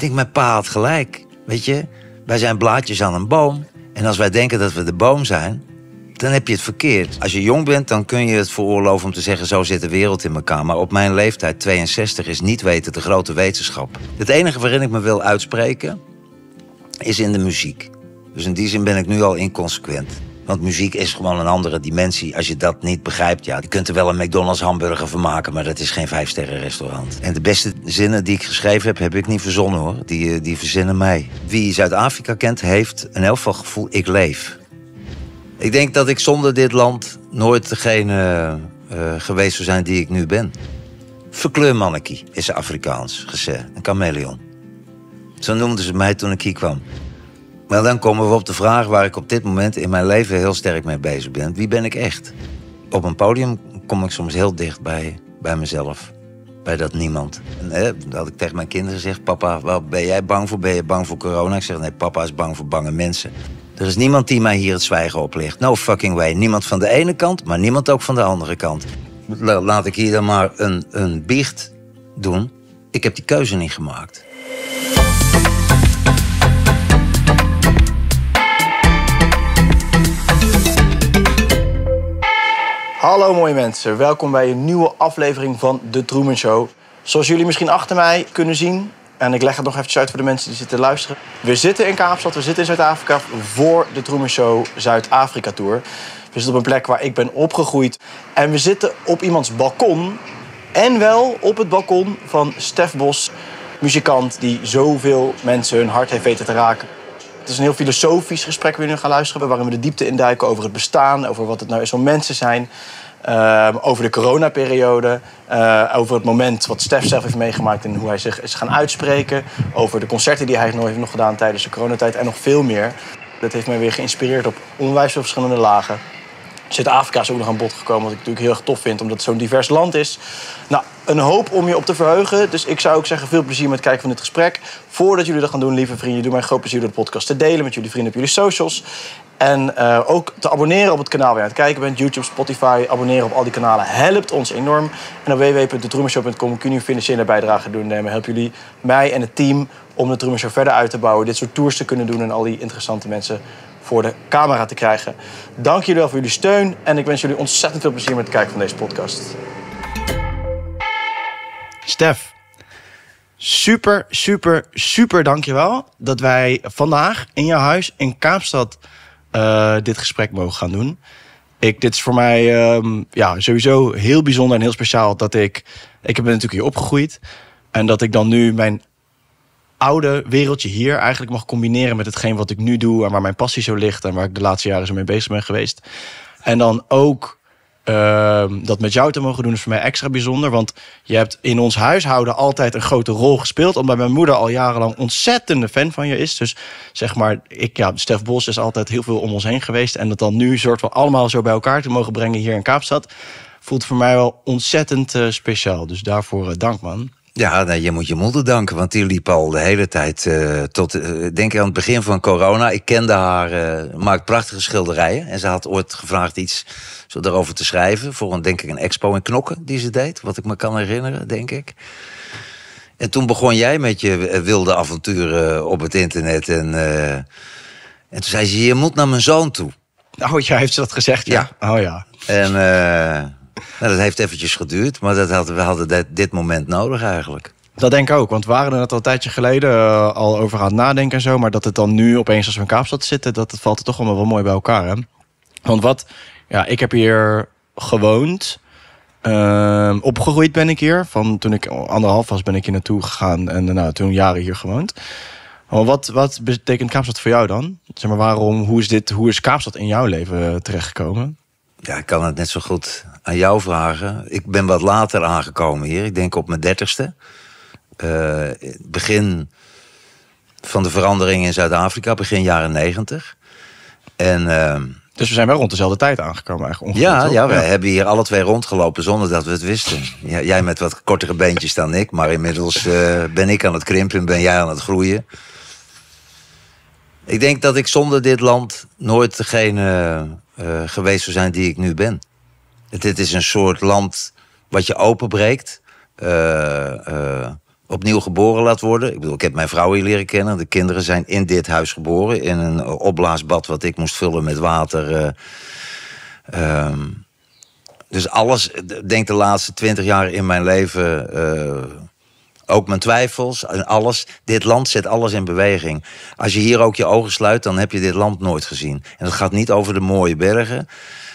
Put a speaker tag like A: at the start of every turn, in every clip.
A: Ik denk, mijn pa had gelijk. Weet je, wij zijn blaadjes aan een boom. En als wij denken dat we de boom zijn, dan heb je het verkeerd. Als je jong bent, dan kun je het veroorloven om te zeggen... zo zit de wereld in elkaar. Maar op mijn leeftijd, 62, is niet weten de grote wetenschap. Het enige waarin ik me wil uitspreken, is in de muziek. Dus in die zin ben ik nu al inconsequent. Want muziek is gewoon een andere dimensie. Als je dat niet begrijpt, ja, je kunt er wel een McDonald's hamburger van maken, maar dat is geen vijfsterren restaurant. En de beste zinnen die ik geschreven heb, heb ik niet verzonnen hoor. Die, eh, die verzinnen mij. Wie Zuid-Afrika kent, heeft een heel veel gevoel, ik leef. Ik denk dat ik zonder dit land nooit degene eh, eh, geweest zou zijn die ik nu ben. Verkleurmanneke is Afrikaans, gezegd. Een chameleon. Zo noemden ze mij toen ik hier kwam. Maar nou, dan komen we op de vraag waar ik op dit moment in mijn leven heel sterk mee bezig ben. Wie ben ik echt? Op een podium kom ik soms heel dicht bij, bij mezelf. Bij dat niemand. En hè, ik tegen mijn kinderen zeg: Papa, waar ben jij bang voor? Ben je bang voor corona? Ik zeg: Nee, papa is bang voor bange mensen. Er is niemand die mij hier het zwijgen oplegt. No fucking way. Niemand van de ene kant, maar niemand ook van de andere kant. Laat ik hier dan maar een, een biecht doen. Ik heb die keuze niet gemaakt.
B: Hallo mooie mensen, welkom bij een nieuwe aflevering van de Truman Show. Zoals jullie misschien achter mij kunnen zien, en ik leg het nog even uit voor de mensen die zitten luisteren. We zitten in Kaapstad, we zitten in Zuid-Afrika voor de Truman Show Zuid-Afrika Tour. We zitten op een plek waar ik ben opgegroeid. En we zitten op iemands balkon. En wel op het balkon van Stef Bos, muzikant die zoveel mensen hun hart heeft weten te raken. Het is een heel filosofisch gesprek waar we nu gaan luisteren. Waarin we de diepte induiken over het bestaan, over wat het nou is om mensen zijn. Ehm, over de coronaperiode. Uh, over het moment wat Stef zelf heeft meegemaakt en hoe hij zich is gaan uitspreken. Over de concerten die hij nog heeft nog gedaan tijdens de coronatijd en nog veel meer. Dat heeft mij weer geïnspireerd op onwijs verschillende lagen. Zuid-Afrika is ook nog aan bod gekomen, wat ik natuurlijk heel erg tof vind, omdat het zo'n divers land is. Nou, een hoop om je op te verheugen. Dus ik zou ook zeggen, veel plezier met het kijken van dit gesprek. Voordat jullie dat gaan doen, lieve vrienden, doe mij groot plezier door de podcast te delen met jullie vrienden op jullie socials. En eh, ook te abonneren op het kanaal waar je aan het kijken bent. YouTube, Spotify, abonneren op al die kanalen helpt ons enorm. En op www.detroomershow.com kun je een financiële bijdrage doen. En help jullie mij en het team om de Troomershow verder uit te bouwen. Dit soort tours te kunnen doen en al die interessante mensen voor de camera te krijgen. Dank jullie wel voor jullie steun en ik wens jullie ontzettend veel plezier met het kijken van deze podcast. Stef, super, super, super dankjewel dat wij vandaag in jouw huis in Kaapstad eh, dit gesprek mogen gaan doen. Ik, dit is voor mij ehm, ja, sowieso heel bijzonder en heel speciaal dat ik... Ik ben natuurlijk hier opgegroeid. En dat ik dan nu mijn oude wereldje hier eigenlijk mag combineren met hetgeen wat ik nu doe en waar mijn passie zo ligt en waar ik de laatste jaren zo mee bezig ben geweest. En dan ook ehm, dat met jou te mogen doen is voor mij extra bijzonder. Want je hebt in ons huishouden altijd een grote rol gespeeld. Omdat mijn moeder al jarenlang ontzettende fan van je is. Dus zeg maar, ik, ja, Stef Bos is altijd heel veel om ons heen geweest. En dat dan nu soort van allemaal zo bij elkaar te mogen brengen hier in Kaapstad. Voelt voor mij wel ontzettend eh, speciaal. Dus daarvoor eh, dank man.
A: Ja, nou, je moet je moeder danken, want die liep al de hele tijd eh, tot, eh, denk ik aan het begin van corona. Ik kende haar, uh, maakt prachtige schilderijen. En ze had ooit gevraagd iets zo daarover te schrijven voor een, denk ik, een expo in Knokken die ze deed. Wat ik me kan herinneren, denk ik. En toen begon jij met je wilde avonturen op het internet. En, en toen zei ze, je moet naar mijn zoon toe.
B: Oh ja, heeft ze dat gezegd? Ja. Oh
A: ja. En... Nou, dat heeft eventjes geduurd, maar dat hadden, we hadden dit, dit moment nodig eigenlijk.
B: Dat denk ik ook, want we waren er net al een tijdje geleden eh, al over aan het nadenken en zo. Maar dat het dan nu opeens als we in Kaapstad zitten, dat valt er toch allemaal wel mooi bij elkaar. Hè? Want wat, ja, ik heb hier gewoond. Ehm, opgegroeid ben ik hier. Van toen ik anderhalf was, ben ik hier naartoe gegaan en eh, nou, toen jaren hier gewoond. Maar wat, wat betekent Kaapstad voor jou dan? Zeg maar, waarom, hoe is dit, hoe is Kaapstad in jouw leven terechtgekomen?
A: Ja, ik kan het net zo goed aan jou vragen. Ik ben wat later aangekomen hier. Ik denk op mijn dertigste. Eh, begin van de verandering in Zuid-Afrika, begin jaren negentig. En... Ehm, dus we zijn wel rond
B: dezelfde tijd aangekomen eigenlijk. ja, ja, we
A: hebben hier alle twee rondgelopen zonder dat we het wisten. jij met wat kortere beentjes dan ik, maar inmiddels eh, ben ik aan het krimpen, ben jij aan het groeien. Ik denk dat ik zonder dit land nooit degene eh, geweest zou zijn die ik nu ben. Dit is een soort land wat je openbreekt. Eh, eh, opnieuw geboren laat worden. Ik bedoel, ik heb mijn vrouw hier leren kennen. De kinderen zijn in dit huis geboren. In een opblaasbad wat ik moest vullen met water. Ehm. dus alles, denk de laatste twintig jaar in mijn leven ook mijn twijfels en alles. Dit land zet alles in beweging. Als je hier ook je ogen sluit, dan heb je dit land nooit gezien. En het gaat niet over de mooie bergen.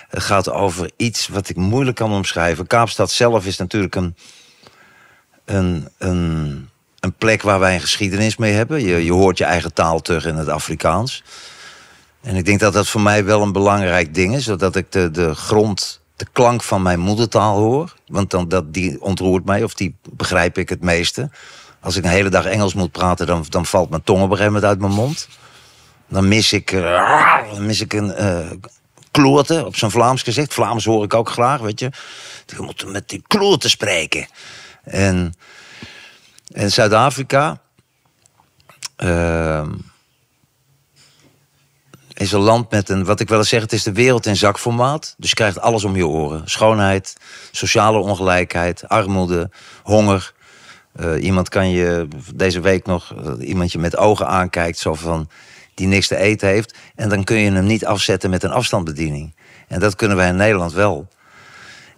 A: Het gaat over iets wat ik moeilijk kan omschrijven. Kaapstad zelf is natuurlijk een, een, een, een plek waar wij een geschiedenis mee hebben. Je, je hoort je eigen taal terug in het Afrikaans. En ik denk dat dat voor mij wel een belangrijk ding is. Zodat ik de, de grond de klank van mijn moedertaal hoor. Want dan, dat, die ontroert mij, of die begrijp ik het meeste. Als ik een hele dag Engels moet praten, dan, dan valt mijn tong op een gegeven moment uit mijn mond. Dan mis ik, eh, dan mis ik een uh, eh, kloorte op zijn Vlaams gezicht. Vlaams hoor ik ook graag, weet je. Je moet met die kloorte spreken. En in Zuid-Afrika... Uh, is een land met een, wat ik wel eens zeg, het is de wereld in zakformaat. Dus je krijgt alles om je oren. Schoonheid, sociale ongelijkheid, armoede, honger. Eh, iemand kan je deze week nog, eh, iemand je met ogen aankijkt, zo van die niks te eten heeft. En dan kun je hem niet afzetten met een afstandsbediening. En dat kunnen wij in Nederland wel.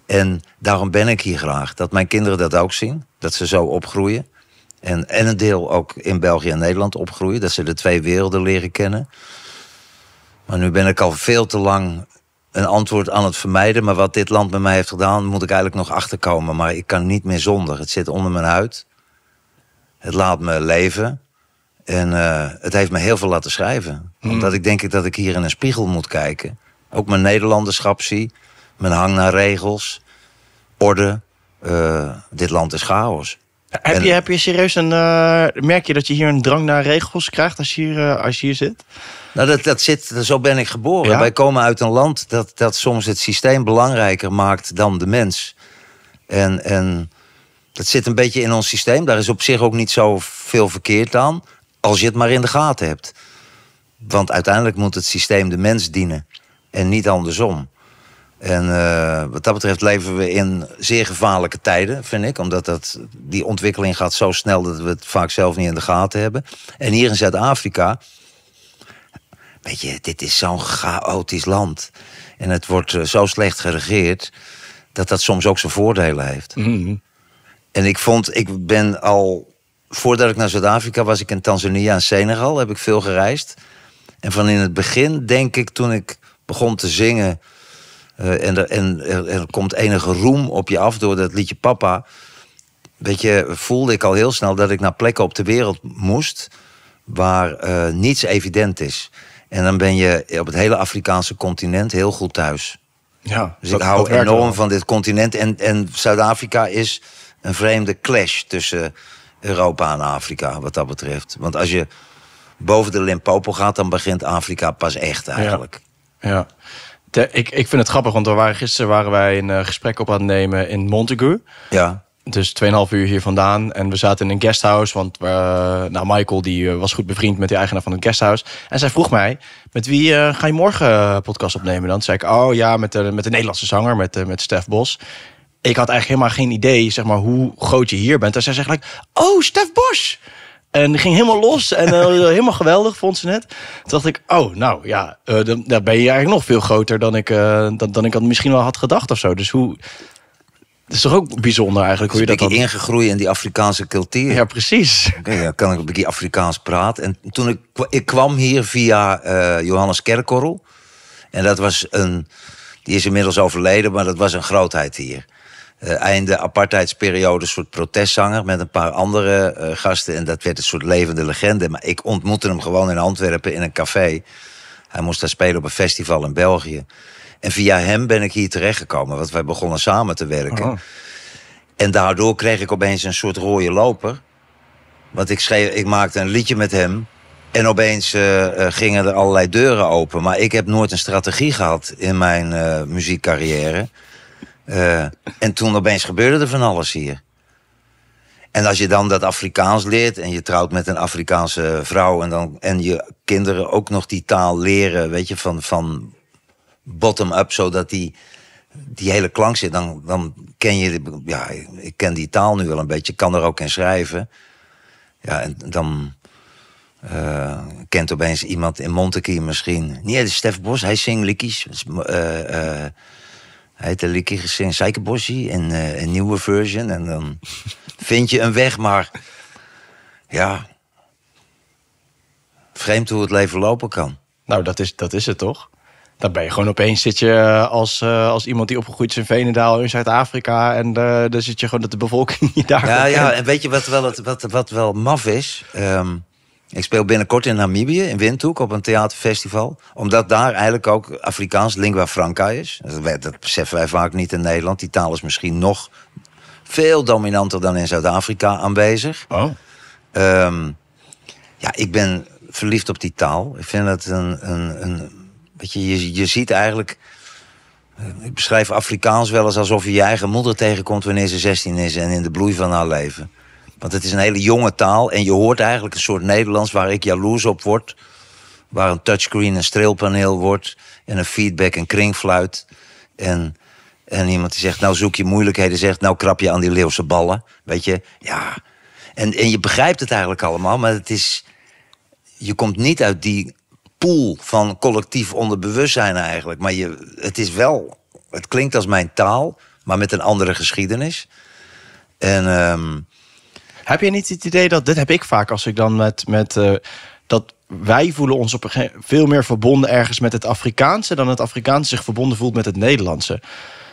A: En daarom ben ik hier graag. Dat mijn kinderen dat ook zien. Dat ze zo opgroeien. En, en een deel ook in België en Nederland opgroeien. Dat ze de twee werelden leren kennen. Maar nu ben ik al veel te lang een antwoord aan het vermijden. Maar wat dit land met mij heeft gedaan, moet ik eigenlijk nog achterkomen. Maar ik kan niet meer zonder. Het zit onder mijn huid. Het laat me leven. En eh, het heeft me heel veel laten schrijven. Hmm. Omdat ik denk dat ik hier in een spiegel moet kijken. Ook mijn Nederlanderschap zie. Mijn hang naar regels. Orde. Eh, dit land is chaos.
B: Heb, je, heb je serieus een. Eh, merk je dat je hier een
A: drang naar regels krijgt als je hier, eh, als je hier zit? Nou, dat, dat zit, zo ben ik geboren. Wij komen uit een land dat, dat soms het systeem belangrijker maakt dan de mens. En, en dat zit een beetje in ons systeem. Daar is op zich ook niet zo veel verkeerd aan. Als je het maar in de gaten hebt. Want uiteindelijk moet het systeem de mens dienen. En niet andersom. En eh, wat dat betreft leven we in zeer gevaarlijke tijden, vind ik. Omdat dat, die ontwikkeling gaat zo snel dat we het vaak zelf niet in de gaten hebben. En hier in Zuid-Afrika, weet je, dit is zo'n chaotisch land. En het wordt eh, zo slecht geregeerd dat dat soms ook zijn voordelen heeft. Mhm. En ik vond, ik ben al, voordat ik naar Zuid-Afrika was, ik in Tanzania en Senegal, heb ik veel gereisd. En van in het begin, denk ik, toen ik begon te zingen eh, en, er, en er, komt enige roem op je af door dat liedje Papa. Weet je, voelde ik al heel snel dat ik naar plekken op de wereld moest waar eh, niets evident is. En dan ben je op het hele Afrikaanse continent heel goed thuis.
B: Ja, dus ik hou enorm van
A: dit continent. En, en Zuid-Afrika is een vreemde clash tussen Europa en Afrika, wat dat betreft. Want als je boven de Limpopo gaat, dan begint Afrika pas echt eigenlijk. ja
B: ik, ik vind het grappig, want we waren, gisteren waren wij een eh, gesprek op aan het nemen in Montague. Ja. Dus 2,5 uur hier vandaan. En we zaten in een guesthouse. Want eh, nou, Michael die, eh, was goed bevriend met de eigenaar van het guesthouse. En zij vroeg mij: Met wie ga je morgen podcast opnemen? Dan zei ik: Oh ja, met de, met de Nederlandse zanger, met, met Stef Bos ik had eigenlijk helemaal geen idee zeg maar, hoe groot je hier bent. En zij zegt like, oh, Stef Bos. En die ging helemaal los en eh, helemaal geweldig, vond ze net. Toen dacht ik, oh, nou ja, uh, dan, dan, ben je eigenlijk nog veel groter dan ik, eh, dan, dan ik had misschien wel had gedacht of zo. Dus hoe... Het is toch ook
A: bijzonder eigenlijk hoe je dat dan... ingegroeid in die Afrikaanse cultuur. Ja, precies. ja, kan ik een beetje Afrikaans praten. En toen ik, ik kwam hier via Johannes Kerkorrel. En dat was een... Die is inmiddels overleden, maar dat was een grootheid hier. Eh, einde apartheidsperiode soort protestzanger met een paar andere eh, gasten. En dat werd een soort levende legende. Maar ik ontmoette hem gewoon in Antwerpen in een café. Hij moest daar spelen op een festival in België. En via hem ben ik hier terechtgekomen, want wij begonnen samen te werken. Oh. En daardoor kreeg ik opeens een soort rode loper. Want ik, schreef, ik maakte een liedje met hem. En opeens uh, gingen er allerlei deuren open. Maar ik heb nooit een strategie gehad in mijn muziekcarrière. Eh, en toen opeens gebeurde er van alles hier. En als je dan dat Afrikaans leert en je trouwt met een Afrikaanse vrouw en, dan, en je kinderen ook nog die taal leren, weet je, van, van bottom-up, zodat die, die hele klank zit, dan, dan ken je, ja, ik ken die taal nu wel een beetje, kan er ook in schrijven. Ja, en dan uh, kent opeens iemand in Montekie misschien. Nee, dat is Stef Bos, hij zingt likkies. Eh, hij heet een keer gezien Suikerbosje en uh, eh, een nieuwe version. En dan vind je een weg, maar ja, vreemd hoe het leven lopen kan. Nou, dat is, dat is het toch? Dan ben
B: je gewoon opeens zit je eh, als, eh, als iemand die opgegroeid is in Venendaal in Zuid-Afrika. En uh, dan zit je gewoon dat de bevolking niet daar. Ja, ja, en
A: weet je wat wel, het, wat, wat wel maf is? Um, ik speel binnenkort in Namibië, in Windhoek, op een theaterfestival. Omdat daar eigenlijk ook Afrikaans lingua franca is. Dat, dat beseffen wij vaak niet in Nederland. Die taal is misschien nog veel dominanter dan in Zuid-Afrika aanwezig. Oh. Ehm, ja, ik ben verliefd op die taal. Ik vind dat een. een, een weet je, je, je ziet eigenlijk. Eh, ik beschrijf Afrikaans wel eens alsof je je eigen moeder tegenkomt wanneer ze 16 is en in de bloei van haar leven. Want het is een hele jonge taal en je hoort eigenlijk een soort Nederlands waar ik jaloers op word. Waar een touchscreen een streelpaneel wordt en een feedback een kringfluit. En, en iemand die zegt, nou zoek je moeilijkheden, zegt, nou krap je aan die Leeuwse ballen. Weet je, ja. En, en je begrijpt het eigenlijk allemaal, maar het is, je komt niet uit die pool van collectief onderbewustzijn eigenlijk. Maar je, het is wel, het klinkt als mijn taal, maar met een andere geschiedenis. En ehm, heb je niet het idee dat, dit heb ik vaak als ik dan met, met
B: eh, dat wij voelen ons op een veel meer verbonden ergens met het Afrikaanse dan het Afrikaanse zich verbonden voelt met het Nederlandse.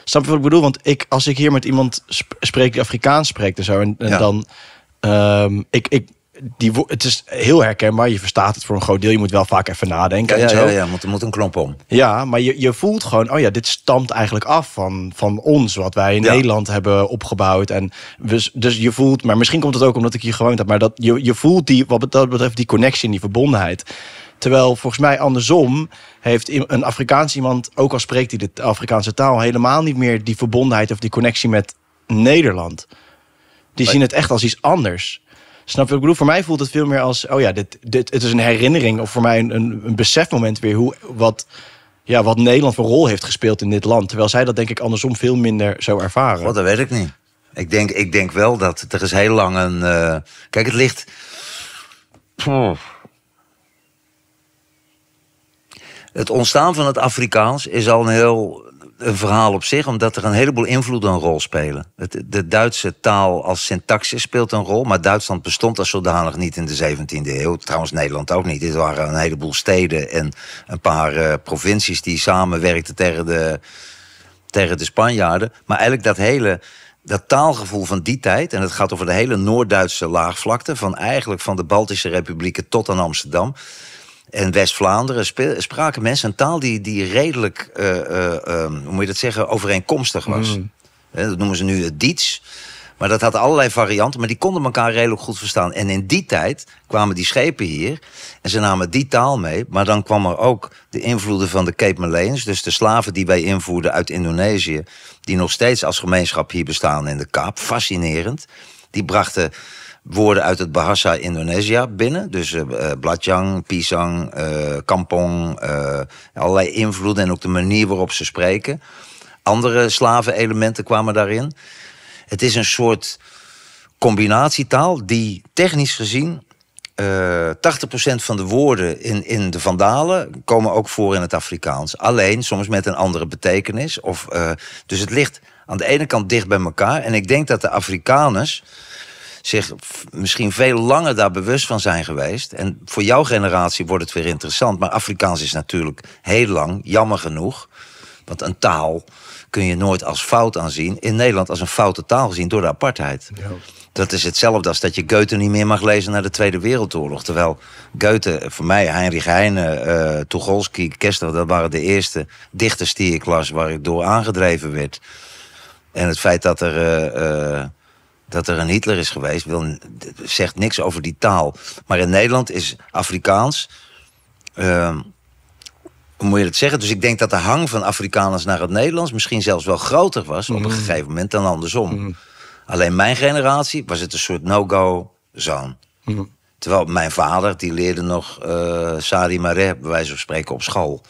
B: Snap je wat ik bedoel? Want ik, als ik hier met iemand spreek die Afrikaans spreekt en zo, en, dan. Ehm, ik, ik, die, het is heel herkenbaar. Je verstaat het voor een groot deel. Je moet wel vaak even nadenken. Ja, en zo. ja, ja, want
A: er moet een knop om.
B: Ja, maar je, je voelt gewoon, oh ja, dit stamt eigenlijk af van, van ons, wat wij in Nederland hebben opgebouwd. En dus, dus je voelt, maar misschien komt het ook omdat ik hier gewoond heb, maar dat, je, je voelt die, wat dat betreft die connectie en die verbondenheid. Terwijl volgens mij andersom heeft een Afrikaans iemand, ook al spreekt hij de Afrikaanse taal, helemaal niet meer die verbondenheid of die connectie met Nederland. Die zien het echt als iets anders. Snap je wat ik bedoel? Voor mij voelt het veel meer als, oh ja, dit, dit, het is een herinnering. Of voor mij een, een, een besefmoment weer hoe, wat, ja, wat Nederland voor rol heeft gespeeld in dit land. Terwijl zij dat denk ik andersom veel minder zo ervaren. Wat, dat weet ik niet.
A: Ik denk, ik denk wel dat er is heel lang een. Eh, kijk, het ligt. Het ontstaan van het Afrikaans is al een heel een verhaal op zich, omdat er een heleboel invloeden een rol spelen. de Duitse taal als syntaxis speelt een rol, maar Duitsland bestond als zodanig niet in de 17e eeuw. Trouwens, Nederland ook niet. Dit waren een heleboel steden en een paar eh, provincies die samenwerkten tegen de, tegen de Spanjaarden. Maar eigenlijk dat hele dat taalgevoel van die tijd, en het gaat over de hele Noord-Duitse laagvlakte, van eigenlijk van de Baltische Republieken tot aan Amsterdam en West-Vlaanderen spraken mensen een taal die, die redelijk, eh, eh, ehm, hoe moet je dat zeggen, overeenkomstig was. Mm. Dat noemen ze nu het Diets. Maar dat had allerlei varianten, maar die konden elkaar redelijk goed verstaan. En in die tijd kwamen die schepen hier en ze namen die taal mee. Maar dan kwam er ook de invloeden van de Cape Malays, dus de slaven die wij invoerden uit Indonesië, die nog steeds als gemeenschap hier bestaan in de Kaap. Fascinerend. Die brachten woorden uit het Bahasa Indonesia binnen. Dus uh, Pisang, eh, Kampong, allerlei invloeden en ook de manier waarop ze spreken. Andere slaven-elementen kwamen daarin. Het is een soort combinatietaal die technisch gezien uh, 80% van de woorden in, in de Vandalen komen ook voor in het Afrikaans. Alleen soms met een andere betekenis. Of, dus het ligt aan de ene kant dicht bij elkaar. En ik denk dat de Afrikaners zich misschien veel langer daar bewust van zijn geweest. En voor jouw generatie wordt het weer interessant. Maar Afrikaans is natuurlijk heel lang, jammer genoeg. Want een taal kun je nooit als fout aanzien. In Nederland als een foute taal gezien door de apartheid. Ja. Dat is hetzelfde als dat je Goethe niet meer mag lezen na de Tweede Wereldoorlog. Terwijl Goethe, voor mij, Heinrich Heine, uh, Tucholsky, Kester... dat waren de eerste dichters die ik las waar ik door aangedreven werd. En het feit dat er... Eh, eh, dat er een Hitler is geweest, wil, zegt niks over die taal. Maar in Nederland is Afrikaans. Ehm, hoe moet je dat zeggen? Dus ik denk dat de hang van Afrikaners naar het Nederlands misschien zelfs wel groter was op een mhm. gegeven moment dan andersom. Mhm. Alleen mijn generatie was het een soort no-go-zone. Mhm. Terwijl mijn vader, die leerde nog uh, eh, Sari Mare bij wijze van spreken, op school.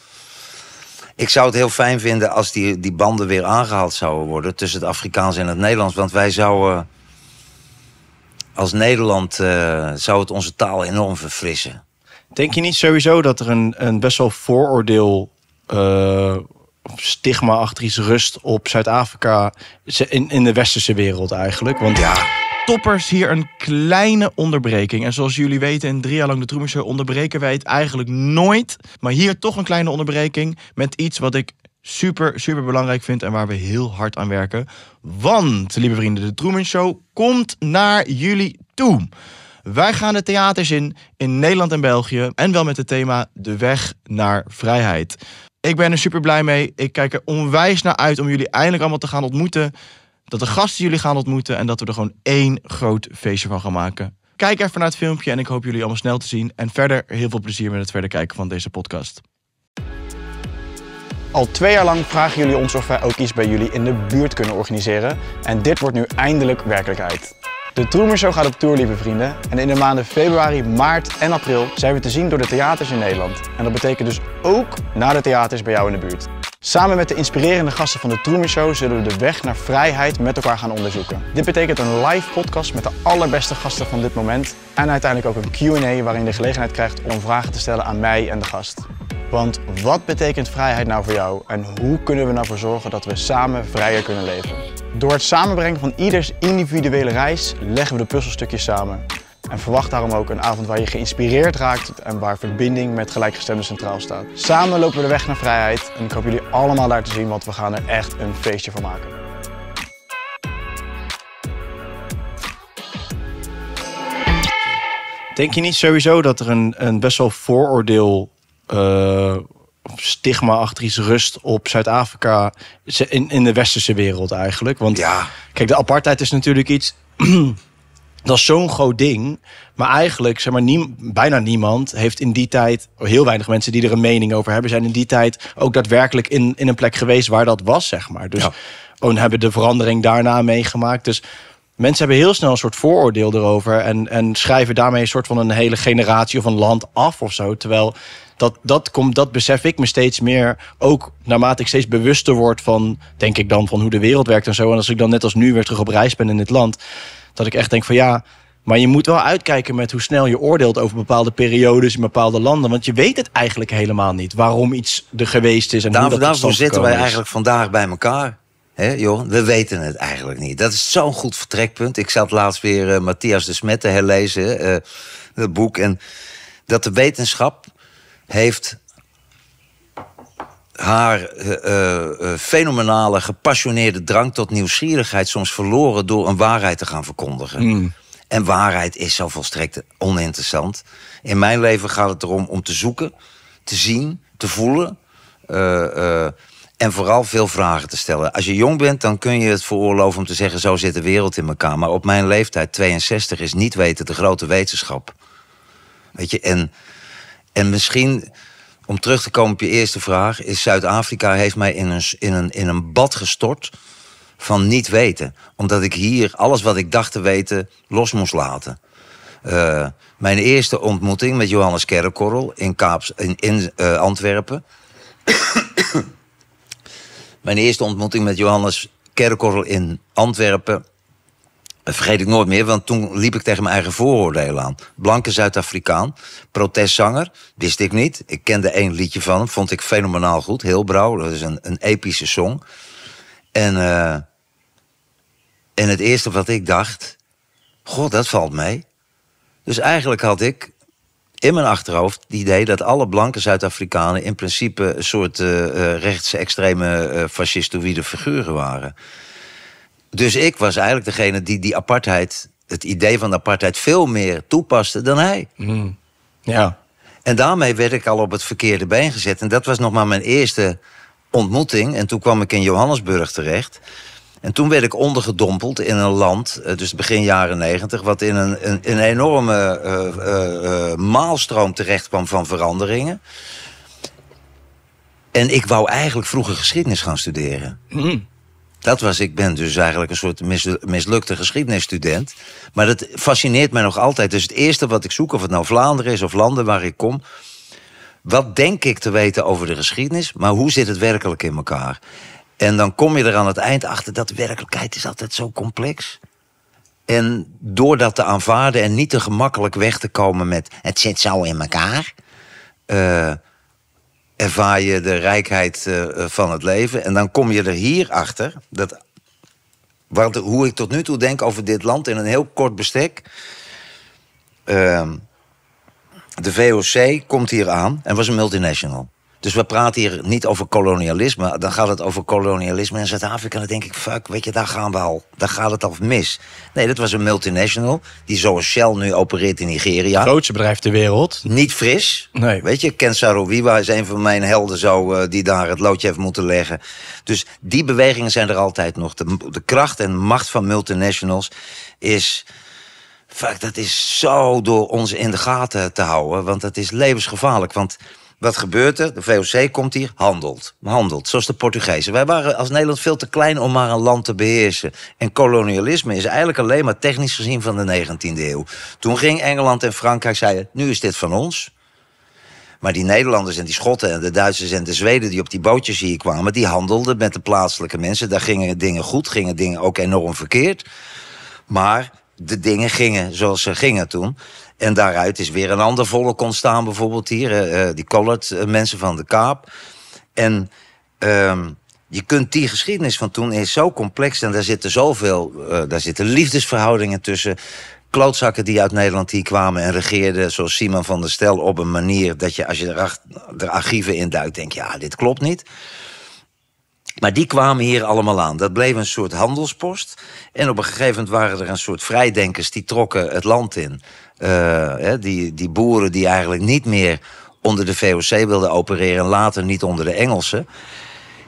A: Ik zou het heel fijn vinden als die, die banden weer aangehaald zouden worden tussen het Afrikaans en het Nederlands. Want wij zouden als Nederland eh, zou het onze taal enorm verfrissen.
B: Denk je niet sowieso dat er een, een best wel vooroordeel uh, stigma achter iets rust op Zuid-Afrika in, in de westerse wereld eigenlijk? Want ja. Toppers, hier een kleine onderbreking. En zoals jullie weten, in drie jaar lang de Truman onderbreken wij het eigenlijk nooit. Maar hier toch een kleine onderbreking met iets wat ik super, super belangrijk vind en waar we heel hard aan werken. Want, lieve vrienden, de Truman Show komt naar jullie toe. Wij gaan de theaters in, in Nederland en België. En wel met het thema De Weg naar Vrijheid. Ik ben er super blij mee. Ik kijk er onwijs naar uit om jullie eindelijk allemaal te gaan ontmoeten. Dat de gasten jullie gaan ontmoeten en dat we er gewoon één groot feestje van gaan maken. Kijk even naar het filmpje en ik hoop jullie allemaal snel te zien. En verder heel veel plezier met het verder kijken van deze podcast. Al twee jaar lang vragen jullie ons of wij ook iets bij jullie in de buurt kunnen organiseren. En dit wordt nu eindelijk werkelijkheid. De Troemer Show gaat op tour, lieve vrienden. En in de maanden februari, maart en april zijn we te zien door de theaters in Nederland. En dat betekent dus ook naar de theaters bij jou in de buurt. Samen met de inspirerende gasten van de Truman Show zullen we de weg naar vrijheid met elkaar gaan onderzoeken. Dit betekent een live podcast met de allerbeste gasten van dit moment en uiteindelijk ook een Q&A waarin je de gelegenheid krijgt om vragen te stellen aan mij en de gast. Want wat betekent vrijheid nou voor jou en hoe kunnen we nou zorgen dat we samen vrijer kunnen leven? Door het samenbrengen van ieders individuele reis leggen we de puzzelstukjes samen. En verwacht daarom ook een avond waar je geïnspireerd raakt en waar verbinding met gelijkgestemden centraal staat. Samen lopen we de weg naar vrijheid en ik hoop jullie allemaal daar te zien, want we gaan er echt een feestje van maken. Denk je niet sowieso dat er een, een best wel vooroordeel eh, stigma achter iets rust op Zuid-Afrika in, in de westerse wereld eigenlijk? Want ja. kijk, de apartheid is natuurlijk iets dat is zo'n groot ding. Maar eigenlijk, zeg maar, bijna niemand heeft in die tijd, heel weinig mensen die er een mening over hebben, zijn in die tijd ook daadwerkelijk in, in een plek geweest waar dat was, zeg maar. Dus ja. en hebben de verandering daarna meegemaakt. Dus mensen hebben heel snel een soort vooroordeel erover en, en schrijven daarmee een soort van een hele generatie of een land af of zo. Terwijl dat, dat, komt, dat besef ik me steeds meer. Ook naarmate ik steeds bewuster word van, denk ik dan, van hoe de wereld werkt en zo. En als ik dan net als nu weer terug op reis ben in dit land. Dat ik echt denk van ja, maar je moet wel uitkijken met hoe snel je oordeelt over bepaalde periodes in bepaalde landen. Want je weet het eigenlijk helemaal niet waarom iets er geweest is. En daarvoor, hoe dat daarvoor zitten wij eigenlijk
A: vandaag bij elkaar. He, Johan, we weten het eigenlijk niet. Dat is zo'n goed vertrekpunt. Ik zat laatst weer eh, Matthias de Smette herlezen, eh, het boek. En dat de wetenschap heeft haar eh, eh, eh, fenomenale, gepassioneerde drang tot nieuwsgierigheid soms verloren door een waarheid te gaan verkondigen. Mm. En waarheid is zo volstrekt oninteressant. In mijn leven gaat het erom om te zoeken, te zien, te voelen. en vooral veel vragen te stellen. Als je jong bent, dan kun je het veroorloven om te zeggen: zo zit de wereld in elkaar. Maar op mijn leeftijd, 62, is niet weten de grote wetenschap. Weet je, en, en misschien om terug te komen op je eerste vraag, is Zuid-Afrika heeft mij in een, in, een, in een bad gestort van niet weten. Omdat ik hier alles wat ik dacht te weten los moest laten. Eh, mijn eerste ontmoeting met Johannes Kerkorrel in, in, eh, Antwerpen. mijn eerste ontmoeting met Johannes Kerkorrel in Antwerpen dat vergeet ik nooit meer, want toen liep ik tegen mijn eigen vooroordelen aan. Blanke Zuid-Afrikaan, protestzanger, wist ik niet. Ik kende één liedje van hem, vond ik fenomenaal goed. Heel brouw, dat is een, een epische song. En, eh, en het eerste wat ik dacht, god, dat valt mee. Dus eigenlijk had ik in mijn achterhoofd het idee dat alle blanke Zuid-Afrikanen... in principe een soort uh, extreme uh, fascistoïde figuren waren... Dus ik was eigenlijk degene die die apartheid, het idee van apartheid, veel meer toepaste dan hij. Hmm. Ja. En daarmee werd ik al op het verkeerde been gezet. En dat was nog maar mijn eerste ontmoeting. En toen kwam ik in Johannesburg terecht. En toen werd ik ondergedompeld in een land, eh, dus begin jaren negentig, wat in een, een, een enorme eh, eh, maalstroom terecht kwam van veranderingen. En ik wou eigenlijk vroeger geschiedenis gaan studeren. Mm. Dat was, ik ben dus eigenlijk een soort mislukte geschiedenisstudent. Maar dat fascineert mij nog altijd. Dus het eerste wat ik zoek, of het nou Vlaanderen is of landen waar ik kom. Wat denk ik te weten over de geschiedenis, maar hoe zit het werkelijk in elkaar? En dan kom je er aan het eind achter dat werkelijkheid is altijd zo complex. En door dat te aanvaarden en niet te gemakkelijk weg te komen met het zit zo in elkaar. Eh, ervaar je de rijkheid eh, eh, van het leven. En dan kom je er hier achter dat. Want hoe ik tot nu toe denk over dit land in een heel kort bestek. Ehm, de VOC komt hier aan en was een multinational. Dus we praten hier niet over kolonialisme. Dan gaat het over kolonialisme in Zuid-Afrika. Dan denk ik, fuck, weet je, daar gaan we al. Daar gaat het al mis. Nee, dat was een multinational. Die zoals Shell nu opereert in Nigeria. Het grootste bedrijf ter wereld. Niet fris. Nee. Weet je, Ken Saro-Wiwa is een van mijn helden zo, eh, die daar het loodje heeft moeten leggen. Dus die bewegingen zijn er altijd nog. De, de kracht en macht van multinationals is... Fuck, dat is zo door ons in de gaten te houden. Want dat is levensgevaarlijk. Want wat gebeurt er? De VOC komt hier, handelt. Handelt, zoals de Portugezen. Wij waren als Nederland veel te klein om maar een land te beheersen. En kolonialisme is eigenlijk alleen maar technisch gezien van de 19e eeuw. Toen ging Engeland en Frankrijk zeiden, nu is dit van ons. Maar die Nederlanders en die Schotten en de Duitsers en de Zweden die op die bootjes hier kwamen, die handelden met de plaatselijke mensen. Daar gingen dingen goed, gingen dingen ook enorm verkeerd. Maar de dingen gingen zoals ze gingen toen. En daaruit is weer een ander volk ontstaan, bijvoorbeeld hier, eh, eh, die colored eh, mensen van de Kaap. En ehm, je kunt die geschiedenis van toen is zo complex en daar zitten zoveel, daar zitten liefdesverhoudingen tussen klootzakken die uit Nederland hier kwamen en regeerden, zoals Simon van der Stel, op een manier dat je als je er, de archieven induikt, denk je, ja, dit klopt niet. Maar die kwamen hier allemaal aan. Dat bleef een soort handelspost. En op een gegeven moment waren er een soort vrijdenkers die trokken het land in. Eh, die, die boeren die eigenlijk niet meer onder de VOC wilden opereren en later niet onder de Engelsen.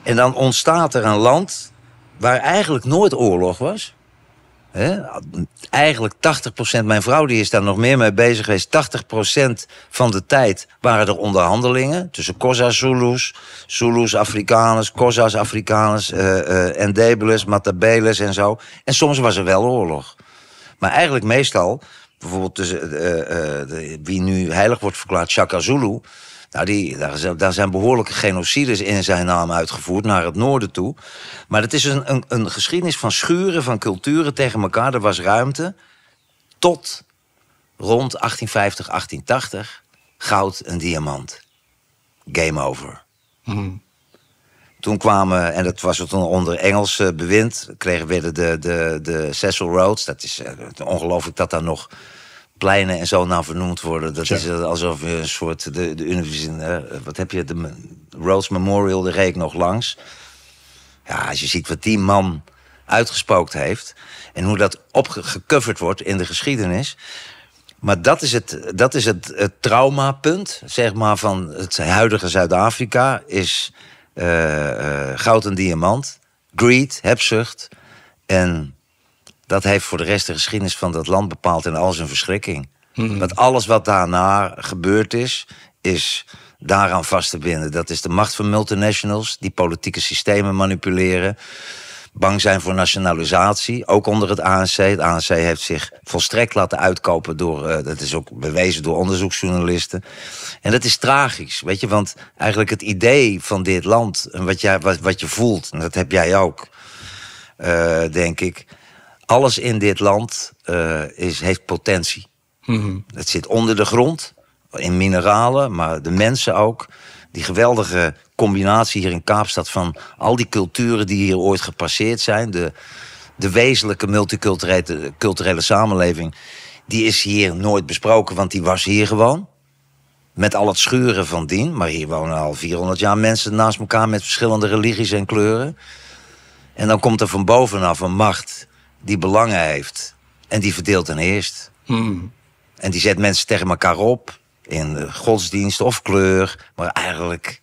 A: En dan ontstaat er een land waar eigenlijk nooit oorlog was. He? Eigenlijk 80%, mijn vrouw die is daar nog meer mee bezig geweest... 80% van de tijd waren er onderhandelingen... tussen Cosa Zulus, Zulus Afrikaners, Kosa's Afrikaners... Uh, eh, uh, eh, Endebeles, Matabeles en zo. En soms was er wel oorlog. Maar eigenlijk meestal bijvoorbeeld tussen, eh, eh, eh, wie nu heilig wordt verklaard, Shaka Zulu. Nou, die, daar, zijn, behoorlijke genocides in zijn naam uitgevoerd, naar het noorden toe. Maar het is een, een, een geschiedenis van schuren, van culturen tegen elkaar. Er was ruimte tot rond 1850, 1880, goud en diamant. Game over. Hmm. Toen kwamen, en dat was toen onder Engels eh, bewind, kregen, werden de, de, de Cecil Roads. Dat is eh, ongelooflijk dat daar nog pleinen en zo naar vernoemd worden. Dat is eh, alsof je een soort de, de universiteit. wat heb je? De Rhodes Memorial, daar reek ik nog langs. Ja, als je ziet wat die man uitgespookt heeft en hoe dat opgecoverd wordt in de geschiedenis. Maar dat is het, dat is het, het traumapunt, zeg maar, van het huidige Zuid-Afrika. Is eh, eh, goud en diamant, greed, hebzucht. En dat heeft voor de rest de geschiedenis van dat land bepaald in al zijn verschrikking. Mm-hmm. Want alles wat daarna gebeurd is, is daaraan vast te binden. Dat is de macht van multinationals die politieke systemen manipuleren bang zijn voor nationalisatie, ook onder het ANC. Het ANC heeft zich volstrekt laten uitkopen door, eh, dat is ook bewezen door onderzoeksjournalisten. En dat is tragisch, weet je, want eigenlijk het idee van dit land en wat, jij, wat, je voelt, en dat heb jij ook, eh, denk ik. Alles in dit land eh, is, heeft potentie. Mhm. Het zit onder de grond, in mineralen, maar de mensen ook die geweldige combinatie hier in Kaapstad van al die culturen die hier ooit gepasseerd zijn. De, de wezenlijke multiculturele culturele samenleving, die is hier nooit besproken, want die was hier gewoon. Met al het schuren van dien, maar hier wonen al 400 jaar mensen naast elkaar met verschillende religies en kleuren. En dan komt er van bovenaf een macht die belangen heeft en die verdeelt en heerst. Hmm. En die zet mensen tegen elkaar op in godsdienst of kleur. Maar eigenlijk,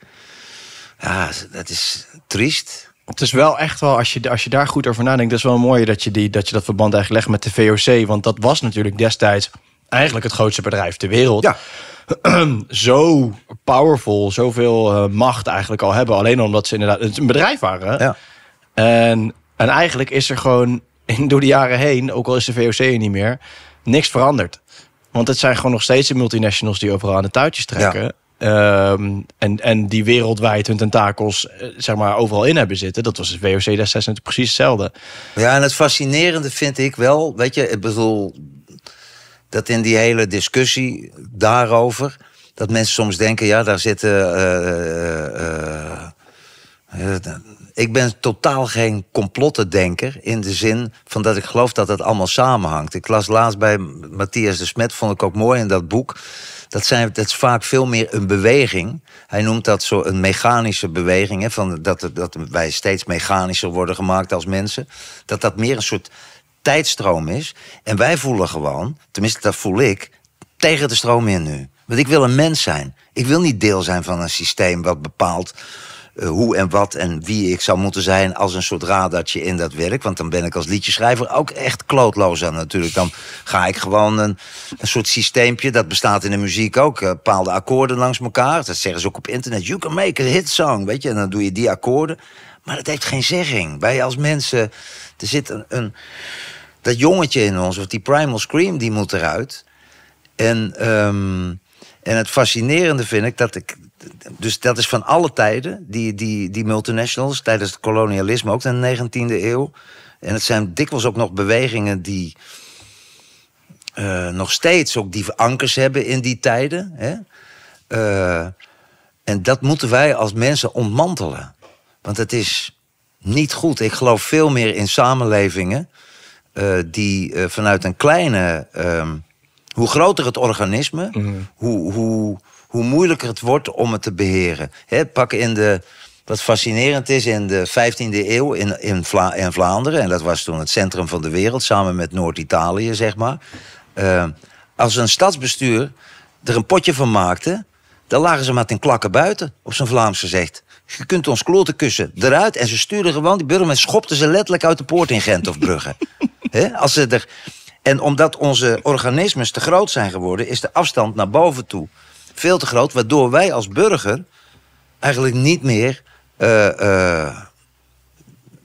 A: ja, dat is triest. Het is wel echt wel, als je, als
B: je daar goed over nadenkt, dat is wel mooi dat je, die, dat
A: je dat verband eigenlijk
B: legt met de VOC. Want dat was natuurlijk destijds eigenlijk het grootste bedrijf ter wereld. Ja. zo powerful, zoveel eh, macht eigenlijk al hebben. Alleen omdat ze inderdaad een bedrijf waren. Ja. En, en eigenlijk is er gewoon door de jaren heen, ook al is de VOC er niet meer, niks veranderd. Want het zijn gewoon nog steeds de multinationals die overal aan de touwtjes trekken. Ehm, en, en die wereldwijd hun tentakels eh, zeg maar, overal
A: in hebben zitten. Dat was het WOC 66 precies hetzelfde. Ja, en het fascinerende vind ik wel, weet je, ik bedoel, dat in die hele discussie daarover, dat mensen soms denken, ja, daar zitten. Eh, eh, ik ben totaal geen complottendenker. In de zin van dat ik geloof dat het allemaal samenhangt. Ik las laatst bij Matthias de Smet, vond ik ook mooi in dat boek. Dat, zijn, dat is vaak veel meer een beweging. Hij noemt dat zo een mechanische beweging. Hè, van dat, dat wij steeds mechanischer worden gemaakt als mensen. Dat dat meer een soort tijdstroom is. En wij voelen gewoon, tenminste dat voel ik, tegen de stroom in nu. Want ik wil een mens zijn. Ik wil niet deel zijn van een systeem wat bepaalt eh, hoe en wat en wie ik zou moeten zijn als een soort radartje in dat werk. Want dan ben ik als liedjeschrijver ook echt klootloos aan natuurlijk. Dan ga ik gewoon een, een soort systeempje, dat bestaat in de muziek ook, eh, bepaalde akkoorden langs elkaar. Dat zeggen ze ook op internet, you can make a hit song, weet je. En dan doe je die akkoorden. Maar dat heeft geen zegging. Wij als mensen, er zit een, dat jongetje in ons, of die primal scream, die moet eruit. En, ehm, en het fascinerende vind ik dat ik dus dat is van alle tijden, die, die, die multinationals, tijdens het kolonialisme ook in de 19e eeuw. En het zijn dikwijls ook nog bewegingen die eh, nog steeds ook die verankers hebben in die tijden. Hè? Eh, en dat moeten wij als mensen ontmantelen. Want het is niet goed. Ik geloof veel meer in samenlevingen eh, die vanuit een kleine. Ehm, hoe groter het organisme, mhm. hoe, hoe hoe moeilijker het wordt om het te beheren. He, pak in de, wat fascinerend is, in de 15e eeuw in, in, Vlaanderen, en dat was toen het centrum van de wereld, samen met Noord-Italië, zeg maar. Eh, als een stadsbestuur er een potje van maakte, dan lagen ze maar ten klakken buiten, op zijn Vlaams gezegd. Je kunt ons kloten kussen eruit. En ze stuurden gewoon, die burgemeester schopten ze letterlijk uit de poort in Gent of Brugge. als ze er... En omdat onze organismes te groot zijn geworden, is de afstand naar boven toe veel te groot, waardoor wij als burger eigenlijk niet meer. Uh,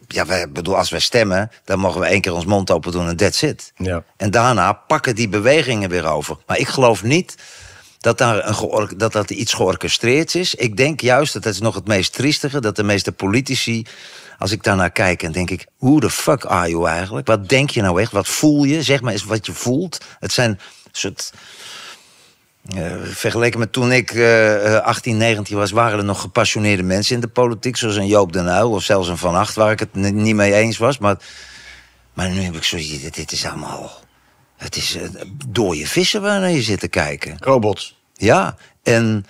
A: ja, wij, bedoel, als wij stemmen, dan mogen we één keer ons mond open doen en that's it. Ja. En daarna pakken die bewegingen weer over. Maar ik geloof niet dat, daar een dat, dat iets georchestreerd is. Ik denk juist, dat is nog het meest triestige, dat de meeste politici, als ik daarnaar kijk en denk ik, hoe the fuck are you eigenlijk? Wat denk je nou echt? Wat voel je? Zeg maar eens wat je voelt. Het zijn soort eh, vergeleken met toen ik uh, 18, 19 was, waren er nog gepassioneerde mensen in de politiek. Zoals een Joop den Uyl of zelfs een Van Acht, waar ik het niet mee eens was. Maar, maar nu heb ik zoiets, dit, is allemaal... Het is door eh, dode vissen waar je zit te kijken. Robots. Ja, en,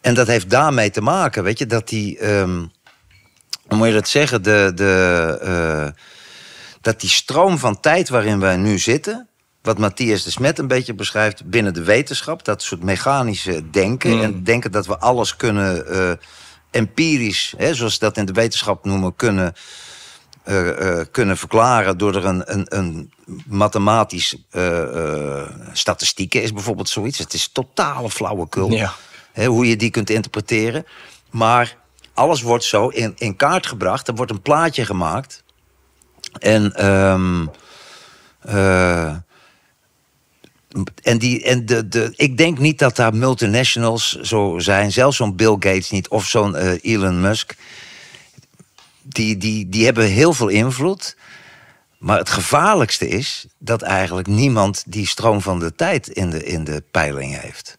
A: en dat heeft daarmee te maken, weet je, dat die... Ehm, hoe moet je dat zeggen? De, de, eh, dat die stroom van tijd waarin wij nu zitten wat Matthias de Smet een beetje beschrijft binnen de wetenschap. Dat soort mechanische denken. Mm. En denken dat we alles kunnen eh, empirisch, hè, zoals ze dat in de wetenschap noemen, kunnen, eh, eh, kunnen verklaren door er een, een, een mathematisch statistieken is bijvoorbeeld zoiets. Het is totale flauwekul. Hè, hoe je die kunt interpreteren. Maar alles wordt zo in, in kaart gebracht. Er wordt een plaatje gemaakt. En ehm, en, die, en de, de, ik denk niet dat daar multinationals zo zijn. Zelfs zo'n Bill Gates niet of zo'n eh, Elon Musk. Die, die, die hebben heel veel invloed. Maar het gevaarlijkste is dat eigenlijk niemand die stroom van de tijd in de, in de peiling heeft.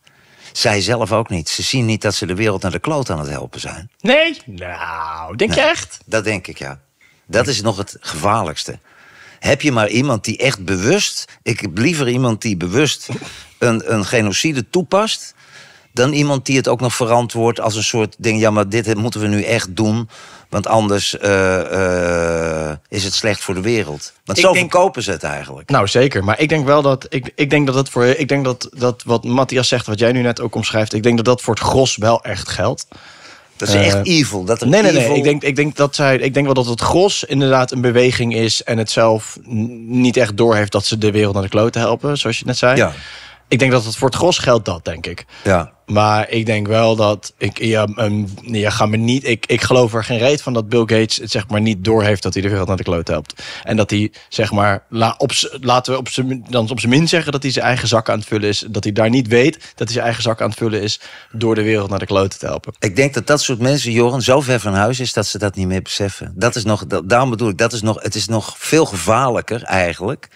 A: Zij zelf ook niet. Ze zien niet dat ze de wereld naar de kloot aan het helpen zijn.
B: Nee? Nou, denk je echt?
A: Dat denk ik, ja. Dat is nog het gevaarlijkste heb je maar iemand die echt bewust. Ik heb liever iemand die bewust een, een genocide toepast. Dan iemand die het ook nog verantwoordt als een soort ding. Ja, maar dit moeten we nu echt doen. Want anders eh, eh, is het slecht voor de wereld. Want ik zo denk, kopen ze het eigenlijk.
B: Nou, zeker. Maar ik denk wel dat. Ik, ik denk dat dat voor. Ik denk dat, dat wat Matthias zegt, wat jij nu net ook omschrijft. Ik denk dat dat voor het gros wel echt geldt. Dat is echt eh, evil. Dat nee, nee, nee. Ik, denk, ik, denk dat zij, ik denk wel dat het gros inderdaad een beweging is. en het zelf niet echt doorheeft dat ze de wereld naar de klote helpen. Zoals je net zei. Ja ik denk dat het voor het gros geldt dat, denk ik. Ja. Maar ik denk wel dat ik, ehm, ja, ga me niet, ik, ik geloof er geen reet van dat Bill Gates het zeg maar niet doorheeft dat hij de wereld naar de kloot helpt. En dat hij, zeg maar, la, op, laten we op zijn, dan op zijn min zeggen dat hij zijn eigen zak aan het vullen is. Dat hij daar niet weet dat hij zijn eigen zak aan het vullen is
A: door de wereld naar de kloot te helpen. Ik denk dat dat soort mensen, Joren, zo ver van huis is dat ze dat niet meer beseffen. Dat is nog, dat, daarom bedoel ik, dat is nog, het is nog veel gevaarlijker eigenlijk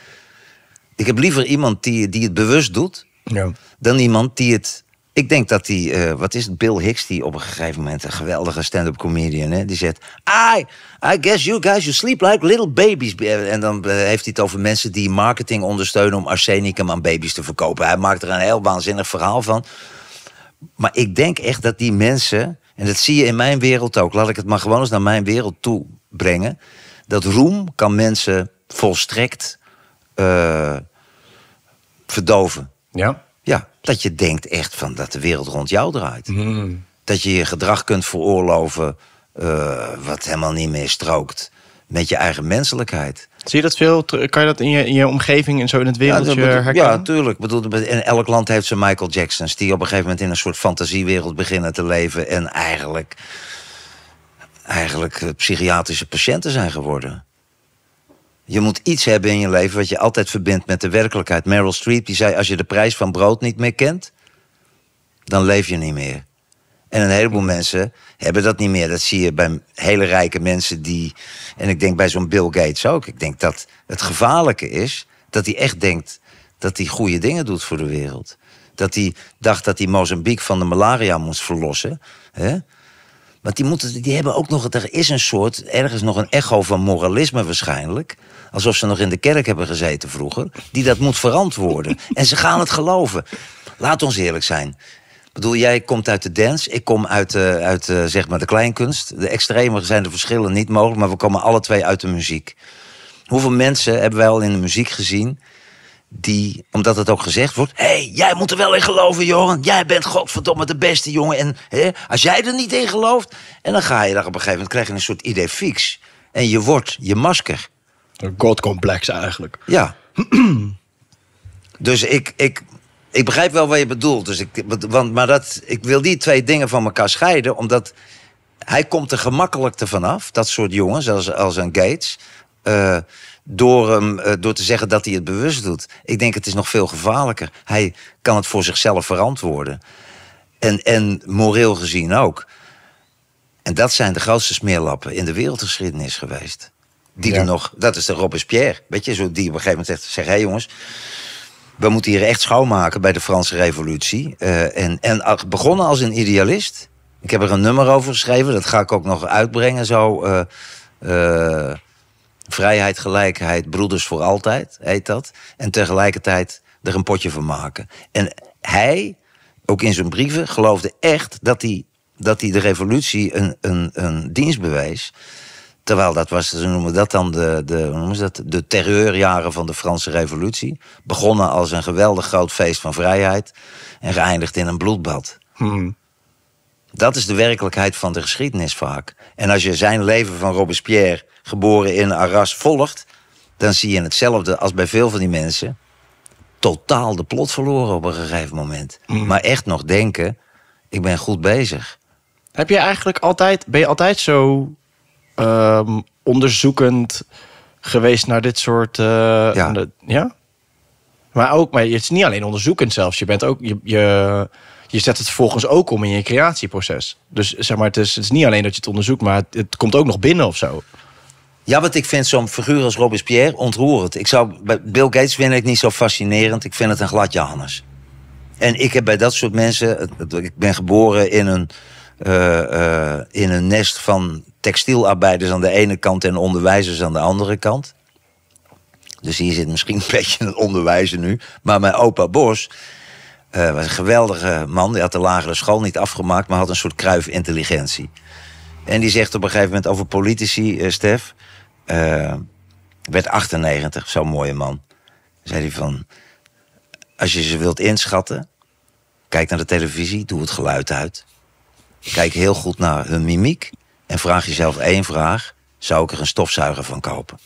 A: ik heb liever iemand die, die het bewust doet, ja. dan iemand die het. Ik denk dat die, eh, wat is het, Bill Hicks, die op een gegeven moment een geweldige stand-up comedian, hè, die zegt: I, I guess you guys, you sleep like little babies. Eh, en dan eh, heeft hij het over mensen die marketing ondersteunen om arsenicum aan baby's te verkopen. Hij maakt er een heel waanzinnig verhaal van. Maar ik denk echt dat die mensen, en dat zie je in mijn wereld ook, laat ik het maar gewoon eens naar mijn wereld toe brengen, dat roem kan mensen volstrekt verdoven. Ja? Ja, dat je denkt echt van dat de wereld rond jou draait. Mhm. Dat je je gedrag kunt veroorloven eh, wat helemaal niet meer strookt met je eigen menselijkheid.
B: Zie je dat veel? Kan je dat in je, in je omgeving en zo in het wereldje ja, herkennen? Ja,
A: natuurlijk. Bedoel, in elk land heeft ze Michael Jacksons... die op een gegeven moment in een soort fantasiewereld beginnen te leven... en eigenlijk, eigenlijk eh, psychiatrische patiënten zijn geworden. Je moet iets hebben in je leven wat je altijd verbindt met de werkelijkheid. Meryl Streep die zei: Als je de prijs van brood niet meer kent, dan leef je niet meer. En een heleboel mensen hebben dat niet meer. Dat zie je bij hele rijke mensen die. En ik denk bij zo'n Bill Gates ook. Ik denk dat het gevaarlijke is dat hij echt denkt dat hij goede dingen doet voor de wereld. Dat hij dacht dat hij Mozambique van de malaria moest verlossen. Hè? Want die, moeten, die hebben ook nog, er is een soort, ergens nog een echo van moralisme waarschijnlijk. Alsof ze nog in de kerk hebben gezeten vroeger. Die dat moet verantwoorden. en ze gaan het geloven. Laat ons eerlijk zijn. Ik bedoel, jij komt uit de dance, ik kom uit, eh, uit eh, zeg maar de kleinkunst. De extremen zijn de verschillen niet mogelijk, maar we komen alle twee uit de muziek. Hoeveel mensen hebben wij al in de muziek gezien die, omdat het ook gezegd wordt... hé, hey, jij moet er wel in geloven, jongen. Jij bent godverdomme de beste jongen. En hè, als jij er niet in gelooft... en dan ga je daar op een gegeven moment... krijg je een soort idee fix. En je wordt je masker. Een godcomplex eigenlijk. Ja. dus ik, ik, ik begrijp wel wat je bedoelt. Dus ik, want, maar dat, ik wil die twee dingen van elkaar scheiden... omdat hij komt er gemakkelijk te vanaf. Dat soort jongens, als, als een Gates... Eh, door hem eh, door te zeggen dat hij het bewust doet. Ik denk het is nog veel gevaarlijker. Hij kan het voor zichzelf verantwoorden. En, en moreel gezien ook. En dat zijn de grootste smeerlappen in de wereldgeschiedenis geweest. Die er nog, dat is de Robespierre. Weet je, zo die op een gegeven moment zegt: zeg hé jongens, we moeten hier echt schoonmaken bij de Franse Revolutie. Eh, en, en begonnen als een idealist. Ik heb er een nummer over geschreven, dat ga ik ook nog uitbrengen zo. Eh, vrijheid, gelijkheid, broeders voor altijd, heet dat. En tegelijkertijd er een potje van maken. En hij, ook in zijn brieven, geloofde echt dat hij, dat hij de revolutie een, een, een dienst bewees. Terwijl dat was, ze noemen dat dan de, de, hoe dat, de terreurjaren van de Franse Revolutie. Begonnen als een geweldig groot feest van vrijheid en geëindigd in een bloedbad. Hmm. Dat is de werkelijkheid van de geschiedenis vaak. En als je zijn leven van Robespierre, geboren in Arras, volgt, dan zie je hetzelfde als bij veel van die mensen. Totaal de plot verloren op een gegeven moment. Mm. Maar echt nog denken, ik ben goed bezig. Heb je eigenlijk altijd, ben je altijd zo ehm,
B: onderzoekend geweest naar dit soort. Eh, ja. ja. Maar ook, maar het is niet alleen onderzoekend zelfs. Je bent ook, je je zet het vervolgens ook om in je creatieproces. Dus zeg maar, het is, het is niet alleen dat je het onderzoekt, maar het, komt ook nog binnen of zo.
A: Ja, want ik vind zo'n figuur als Robespierre ontroerend. Ik zou, Bill Gates vind ik niet zo fascinerend. Ik vind het een glad Johannes. En ik heb bij dat soort mensen... Ik ben geboren in een, eh, eh, in een nest van textielarbeiders aan de ene kant... en onderwijzers aan de andere kant. Dus hier zit misschien een beetje het onderwijzen nu. Maar mijn opa Bos uh, was een geweldige man. Die had de lagere school niet afgemaakt, maar had een soort kruifintelligentie. En die zegt op een gegeven moment over politici, eh, Stef. Eh, werd 98, zo'n mooie man. Zei hij van. Als je ze wilt inschatten, kijk naar de televisie, doe het geluid uit. Kijk heel goed naar hun mimiek. En vraag jezelf één vraag: zou ik er een stofzuiger van kopen?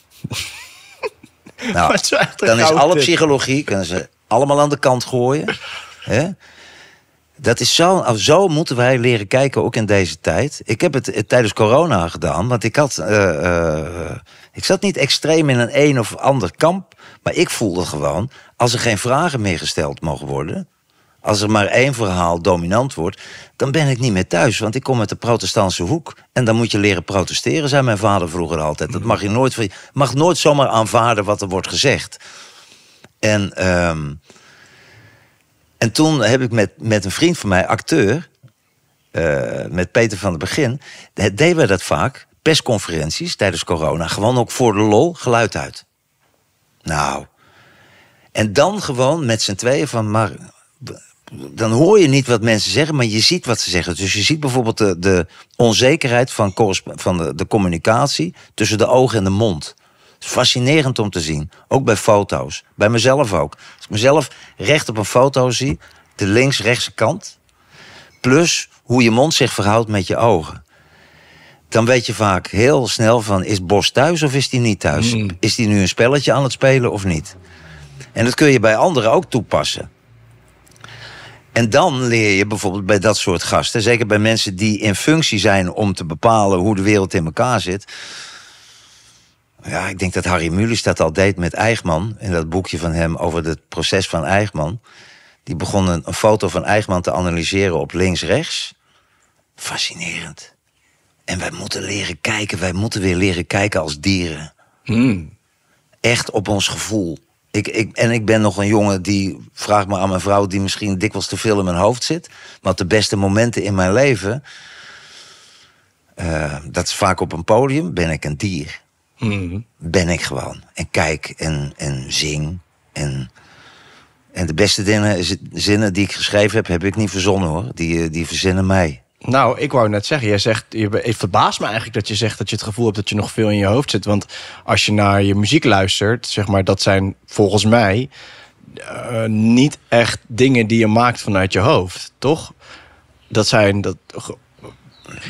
A: nou, dan is alle psychologie, kunnen ze allemaal aan de kant gooien. Hè? Dat is zo, zo moeten wij leren kijken, ook in deze tijd. Ik heb het, eh, tijdens corona gedaan, want ik had. Eh, eh, ik zat niet extreem in een een of ander kamp. Maar ik voelde gewoon. Als er geen vragen meer gesteld mogen worden. Als er maar één verhaal dominant wordt. dan ben ik niet meer thuis, want ik kom uit de protestantse hoek. En dan moet je leren protesteren, zei mijn vader vroeger altijd. Dat mag je nooit, mag nooit zomaar aanvaarden wat er wordt gezegd. En. Ehm, en toen heb ik met, met een vriend van mij, acteur, eh, met Peter van het Begin, deden we dat vaak, persconferenties tijdens corona, gewoon ook voor de lol geluid uit. Nou, en dan gewoon met z'n tweeën van, maar dan hoor je niet wat mensen zeggen, maar je ziet wat ze zeggen. Dus je ziet bijvoorbeeld de, de onzekerheid van, van de, communicatie tussen de ogen en de mond fascinerend om te zien. Ook bij foto's. Bij mezelf ook. Als ik mezelf recht op een foto zie, de links-rechtse kant. Plus hoe je mond zich verhoudt met je ogen. Dan weet je vaak heel snel van, is Bos thuis of is die niet thuis? Hmm. Is die nu een spelletje aan het spelen of niet? En dat kun je bij anderen ook toepassen. En dan leer je bijvoorbeeld bij dat soort gasten, zeker bij mensen die in functie zijn om te bepalen hoe de wereld in elkaar zit, ja, ik denk dat Harry Mulisch dat al deed met Eichmann. In dat boekje van hem over het proces van Eichmann. Die begon een, foto van Eichmann te analyseren op links-rechts. Fascinerend. En wij moeten leren kijken. Wij moeten weer leren kijken als dieren. Hmm. Echt op ons gevoel. Ik, ik, en ik ben nog een jongen die, vraag me aan mijn vrouw, die misschien dikwijls te veel in mijn hoofd zit. Want de beste momenten in mijn leven, eh, dat is vaak op een podium, ben ik een dier. Mm. Ben ik gewoon. En kijk en, en zing. En, en de beste dingen zinnen die ik geschreven heb, heb ik niet verzonnen hoor. Die, eh, die verzinnen mij.
B: Nou, ik wou net zeggen, jij zegt, je, het verbaast me eigenlijk dat je zegt dat je het gevoel hebt dat je nog veel in je hoofd zit. Want als je naar je muziek luistert, zeg maar, dat zijn volgens mij eh, niet echt dingen die je maakt vanuit je hoofd, toch? Dat zijn dat,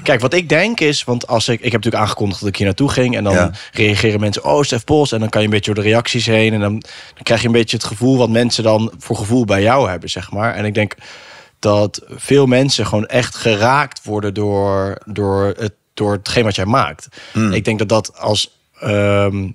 B: Kijk, wat ik denk is, want als ik, ik heb natuurlijk aangekondigd dat ik hier naartoe ging en dan reageren mensen, oh Stef Pols. en dan kan je een beetje door de reacties heen en dan, dan, krijg je een beetje het gevoel wat mensen dan voor gevoel bij jou hebben, zeg maar. En ik denk dat veel mensen gewoon echt geraakt worden door, door, het, door hetgeen wat jij maakt. Hmm. Ik denk dat dat als ehm,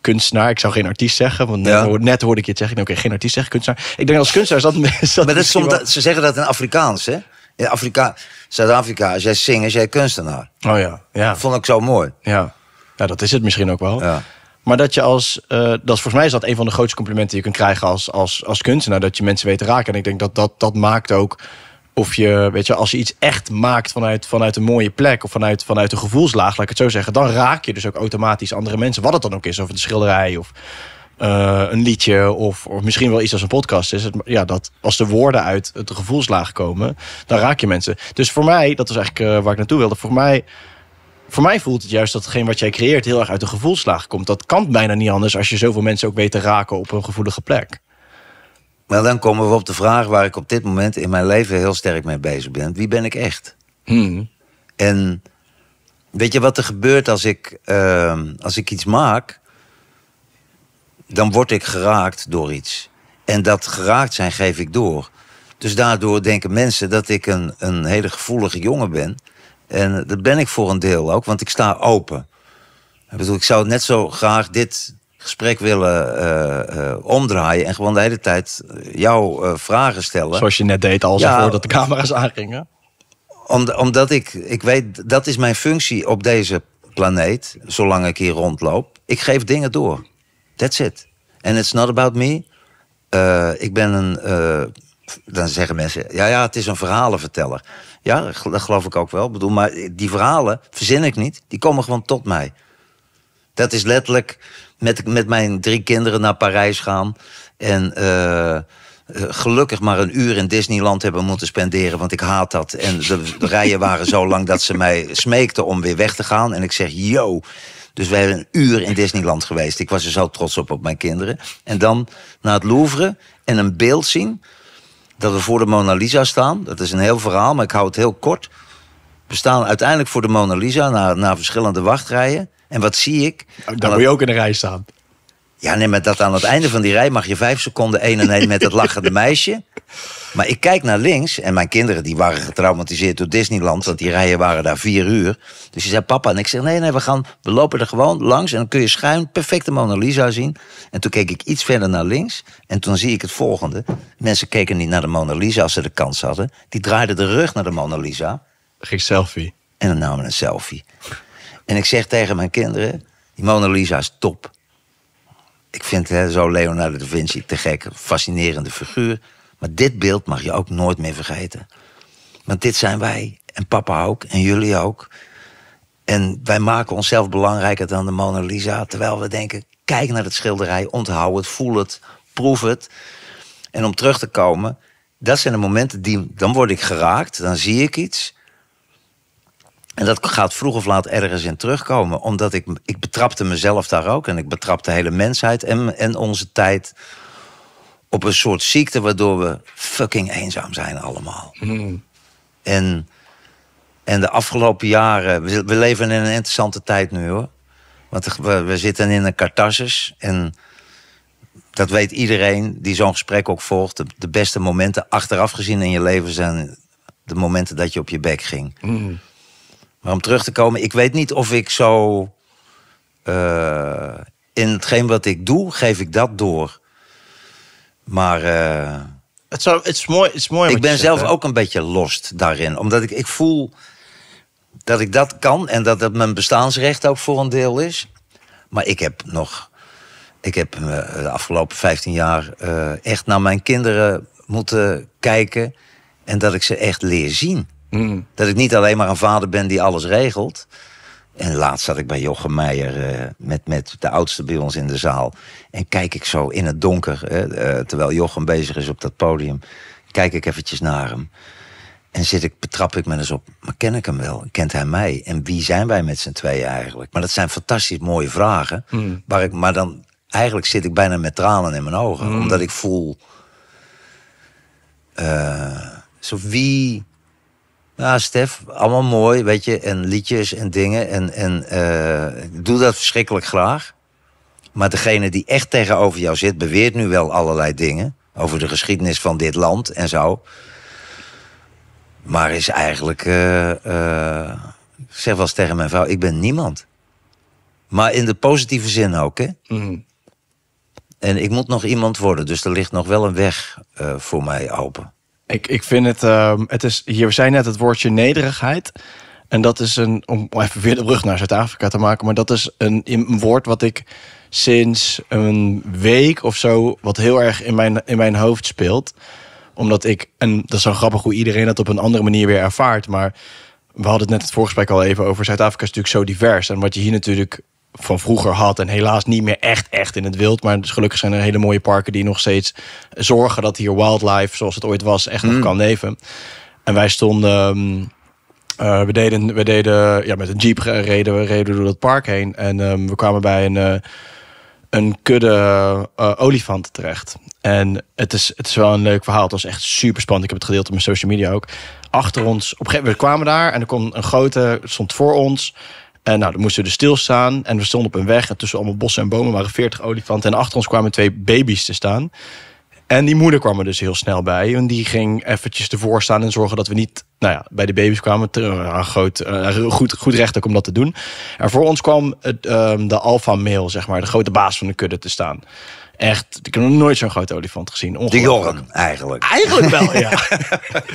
B: kunstenaar. Ik zou geen artiest zeggen, want net, ja. hoorde, net hoorde ik je het zeggen. Oké, geen artiest zeggen, kunstenaar. Ik denk als kunstenaar is dat... Is dat maar dat
A: ze zeggen dat in Afrikaans, hè? in Afrika, Zuid-Afrika, als jij zingt, als jij kunstenaar. Oh ja, ja. Dat vond ik zo mooi.
B: Ja, ja dat is het misschien ook wel. Ja. Maar dat je als, eh, dat is volgens mij is dat een van de grootste complimenten die je kunt krijgen als, als, als kunstenaar, dat je mensen weet te raken. En ik denk dat dat, dat maakt ook of je, weet je, als je iets echt maakt vanuit, vanuit een mooie plek of vanuit, vanuit een gevoelslaag, laat ik het zo zeggen, dan raak je dus ook automatisch andere mensen, wat het dan ook is, of een schilderij of eh, een liedje of, of misschien wel iets als een podcast is. Het, ja, dat als de woorden uit het gevoelslaag komen, dan raak je mensen. Dus voor mij, dat is eigenlijk eh, waar ik naartoe wilde. Voor mij, voor mij voelt het juist dat hetgeen wat jij creëert heel erg uit de gevoelslaag komt. Dat kan bijna niet anders als je zoveel mensen ook weet te raken op een gevoelige plek. Maar
A: nou, dan komen we op de vraag waar ik op dit moment in mijn leven heel sterk mee bezig ben. Wie ben ik echt? Hmm. En weet je wat er gebeurt als ik, ehm, als ik iets maak? dan word ik geraakt door iets. En dat geraakt zijn geef ik door. Dus daardoor denken mensen dat ik een, een hele gevoelige jongen ben. En dat ben ik voor een deel ook, want ik sta open. Ik bedoel, ik zou net zo graag dit gesprek willen eh, eh, omdraaien en gewoon de hele tijd eh, jouw vragen stellen. Zoals je net deed al voordat de
B: camera's aangingen.
A: omdat ik, ik weet, dat is mijn functie op deze planeet, zolang ik hier rondloop. Ik geef dingen door. That's it. And it's not about me. Eh, ik ben een. Eh, dan zeggen mensen, ja, ja, het is een verhalenverteller. Ja, dat geloof ik ook wel. Ik bedoel, maar die verhalen verzin ik niet. Die komen gewoon tot mij. Dat is letterlijk met, met mijn drie kinderen naar Parijs gaan. En eh, gelukkig maar een uur in Disneyland hebben moeten spenderen. Want ik haat dat. En de, de rijen waren zo lang dat ze mij smeekten om weer weg te gaan. En ik zeg, yo, dus wij hebben een uur in Disneyland geweest. Ik was er zo trots op, op mijn kinderen. En dan naar het Louvre en een beeld zien. Dat we voor de Mona Lisa staan. Dat is een heel verhaal, maar ik hou het heel kort. We staan uiteindelijk voor de Mona Lisa na, na verschillende wachtrijen. En wat zie ik? Dan moet je ook in de rij staan. Ja, nee, maar dat aan het einde van die rij mag je vijf seconden één en één met het lachende meisje. Maar ik kijk naar links en mijn kinderen die waren getraumatiseerd door Disneyland, want die rijen waren daar vier uur. Dus je zei papa en ik zeg nee, nee, we gaan, we lopen er gewoon langs en dan kun je schuin perfecte Mona Lisa zien. En toen keek ik iets verder naar links en toen zie ik het volgende. Mensen keken niet naar de Mona Lisa als ze de kans hadden. Die draaiden de rug naar de Mona Lisa. Ging selfie. En dan namen een selfie. En ik zeg tegen mijn kinderen, die Mona Lisa is top ik vind hè, zo Leonardo da Vinci te gek, fascinerende figuur. Maar dit beeld mag je ook nooit meer vergeten. Want dit zijn wij, en papa ook, en jullie ook. En wij maken onszelf belangrijker dan de Mona Lisa. Terwijl we denken, kijk naar het schilderij, onthoud het, voel het, proef het. En om terug te komen, dat zijn de momenten die... Dan word ik geraakt, dan zie ik iets. En dat gaat vroeg of laat ergens in terugkomen. Omdat ik, ik betrapte mezelf daar ook. En ik betrapte de hele mensheid en, en onze tijd op een soort ziekte waardoor we fucking eenzaam zijn allemaal. Hmm. En, en de afgelopen jaren, we, we, leven in een interessante tijd nu hoor. Want we, we zitten in een catharsis en dat weet iedereen die zo'n gesprek ook volgt. De, beste momenten achteraf gezien in je leven zijn de momenten dat je op je bek ging. Hmm. Maar om terug te komen, ik weet niet of ik zo. Eh, in hetgeen wat ik doe, geef ik dat door. Maar. Eh, het, het, is mooi, het is mooi. Ik ben zelf ook een beetje lost daarin. Omdat ik, ik voel dat ik dat kan en dat dat mijn bestaansrecht ook voor een deel is. Maar ik heb nog. Ik heb eh, de afgelopen 15 jaar echt naar mijn kinderen moeten kijken. En dat ik ze echt leer zien. Hmm. Dat ik niet alleen maar een vader ben die alles regelt. En laatst zat ik bij Jochem Meijer eh, met, met de oudste bij ons in de zaal. En kijk ik zo in het donker, eh, terwijl Jochem bezig is op dat podium, kijk ik eventjes naar hem. En zit ik, betrap ik me eens dus op, maar ken ik hem wel? Kent hij mij? En wie zijn wij met z'n tweeën eigenlijk? Maar dat zijn fantastisch mooie vragen. Hmm. Waar ik, maar dan, eigenlijk zit ik bijna met tranen in mijn ogen. Hmm. Omdat ik voel... Eh, zo wie nou, Stef, allemaal mooi, weet je, en liedjes en dingen. En, en eh, ik doe dat verschrikkelijk graag. Maar degene die echt tegenover jou zit, beweert nu wel allerlei dingen. Over de geschiedenis van dit land en zo. Maar is eigenlijk. Eh, eh, ik zeg wel eens tegen mijn vrouw: ik ben niemand. Maar in de positieve zin ook, hè? Mhm. En ik moet nog iemand worden, dus er ligt nog wel een weg voor mij open.
B: Ik, ik vind het, um, het is, hier zijn net het woordje nederigheid. En dat is een, om even weer de brug naar Zuid-Afrika te maken, maar dat is een, een, woord wat ik sinds een week of zo, wat heel erg in mijn, in mijn hoofd speelt. Omdat ik, en dat is zo grappig hoe iedereen dat op een andere manier weer ervaart, maar we hadden het net het voorgesprek al even over. Zuid-Afrika is natuurlijk zo divers. En wat je hier natuurlijk van vroeger had. En helaas niet meer echt, echt in het wild. Maar dus gelukkig zijn er hele mooie parken die nog steeds zorgen dat hier wildlife, zoals het ooit was, echt nog hmm. kan leven. En wij stonden. Ehm, eh, we deden, we deden ja, met een jeep reden we reden door dat park heen. En ehm, we kwamen bij een, eh, een kudde uh, eh, olifanten terecht. En het is, het is wel een leuk verhaal. Het was echt super spannend. Ik heb het gedeeld op mijn social media ook. Achter ons, op we kwamen daar en er kwam een grote, stond voor ons. En nou, dan moesten we dus stilstaan. En we stonden op een weg. En tussen allemaal bossen en bomen waren veertig olifanten. En achter ons kwamen twee baby's te staan. En die moeder kwam er dus heel snel bij. En die ging eventjes ervoor staan en zorgen dat we niet nou ja, bij de baby's kwamen. Eh, een groot, heel eh, goed, goed recht om dat te doen. En voor ons kwam het, ehm, de alfa male, zeg maar, de grote baas van de kudde te staan. Echt, ik heb nog nooit zo'n grote olifant gezien. die Jorn, eigenlijk. Eigenlijk wel, ja.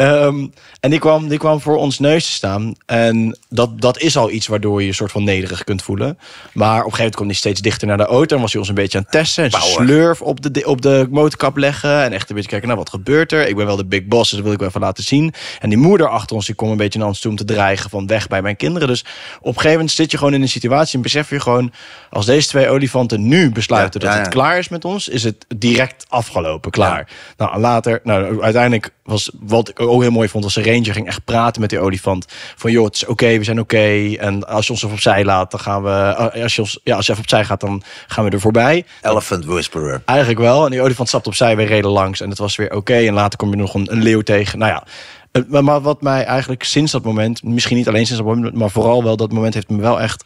B: Ehm, en die kwam, die kwam voor ons neus te staan. En dat, dat is al iets waardoor je je soort van nederig kunt voelen. Maar op een gegeven moment kwam hij steeds dichter naar de auto. En was hij ons een beetje aan het testen. En slurf op de, op de motorkap leggen. En echt een beetje kijken, naar nou, wat gebeurt er? Ik ben wel de big boss, dus dat wil ik wel even laten zien. En die moeder achter ons, die kwam een beetje naar ons toe om te dreigen. Van weg bij mijn kinderen. Dus op een gegeven moment zit je gewoon in een situatie. En besef je gewoon, als deze twee olifanten nu besluiten dat het klaar is met ons. Is het direct afgelopen, klaar. Nou, later, nou uiteindelijk was wat ik ook heel mooi vond als een ranger ging echt praten met die olifant. Van joh, het is oké, we zijn oké. en als je ons even opzij laat, dan gaan we... Eh, als je, ons, ja, als je even opzij gaat, dan gaan we er voorbij.
A: Elephant whisperer.
B: Eigenlijk wel. En die olifant stapt opzij, we reden langs. En het was weer oké. En later kom je nog een, een leeuw tegen. Nou ja, eh, maar wat mij eigenlijk sinds dat moment, misschien niet alleen sinds dat moment, maar vooral wel dat moment heeft me wel echt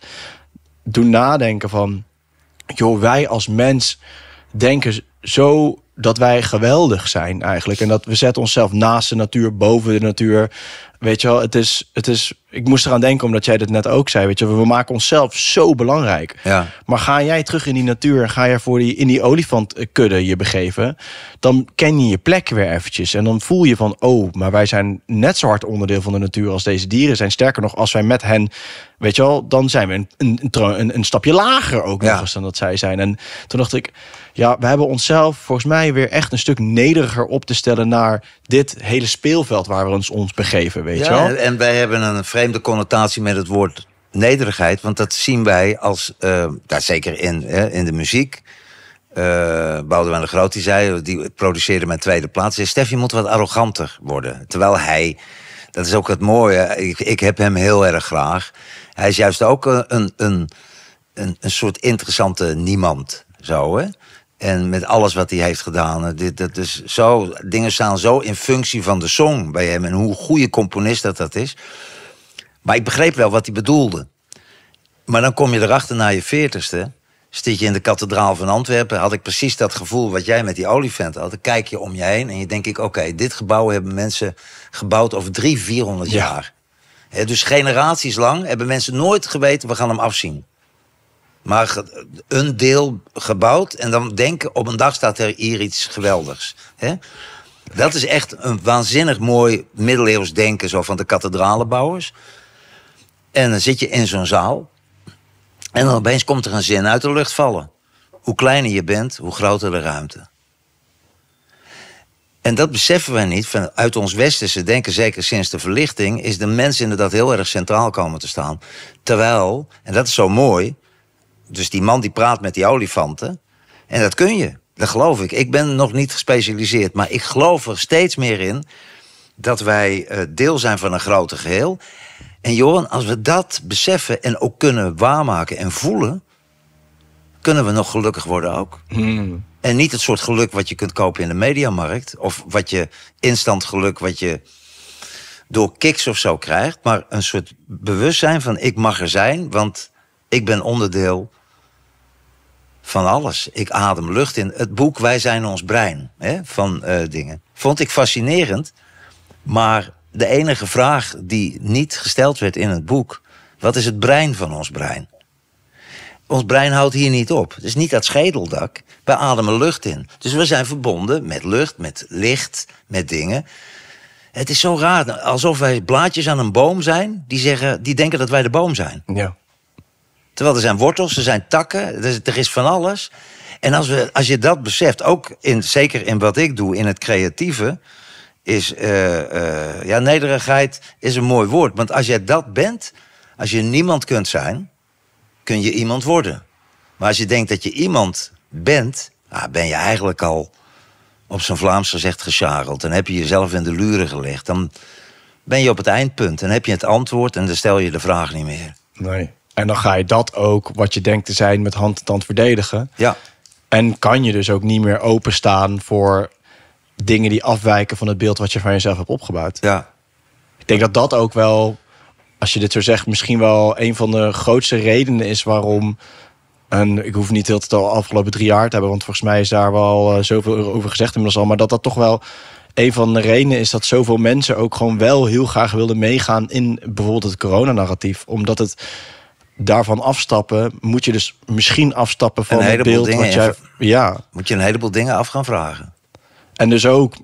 B: doen nadenken van, joh, wij als mens denken zo dat wij geweldig zijn eigenlijk. En dat we zetten onszelf naast de natuur, boven de natuur weet je wel, het is, het is, ik moest eraan denken omdat jij dit net ook zei. Weet je, we maken onszelf zo belangrijk. Ja. Maar ga jij terug in die natuur en ga je voor die, in die olifantkudde je begeven, dan ken je je plek weer eventjes. En dan voel je van, oh, maar wij zijn net zo hard onderdeel van de natuur als deze dieren zijn. Sterker nog, als wij met hen, weet je wel, dan zijn we een, een, een, stapje lager ook ja. nog eens dan dat zij zijn. En toen dacht ik, ja, we hebben onszelf volgens mij weer echt een stuk nederiger op te stellen naar dit hele speelveld waar we ons, ons begeven.
A: Weet ja, En wij hebben een vreemde connotatie met het woord nederigheid. Want dat zien wij als, eh, daar zeker in, hè, in de muziek. Uh, Boudewijn de Groot, die zei, die produceerde mijn tweede plaats. Zei, je moet wat arroganter worden. Terwijl hij, dat is ook het mooie, ik, ik heb hem heel erg graag. Hij is juist ook een, een, een, een soort interessante niemand. Zo, hè? En met alles wat hij heeft gedaan. Dit, dat is zo, dingen staan zo in functie van de song bij hem. En hoe goede componist dat, dat is. Maar ik begreep wel wat hij bedoelde. Maar dan kom je erachter na je veertigste. Stit je in de kathedraal van Antwerpen. Had ik precies dat gevoel wat jij met die olifant had. Dan kijk je om je heen en je denk ik... oké, dit gebouw hebben mensen gebouwd over drie, vierhonderd jaar. dus generaties lang hebben mensen nooit geweten... we gaan hem afzien maar een deel gebouwd en dan denken op een dag staat er hier iets geweldigs. Hè? Dat is echt een waanzinnig mooi middeleeuws denken zo van de kathedralenbouwers. En dan zit je in zo'n zaal en dan opeens komt er een zin uit de lucht vallen. Hoe kleiner je bent, hoe groter de ruimte. En dat beseffen wij niet. Vanuit ons westerse denken, zeker sinds de verlichting, is de mens inderdaad heel erg centraal komen te staan. Terwijl, en dat is zo mooi, dus die man die praat met die olifanten. En dat kun je. Dat geloof ik. Ik ben nog niet gespecialiseerd, maar ik geloof er steeds meer in dat wij eh, deel zijn van een groter geheel. En Johan, als we dat beseffen en ook kunnen waarmaken en voelen, kunnen we nog gelukkig worden ook. Hmm. En niet het soort geluk wat je kunt kopen in de mediamarkt, of wat je instant geluk wat je door kik's of zo krijgt, maar een soort bewustzijn van ik mag er zijn, want ik ben onderdeel van alles. Ik adem lucht in. Het boek Wij zijn ons brein hè, van eh, dingen. Vond ik fascinerend. Maar de enige vraag die niet gesteld werd in het boek: wat is het brein van ons brein? Ons brein houdt hier niet op. Het is niet dat schedeldak. We ademen lucht in. Dus we zijn verbonden met lucht, met licht, met dingen. Het is zo raar, alsof wij blaadjes aan een boom zijn die, zeggen, die denken dat wij de boom zijn. Ja. Terwijl er zijn wortels, er zijn takken, er, is van alles. En als, we, als je dat beseft, ook in, zeker in wat ik doe, in het creatieve, is uh, ja, nederigheid is een mooi woord. Want als jij dat bent, als je niemand kunt zijn, kun je iemand worden. Maar als je denkt dat je iemand bent, nou, ben je eigenlijk al op zijn Vlaams gezegd gesjareld. Dan heb je jezelf in de luren gelegd. Dan ben je op het eindpunt. en heb je het antwoord en dan stel je de vraag niet meer.
B: Nee. En dan ga je dat ook, wat je denkt te zijn, met hand en tand verdedigen. Ja. En kan je dus ook niet meer openstaan voor dingen die afwijken van het beeld wat je van jezelf hebt opgebouwd. Ja. Ik denk dat dat ook wel, als je dit zo zegt, misschien wel een van de grootste redenen is waarom. En ik hoef niet heel de afgelopen drie jaar te hebben, want volgens mij is daar wel eh, zoveel over gezegd inmiddels al. Maar dat dat toch wel een van de redenen is dat zoveel mensen ook gewoon wel heel graag wilden meegaan in bijvoorbeeld het coronanarratief. Omdat het daarvan afstappen, moet je dus misschien afstappen van een beeld. Dingen, jij,
A: ja. Moet je een heleboel dingen af gaan vragen.
B: En dus ook,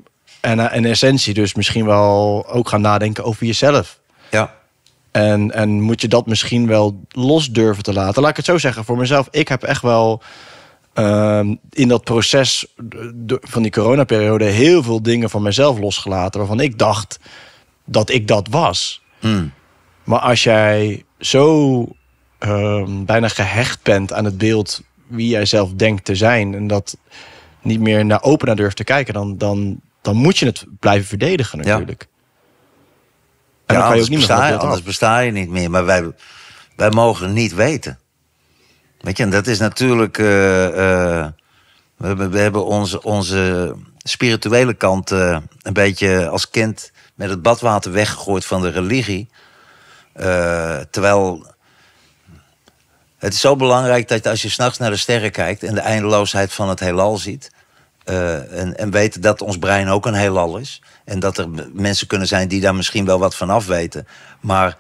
B: en eh, in essentie dus misschien wel ook gaan nadenken over jezelf. Ja. En, en moet je dat misschien wel los durven te laten? Laat ik het zo zeggen voor mezelf. Ik heb echt wel ehm, in dat proces eh, van die coronaperiode heel veel dingen van mezelf losgelaten. Waarvan ik dacht dat ik dat was. Hmm. Maar als jij zo Ehm, bijna gehecht bent aan het beeld wie jij zelf denkt te zijn. En dat niet meer naar open naar durft te kijken, dan, dan, dan moet je het blijven verdedigen natuurlijk. Ja.
A: En je ook niet anders besta je niet meer. Maar wij, wij mogen niet weten. Weet je, en dat is natuurlijk. Uh, uh, we, hebben onze, onze spirituele kant eh, een beetje als kind met het badwater weggegooid van de religie. terwijl het is zo belangrijk dat als je s'nachts naar de sterren kijkt en de eindeloosheid van het heelal ziet. Eh, en, en weet dat ons brein ook een heelal is. En dat er mensen kunnen zijn die daar misschien wel wat van afweten, weten. Maar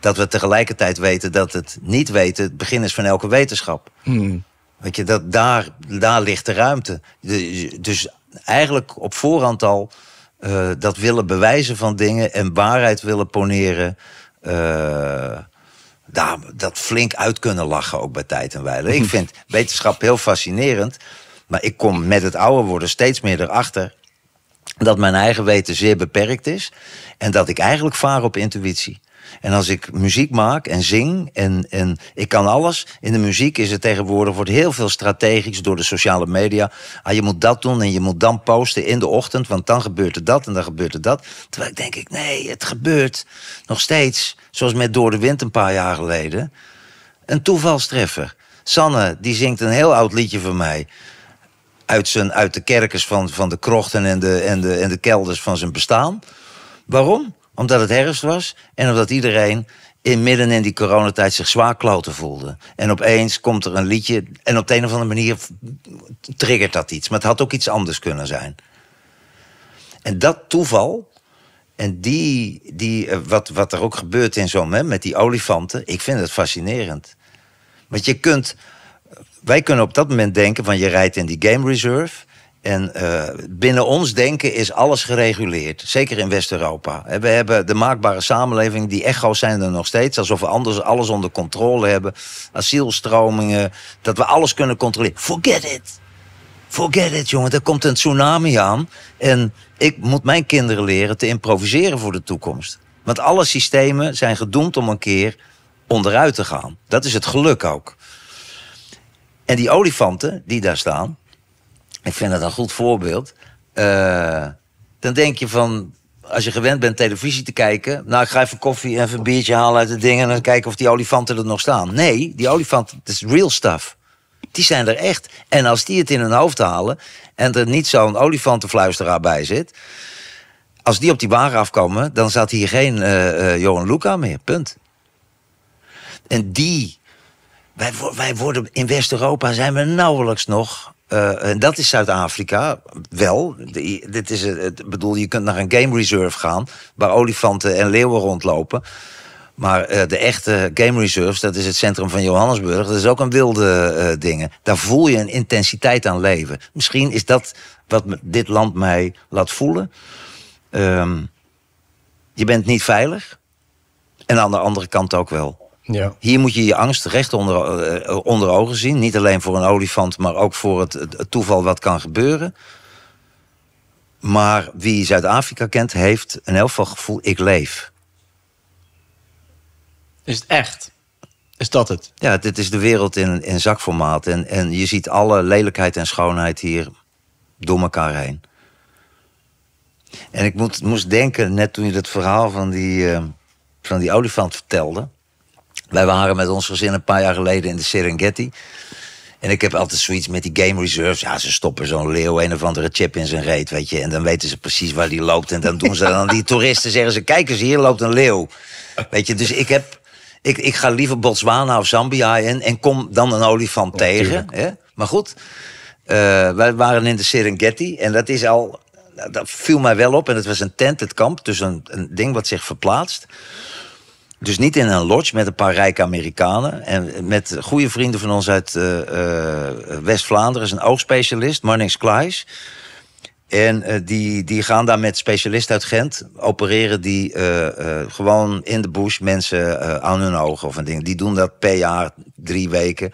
A: dat we tegelijkertijd weten dat het niet weten het begin is van elke wetenschap. Hmm. Weet je, dat daar, daar ligt de ruimte. dus eigenlijk op voorhand al eh, dat willen bewijzen van dingen en waarheid willen poneren. Eh, daar, dat flink uit kunnen lachen ook bij tijd en wijle. Ik vind wetenschap heel fascinerend. Maar ik kom met het ouder worden steeds meer erachter dat mijn eigen weten zeer beperkt is. En dat ik eigenlijk vaar op intuïtie. En als ik muziek maak en zing en, en ik kan alles. In de muziek is het tegenwoordig wordt heel veel strategisch door de sociale media. Ah, je moet dat doen en je moet dan posten in de ochtend. Want dan gebeurt er dat en dan gebeurt er dat. Terwijl ik denk ik, nee, het gebeurt nog steeds. Zoals met Door de Wind een paar jaar geleden. Een toevalstreffer. Sanne, die zingt een heel oud liedje van mij. Uit, zijn, uit de kerkers van, van de krochten en de, en, de, en de kelders van zijn bestaan. Waarom? Omdat het herfst was en omdat iedereen in midden in die coronatijd zich zwaar kloten voelde. En opeens komt er een liedje en op de een of andere manier triggert dat iets. Maar het had ook iets anders kunnen zijn. En dat toeval, en die, die, eh, wat, wat er ook gebeurt in zo'n met die olifanten, ik vind het fascinerend. Want je kunt, wij kunnen op dat moment denken van je rijdt in die game reserve en eh, binnen ons denken is alles gereguleerd. Zeker in West-Europa. Eh, we hebben de maakbare samenleving, die echo's zijn er nog steeds. Alsof we anders alles onder controle hebben. Asielstromingen, dat we alles kunnen controleren. Forget it! Forget it, jongen. Er komt een tsunami aan. En ik moet mijn kinderen leren te improviseren voor de toekomst. Want alle systemen zijn gedoemd om een keer onderuit te gaan. Dat is het geluk ook. En die olifanten die daar staan, ik vind dat een goed voorbeeld. Eh, dan denk je van, als je gewend bent televisie te kijken... nou, ik ga even koffie en een biertje halen uit de dingen... en kijken of die olifanten er nog staan. Nee, die olifanten, het is real stuff. Die zijn er echt. En als die het in hun hoofd halen... en er niet zo'n olifantenfluisteraar bij zit... als die op die baan afkomen... dan zat hier geen eh, eh, Johan Luca meer, punt. En die... Wij, wij worden in West-Europa zijn we nauwelijks nog eh, en dat is Zuid-Afrika wel. dit is het, bedoel, je kunt naar een game reserve gaan waar olifanten en leeuwen rondlopen. Maar eh, de echte game reserves, dat is het centrum van Johannesburg, dat is ook een wilde uh, dingen. Daar voel je een intensiteit aan leven. Misschien is dat wat dit land mij laat voelen. Ehm, je bent niet veilig. En aan de andere kant ook wel. Ja. Hier moet je je angst recht onder, eh, onder ogen zien. Niet alleen voor een olifant, maar ook voor het, toeval wat kan gebeuren. Maar wie Zuid-Afrika kent, heeft een heel veel gevoel: ik leef.
B: Is het echt?
A: Is dat het? Ja, dit is de wereld in, in zakformaat. En, en je ziet alle lelijkheid en schoonheid hier door elkaar heen. En ik moet, moest denken, net toen je dat verhaal van die, eh, van die olifant vertelde. Wij waren met ons gezin een paar jaar geleden in de Serengeti. En ik heb altijd zoiets met die game reserves. Ja, ze stoppen zo'n leeuw een of andere chip in zijn reet, weet je. En dan weten ze precies waar die loopt. En dan doen ze dan die toeristen, zeggen ze, kijk eens, hier loopt een leeuw. Weet je, dus ik heb... Ik, ik ga liever Botswana of Zambia in en kom dan een olifant oh, tegen. Hè? Maar goed, eh, wij waren in de Serengeti en dat is al... Dat viel mij wel op en het was een tent, het kamp, dus een, een ding wat zich verplaatst. Dus niet in een lodge met een paar rijke Amerikanen. En met goede vrienden van ons uit eh, eh, West-Vlaanderen. is een oogspecialist, Marnix Claes, En eh, die, die gaan daar met specialisten uit Gent opereren. Die gewoon in de bush mensen aan hun ogen of een ding. Die doen dat per jaar drie weken.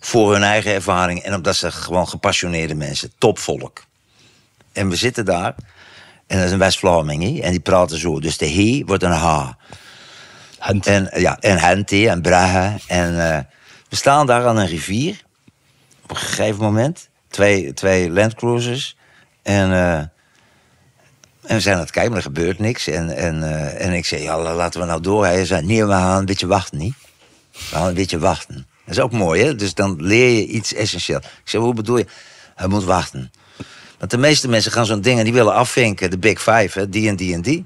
A: Voor hun eigen ervaring. En omdat ze gewoon gepassioneerde mensen. Topvolk. En we zitten daar. En dat is een West-Vlaming. En die praten zo. Dus de he wordt een H. En, ja, en Hente en Braga. En eh, we staan daar aan een rivier. Op een gegeven moment. Twee, twee landcruisers. En, eh, en we zijn aan het kijken, maar er gebeurt niks. En, en, eh, en ik zei, ja, laten we nou door. Hij zei, nee, we gaan een beetje wachten, niet? We gaan een beetje wachten. Dat is ook mooi, hè? Dus dan leer je iets essentieels. Ik zei, hoe bedoel je? Hij moet wachten. Want de meeste mensen gaan zo'n ding en die willen afvinken. De big five, hè? Die en die en die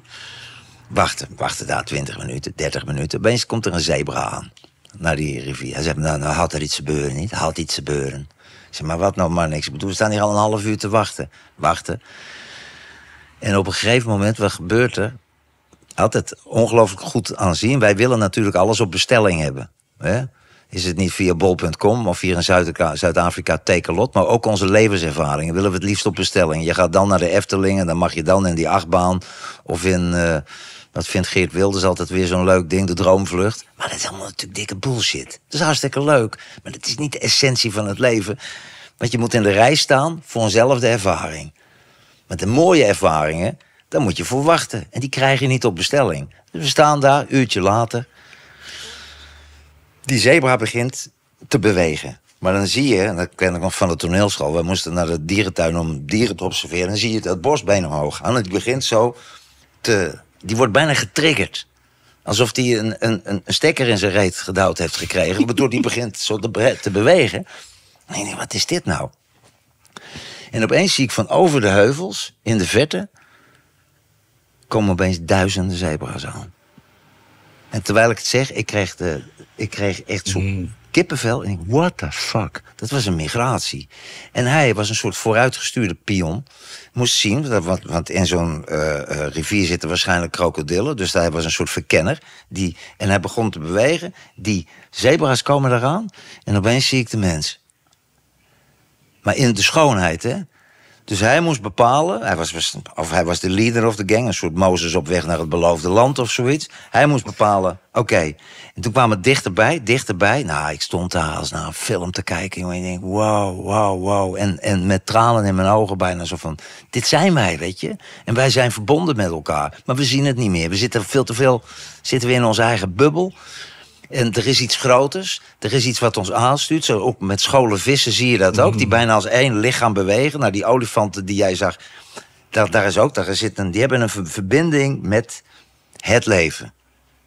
A: wachten, wachten daar 20 minuten, 30 minuten. Opeens komt er een zebra aan naar die rivier. Hij zegt, nou, nou had er iets gebeuren niet, had iets gebeuren. Ik zeg, maar wat nou maar niks. Ik bedoel, we staan hier al een half uur te wachten. Wachten. En op een gegeven moment, wat gebeurt er? Altijd ongelooflijk goed aanzien. Wij willen natuurlijk alles op bestelling hebben. Hè? Is het niet via bol.com of via in Zuid-Afrika tekenlot? maar ook onze levenservaringen willen we het liefst op bestelling. Je gaat dan naar de Efteling en dan mag je dan in die achtbaan of in... Eh, dat vindt Geert Wilders altijd weer zo'n leuk ding, de droomvlucht. Maar dat is allemaal natuurlijk dikke bullshit. Dat is hartstikke leuk, maar dat is niet de essentie van het leven. Want je moet in de rij staan voor eenzelfde ervaring. Met de mooie ervaringen, daar moet je voor wachten. En die krijg je niet op bestelling. Dus we staan daar, uurtje later. Die zebra begint te bewegen. Maar dan zie je, en dat ken ik nog van de toneelschool... we moesten naar de dierentuin om dieren te observeren... dan zie je dat borstbeen omhoog gaan. En het begint zo te die wordt bijna getriggerd. Alsof hij een, een, een stekker in zijn reet gedouwd heeft gekregen. Waardoor die begint zo te, te bewegen. Nee, nee, wat is dit nou? En opeens zie ik van over de heuvels, in de verte... komen opeens duizenden zebra's aan. En terwijl ik het zeg, ik kreeg, de, ik kreeg echt zo'n kippenvel. En ik, what the fuck? Dat was een migratie. En hij was een soort vooruitgestuurde pion. Moest zien, want, in zo'n eh, eh, rivier zitten waarschijnlijk krokodillen. Dus hij was een soort verkenner. Die, en hij begon te bewegen. Die zebra's komen eraan. En opeens zie ik de mens. Maar in de schoonheid, hè? Dus hij moest bepalen, hij was, of hij was de leader of de gang, een soort Mozes op weg naar het beloofde land of zoiets. Hij moest bepalen, oké. En toen kwamen we dichterbij, dichterbij. Nou, ik stond daar als naar nou, een film te kijken. Jongen, en ik denk, wow, wow, wow. En, en met tranen in mijn ogen bijna zo van, dit zijn wij, weet je. En wij zijn verbonden met elkaar. Maar we zien het niet meer. We zitten veel te veel, zitten we in onze eigen bubbel. En er is iets groters. Er is iets wat ons aanstuurt. Zo ook met scholen vissen zie je dat ook. Die mhm. bijna als één lichaam bewegen. Nou, die olifanten die jij zag, daar, daar is ook, daar zit een, die hebben een verbinding met het leven.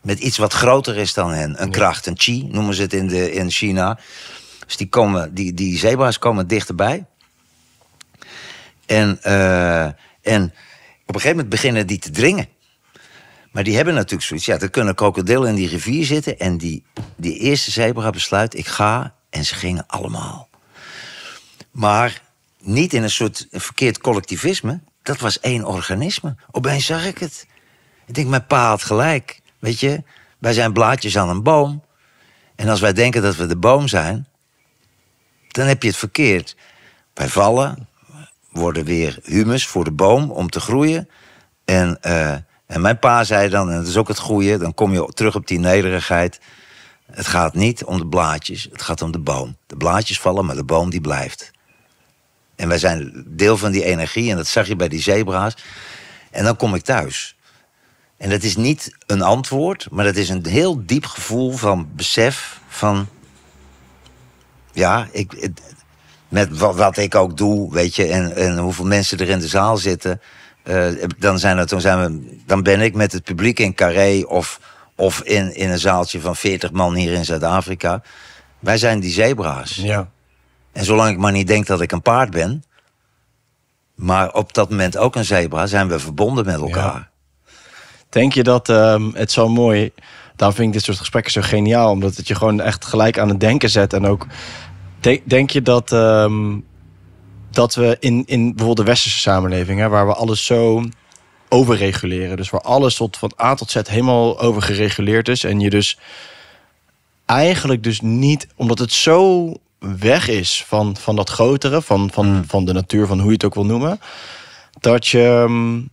A: Met iets wat groter is dan hen. Een kracht, een chi noemen ze het in, de, in China. Dus die, komen, die, die zebra's komen dichterbij. En, eh, en op een gegeven moment beginnen die te dringen. Maar die hebben natuurlijk zoiets. Ja, er kunnen krokodillen in die rivier zitten. En die, die eerste zebra besluit: ik ga. En ze gingen allemaal. Maar niet in een soort verkeerd collectivisme. Dat was één organisme. Opeens zag ik het. Ik denk, mijn pa had gelijk. Weet je, wij zijn blaadjes aan een boom. En als wij denken dat we de boom zijn, dan heb je het verkeerd. Wij vallen, worden weer humus voor de boom om te groeien. En eh, en mijn pa zei dan, en dat is ook het goede, dan kom je terug op die nederigheid. Het gaat niet om de blaadjes, het gaat om de boom. De blaadjes vallen, maar de boom die blijft. En wij zijn deel van die energie, en dat zag je bij die zebra's. En dan kom ik thuis. En dat is niet een antwoord, maar dat is een heel diep gevoel van besef van. Ja, ik, met wat, ik ook doe, weet je, en, en hoeveel mensen er in de zaal zitten. Eh, dan, zijn zijn we, dan ben ik met het publiek in Carré of, of in, in een zaaltje van 40 man hier in Zuid-Afrika. Wij zijn die zebra's. Ja. En zolang ik maar niet denk dat ik een paard ben, maar op dat moment ook een zebra, zijn we verbonden met elkaar. Denk je dat ehm,
B: het zo mooi. Daar vind ik dit soort gesprekken zo geniaal, omdat het je gewoon echt gelijk aan het denken zet. En ook denk, je dat. Ehm, dat we in, in bijvoorbeeld de westerse samenleving, hè, waar we alles zo overreguleren, dus waar alles tot van A tot Z helemaal over gereguleerd is en je dus eigenlijk dus niet, omdat het zo weg is van, van dat grotere, van, van, mm. van de natuur, van hoe je het ook wil noemen, dat je, mm,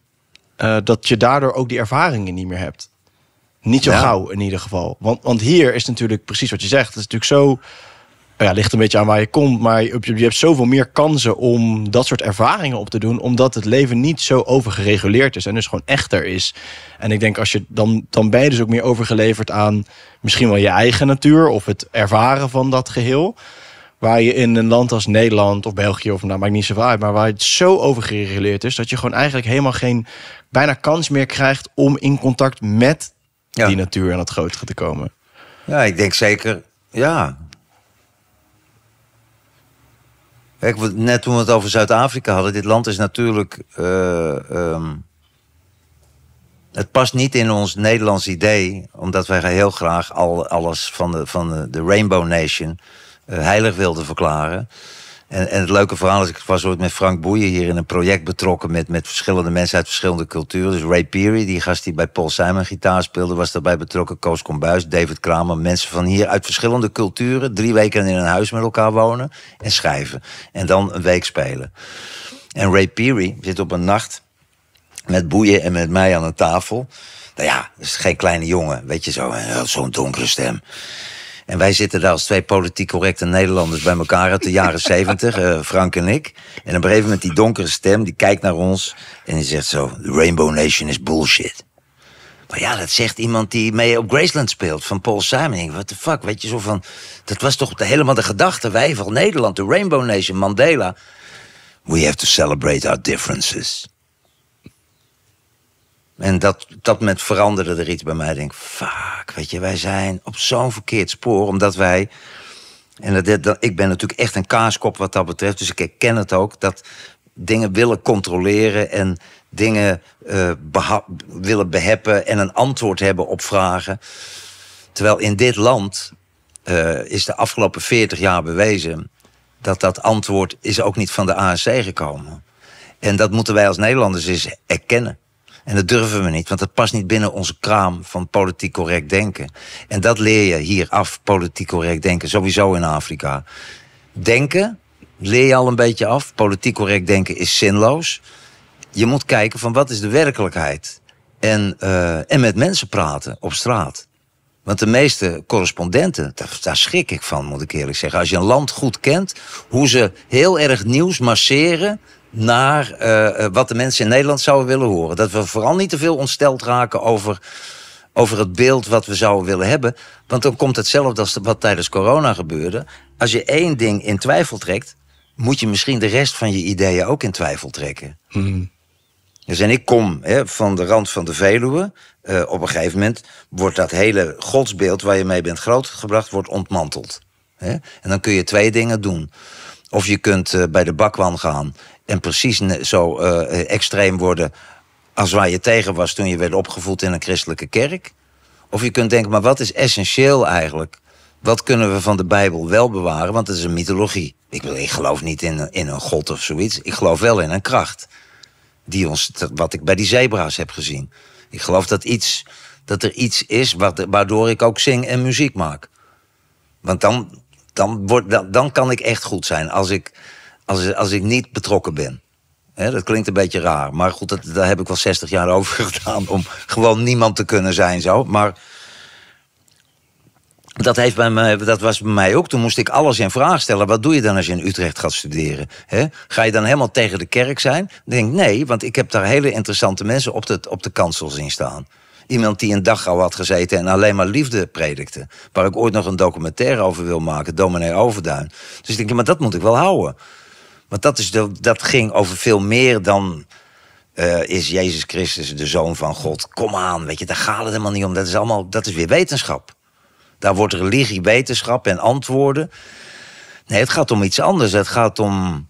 B: eh, dat je daardoor ook die ervaringen niet meer hebt. Niet zo gauw in ieder geval. Want, want hier is natuurlijk precies wat je zegt. Het is natuurlijk zo Oh ja, ligt een beetje aan waar je komt. Maar je, hebt zoveel meer kansen om dat soort ervaringen op te doen. Omdat het leven niet zo overgereguleerd is. En dus gewoon echter is. En ik denk als je dan, dan ben je dus ook meer overgeleverd aan misschien wel je eigen natuur. Of het ervaren van dat geheel. Waar je in een land als Nederland of België of nou maakt niet zoveel uit. Maar waar het zo overgereguleerd is. Dat je gewoon eigenlijk helemaal geen bijna kans meer krijgt om in contact met
A: die natuur en het
B: grote te komen.
A: Ja, ik denk zeker. Ja, Kijk, net toen we het over Zuid-Afrika hadden, dit land is natuurlijk. Eh, ehm, het past niet in ons Nederlands idee, omdat wij heel graag al, alles van de, van de, Rainbow Nation eh, heilig wilden verklaren. En, en het leuke verhaal is, ik was ooit met Frank Boeien hier in een project betrokken met, met verschillende mensen uit verschillende culturen. Dus Ray Peary, die gast die bij Paul Simon gitaar speelde, was daarbij betrokken. Koos Kombuis, David Kramer, mensen van hier uit verschillende culturen. Drie weken in een huis met elkaar wonen en schrijven. En dan een week spelen. En Ray Peary zit op een nacht met Boeien en met mij aan een tafel. Nou ja, dat is geen kleine jongen, weet je zo. Zo'n donkere stem. En wij zitten daar als twee politiek correcte Nederlanders bij elkaar uit de jaren zeventig, eh, Frank en ik. En op een gegeven moment die donkere stem, die kijkt naar ons en die zegt zo, Rainbow Nation is bullshit. Maar ja, dat zegt iemand die mee op Graceland speelt, van Paul Simon. Wat de fuck, weet je, zo van, dat was toch de, helemaal de gedachte, wij van Nederland, de Rainbow Nation, Mandela. We have to celebrate our differences. En dat, dat moment veranderde er iets bij mij. Ik denk, fuck, weet je, wij zijn op zo'n verkeerd spoor. Omdat wij, en dat, ik ben natuurlijk echt een kaaskop wat dat betreft. Dus ik herken het ook, dat dingen willen controleren en dingen eh, willen beheppen en een antwoord hebben op vragen. Terwijl in dit land eh, is de afgelopen 40 jaar bewezen dat dat antwoord is ook niet van de ANC gekomen. En dat moeten wij als Nederlanders eens erkennen. En dat durven we niet, want dat past niet binnen onze kraam van politiek correct denken. En dat leer je hier af, politiek correct denken, sowieso in Afrika. Denken leer je al een beetje af. Politiek correct denken is zinloos. Je moet kijken van wat is de werkelijkheid. En, eh, en met mensen praten op straat. Want de meeste correspondenten, daar, daar, schrik ik van, moet ik eerlijk zeggen. Als je een land goed kent, hoe ze heel erg nieuws masseren naar eh, eh, wat de mensen in Nederland zouden willen horen. Dat we vooral niet te veel ontsteld raken over, over het beeld wat we zouden willen hebben. Want dan komt hetzelfde als wat tijdens corona gebeurde. Als je één ding in twijfel trekt, moet je misschien de rest van je ideeën ook in twijfel trekken. Hmm. Dus en ik kom hè, van de rand van de Veluwe. Eh, op een gegeven moment wordt dat hele godsbeeld waar je mee bent grootgebracht, wordt ontmanteld. Hè? En dan kun je twee dingen doen. Of je kunt bij de bakwan gaan en precies zo eh, extreem worden als waar je tegen was toen je werd opgevoed in een christelijke kerk. Of je kunt denken, maar wat is essentieel eigenlijk? Wat kunnen we van de Bijbel wel bewaren? Want het is een mythologie. Ik, wil, geloof niet in, in een god of zoiets. Ik geloof wel in een kracht. Die ons, wat ik bij die zebra's heb gezien. Ik geloof dat, iets, dat er iets is waardoor ik ook zing en muziek maak. Want dan, dan, word, dan, dan kan ik echt goed zijn. Als ik, als, als ik niet betrokken ben. dat klinkt een beetje raar. Maar goed, dat, daar heb ik wel 60 jaar over gedaan. Om gewoon niemand te kunnen zijn zo. Maar dat, heeft bij mij, dat was bij mij ook. Toen moest ik alles in vraag stellen. Wat doe je dan als je in Utrecht gaat studeren? Ga je dan helemaal tegen de kerk zijn? Dan denk nee, want ik heb daar hele interessante mensen op de, op de in staan. Iemand die een dag had gezeten en alleen maar liefde predikte. Waar ik ooit nog een documentaire over wil maken, Dominee Overduin. Dus ik denk, maar dat moet ik wel houden. Want dat, is dat ging over veel meer dan. Eh, is Jezus Christus de zoon van God? Kom aan, weet je, daar gaat het helemaal niet om. Dat is, allemaal, dat is weer wetenschap. Daar wordt religie, wetenschap en antwoorden. Nee, het gaat om iets anders. Het gaat om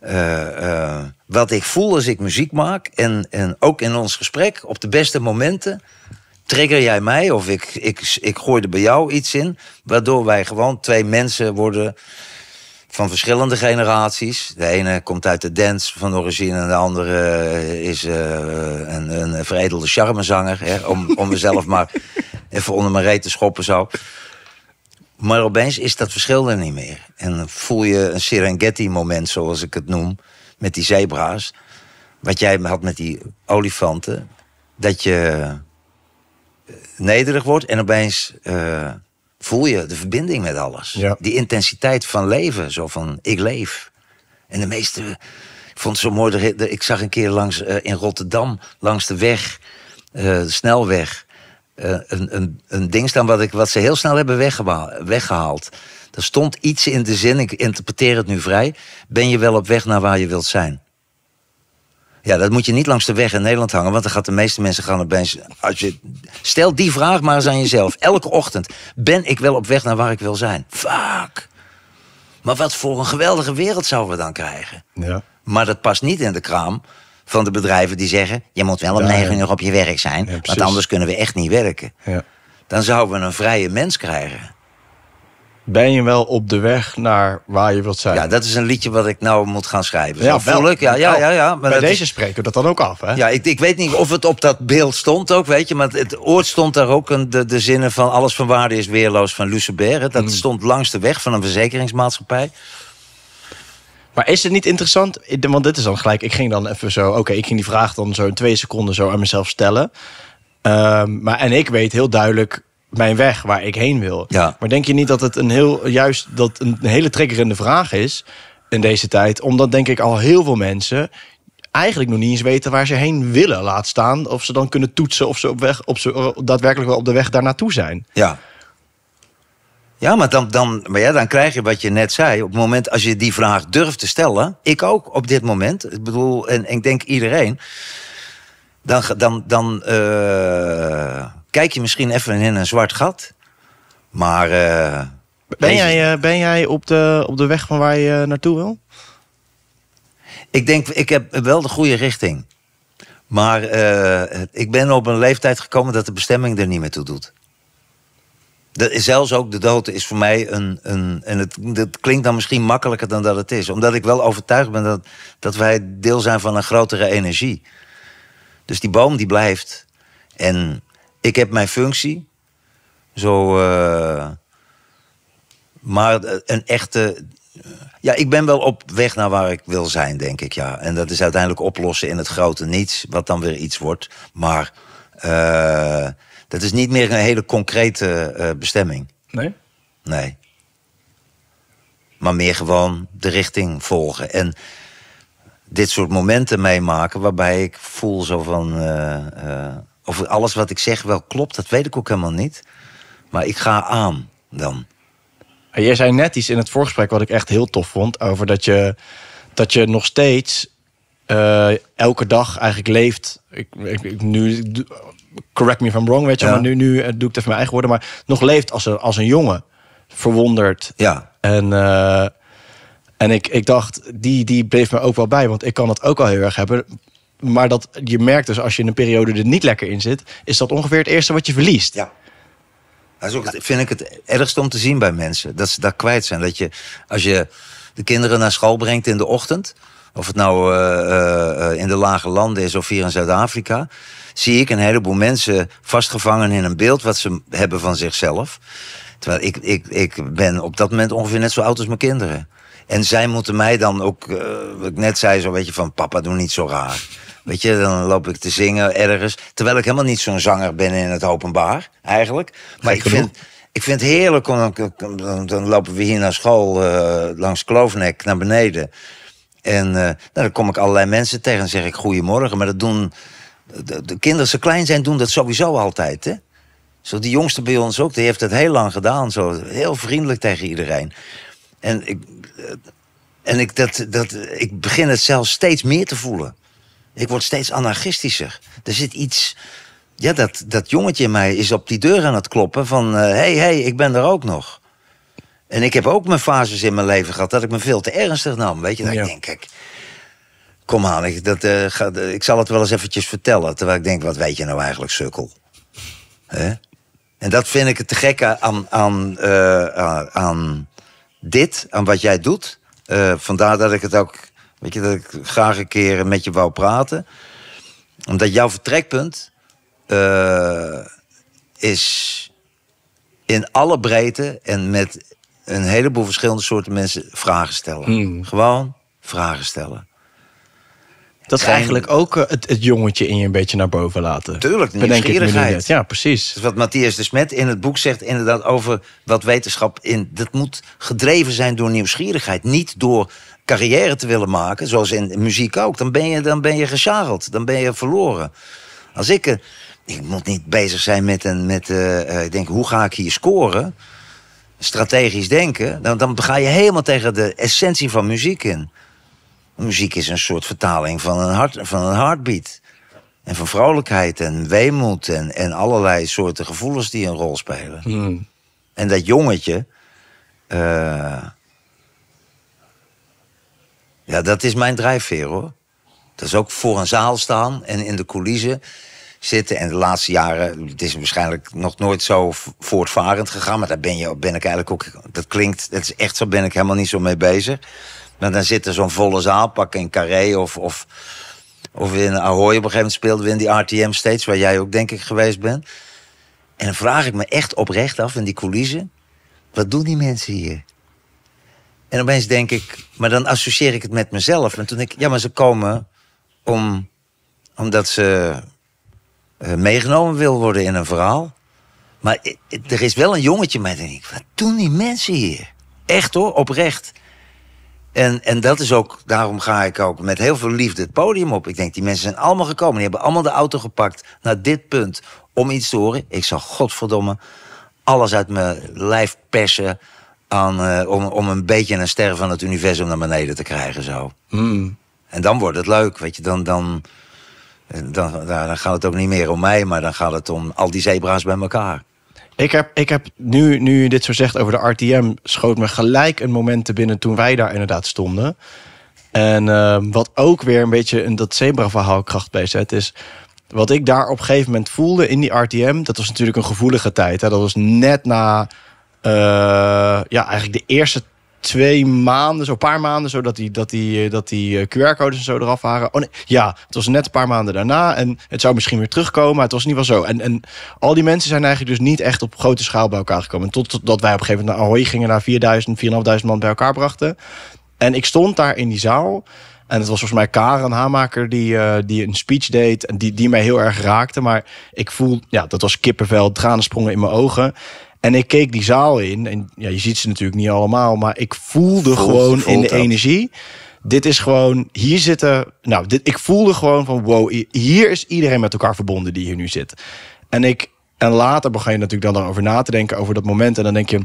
A: eh, eh, wat ik voel als ik muziek maak. En, en ook in ons gesprek, op de beste momenten, trigger jij mij of ik, ik, ik gooi er bij jou iets in. Waardoor wij gewoon twee mensen worden van verschillende generaties. De ene komt uit de dance van origine en de andere eh, is eh, een, een veredelde charmezanger. Hè, om, om mezelf maar even onder mijn reet te schoppen zo. Maar opeens is dat verschil er niet meer. En voel je een Serengeti-moment, zoals ik het noem, met die zebra's. Wat jij had met die olifanten. Dat je eh, nederig wordt en opeens... Uh, voel je de verbinding met alles. Die intensiteit van leven, zo van ik leef. En de meeste, ik vond het zo mooi, ik zag een keer langs, eh, in Rotterdam, langs de weg, eh, de snelweg, eh, een, een, een ding staan wat, ik, wat ze heel snel hebben weggehaald. weggehaald. Er stond iets in de zin, ik interpreteer het nu vrij, ben je wel op weg naar waar je wilt zijn? Ja, dat moet je niet langs de weg in Nederland hangen. Want dan gaat de meeste mensen gaan opeens... Als je, stel die vraag maar eens aan jezelf. Elke ochtend. Ben ik wel op weg naar waar ik wil zijn? Fuck. Maar wat voor een geweldige wereld zouden we dan krijgen? Ja. Maar dat past niet in de kraam van de bedrijven die zeggen... je moet wel om negen uur op je werk zijn. want anders kunnen we echt niet werken. Ja. Dan zouden we een vrije mens krijgen ben je wel op de weg naar waar je wilt zijn. Ja, dat is een liedje wat ik nou moet gaan schrijven. Ja, wel, ik. Ja, ja, ja, ja, maar bij deze spreken we dat dan ook af, hè? Ja, ik, ik weet niet of het op dat beeld stond ook, weet je. Maar het, oord stond daar ook een, de, de zinnen van... alles van waarde is weerloos van Lucebert. Dat hmm. stond langs de weg van een verzekeringsmaatschappij. Maar is het niet interessant? Want dit is dan gelijk... Ik ging dan even zo...
B: Oké, ik ging die vraag dan zo in twee seconden zo aan mezelf stellen. Ehm, maar en ik weet heel duidelijk mijn weg waar ik heen wil. Ja. Maar denk je niet dat het een heel juist dat een hele trekkerende vraag is in deze tijd, omdat denk ik al heel veel mensen eigenlijk nog niet eens weten waar ze heen willen. Laat staan of ze dan kunnen toetsen of ze op weg op ze eh, daadwerkelijk wel op de weg daar naartoe zijn.
A: Ja. Ja, maar, dan, dan, maar ja, dan krijg je wat je net zei. Op het moment als je die vraag durft te stellen, ik ook op dit moment, ik bedoel, en, ik denk iedereen, dan, dan, dan, eh, kijk je misschien even in een zwart gat. Maar. Eh, ben, jij, eh, ben jij op de,
B: op de weg van waar je eh, naartoe wil?
A: Ik denk, ik heb wel de goede richting. Maar ik ben op een leeftijd gekomen dat de bestemming er niet meer toe doet. De, zelfs ook de dood is voor mij een. een en het, dat klinkt dan misschien makkelijker dan dat het is. Omdat ik wel overtuigd ben dat, dat wij deel zijn van een grotere energie. Dus die boom die blijft. En ik heb mijn functie. Zo, eh, maar eh, een echte. Eh, ja, ik ben wel op weg naar waar ik wil zijn, denk ik. Ja. En dat is uiteindelijk oplossen in het grote niets, wat dan weer iets wordt. Maar uh, dat is niet meer een hele concrete bestemming.
B: Nee? Nee.
A: Maar meer gewoon de richting volgen. En dit soort momenten meemaken waarbij ik voel zo van of alles wat ik zeg wel klopt, dat weet ik ook helemaal niet. Maar ik ga aan dan. Jij zei net iets in het voorgesprek
B: wat ik echt heel tof vond. Over dat je, dat je nog steeds eh, elke dag eigenlijk leeft. Ik, ik, ik, nu, correct me if I'm wrong, weet je. Ja. Maar nu, nu eh, doe ik het even mijn eigen woorden. Maar nog leeft als een, als een jongen. Verwonderd. Ja. En, eh, en ik, ik dacht, die, die bleef me ook wel bij. Want ik kan dat ook wel heel erg hebben
A: maar dat, je merkt dus als je in een periode er niet lekker in zit, is dat ongeveer het eerste wat je verliest. Ja. Dat vind ik het ergste om te zien bij mensen. Dat ze daar kwijt zijn. Dat je, als je de kinderen naar school brengt in de ochtend. Of het nou eh, eh, in de lage landen is of hier in Zuid-Afrika. Zie ik een heleboel mensen vastgevangen in een beeld wat ze hebben van zichzelf. Terwijl ik, ik, ik ben op dat moment ongeveer net zo oud als mijn kinderen. En zij moeten mij dan ook, eh, wat ik net zei, zo'n beetje van papa, doe niet zo raar. Weet je, dan loop ik te zingen ergens. Terwijl ik helemaal niet zo'n zanger ben in het openbaar, eigenlijk. Maar ik vind, ik vind het heerlijk, om, dan, lopen we hier naar school eh, langs Kloofnek naar beneden. En eh, nou, dan kom ik allerlei mensen tegen en zeg ik goedemorgen. Maar dat doen, de, kinderen ze klein zijn, doen dat sowieso altijd, hè. Zo die jongste bij ons ook, die heeft dat heel lang gedaan. Zo, heel vriendelijk tegen iedereen. En ik, eh, en ik, dat, dat, ik begin het zelfs steeds meer te voelen. Ik word steeds anarchistischer. Er zit iets. Ja, dat, dat jongetje in mij is op die deur aan het kloppen van... hé, eh, hey, hey, ik ben er ook nog. En ik heb ook mijn fases in mijn leven gehad dat ik me veel te ernstig nam. Weet je, dat ja. ik denk, kijk, kom aan, ik, dat, eh, ga, ik zal het wel eens eventjes vertellen. Terwijl ik denk, wat weet je nou eigenlijk, sukkel? En dat vind ik het te gekke aan, aan, eh, aan dit, aan wat jij doet. vandaar dat ik het ook Weet je, dat ik graag een keer met je wou praten. Omdat jouw vertrekpunt eh, is in alle breedte en met een heleboel verschillende soorten mensen vragen stellen. Hmm. Gewoon vragen stellen.
B: Dat is eigenlijk ook eh, het, het, jongetje in je een beetje naar boven laten. Tuurlijk, nieuwsgierigheid.
A: Ja, precies. wat Matthias de Smet in het boek zegt inderdaad over wat wetenschap in... dat moet gedreven zijn door nieuwsgierigheid. Niet door carrière te willen maken, zoals in muziek ook, dan ben je, dan ben je Dan ben je verloren. Als ik. Eh, ik moet niet bezig zijn met een. Met, eh, eh, ik denk, hoe ga ik hier scoren? Strategisch denken. Dan, dan ga je helemaal tegen de essentie van muziek in. Muziek is een soort vertaling van een, hart, van een heartbeat. En van vrolijkheid en weemoed en, en allerlei soorten gevoelens die een rol spelen. Hmm. En dat jongetje. Ja, dat is mijn drijfveer hoor. Dat is ook voor een zaal staan en in de coulissen zitten. En de laatste jaren, het is waarschijnlijk nog nooit zo voortvarend gegaan. Maar daar ben, je, ben ik eigenlijk ook, dat klinkt, dat is echt zo, ben ik helemaal niet zo mee bezig. Maar dan zit er zo'n volle zaal, pakken in Carré of, of, of in Ahoy. Op een gegeven moment speelden we in die RTM steeds, waar jij ook denk ik geweest bent. En dan vraag ik me echt oprecht af in die coulissen. Wat doen die mensen hier? En opeens denk ik, maar dan associeer ik het met mezelf. En toen denk ik, ja, maar ze komen om, omdat ze eh, meegenomen wil worden in een verhaal. Maar er is wel een jongetje mij, denk ik. Wat doen die mensen hier? Echt hoor, oprecht. En, en dat is ook, daarom ga ik ook met heel veel liefde het podium op. Ik denk, die mensen zijn allemaal gekomen. Die hebben allemaal de auto gepakt naar dit punt om iets te horen. Ik zal godverdomme alles uit mijn lijf persen aan, eh, om, om een beetje een ster van het universum naar beneden te krijgen. Zo. Hmm. En dan wordt het leuk, weet je. Dan, eh, dan, dan, dan gaat het ook niet meer om mij, maar dan gaat het om al die zebra's bij elkaar.
B: Ik heb, ik heb nu, nu dit zo zegt over de RTM, schoot me gelijk een moment te binnen toen wij daar inderdaad stonden. En ehm, wat ook weer een beetje een, dat zebra-verhaal kracht bij is wat ik daar op een gegeven moment voelde in die RTM. Dat was natuurlijk een gevoelige tijd. Hè? Dat was net na eh, ja, eigenlijk de eerste twee maanden, zo'n paar maanden, zodat die, dat die, eh, dat die eh, QR-codes en zo eraf waren. Oh nee, ja, het was net een paar maanden daarna en het zou misschien weer terugkomen, maar het was niet wel zo. En, en al die mensen zijn eigenlijk dus niet echt op grote schaal bij elkaar gekomen. Totdat wij op een gegeven moment naar Ahoy gingen, naar 4000, 4500 man bij elkaar brachten. En ik stond daar in die zaal. En het was volgens mij Karen Hamaker die, die een speech deed. En die, die mij heel erg raakte. Maar ik voel, ja, dat was kippenvel, tranen sprongen in mijn ogen. En ik keek die zaal in. En ja, je ziet ze natuurlijk niet allemaal. Maar ik voelde gewoon in de energie. Dit is gewoon, hier zitten. Nou, dit, ik voelde gewoon van wow, hier is iedereen met elkaar verbonden die hier nu zit. En ik. En later begon je natuurlijk dan over na te denken over dat moment. En dan denk je,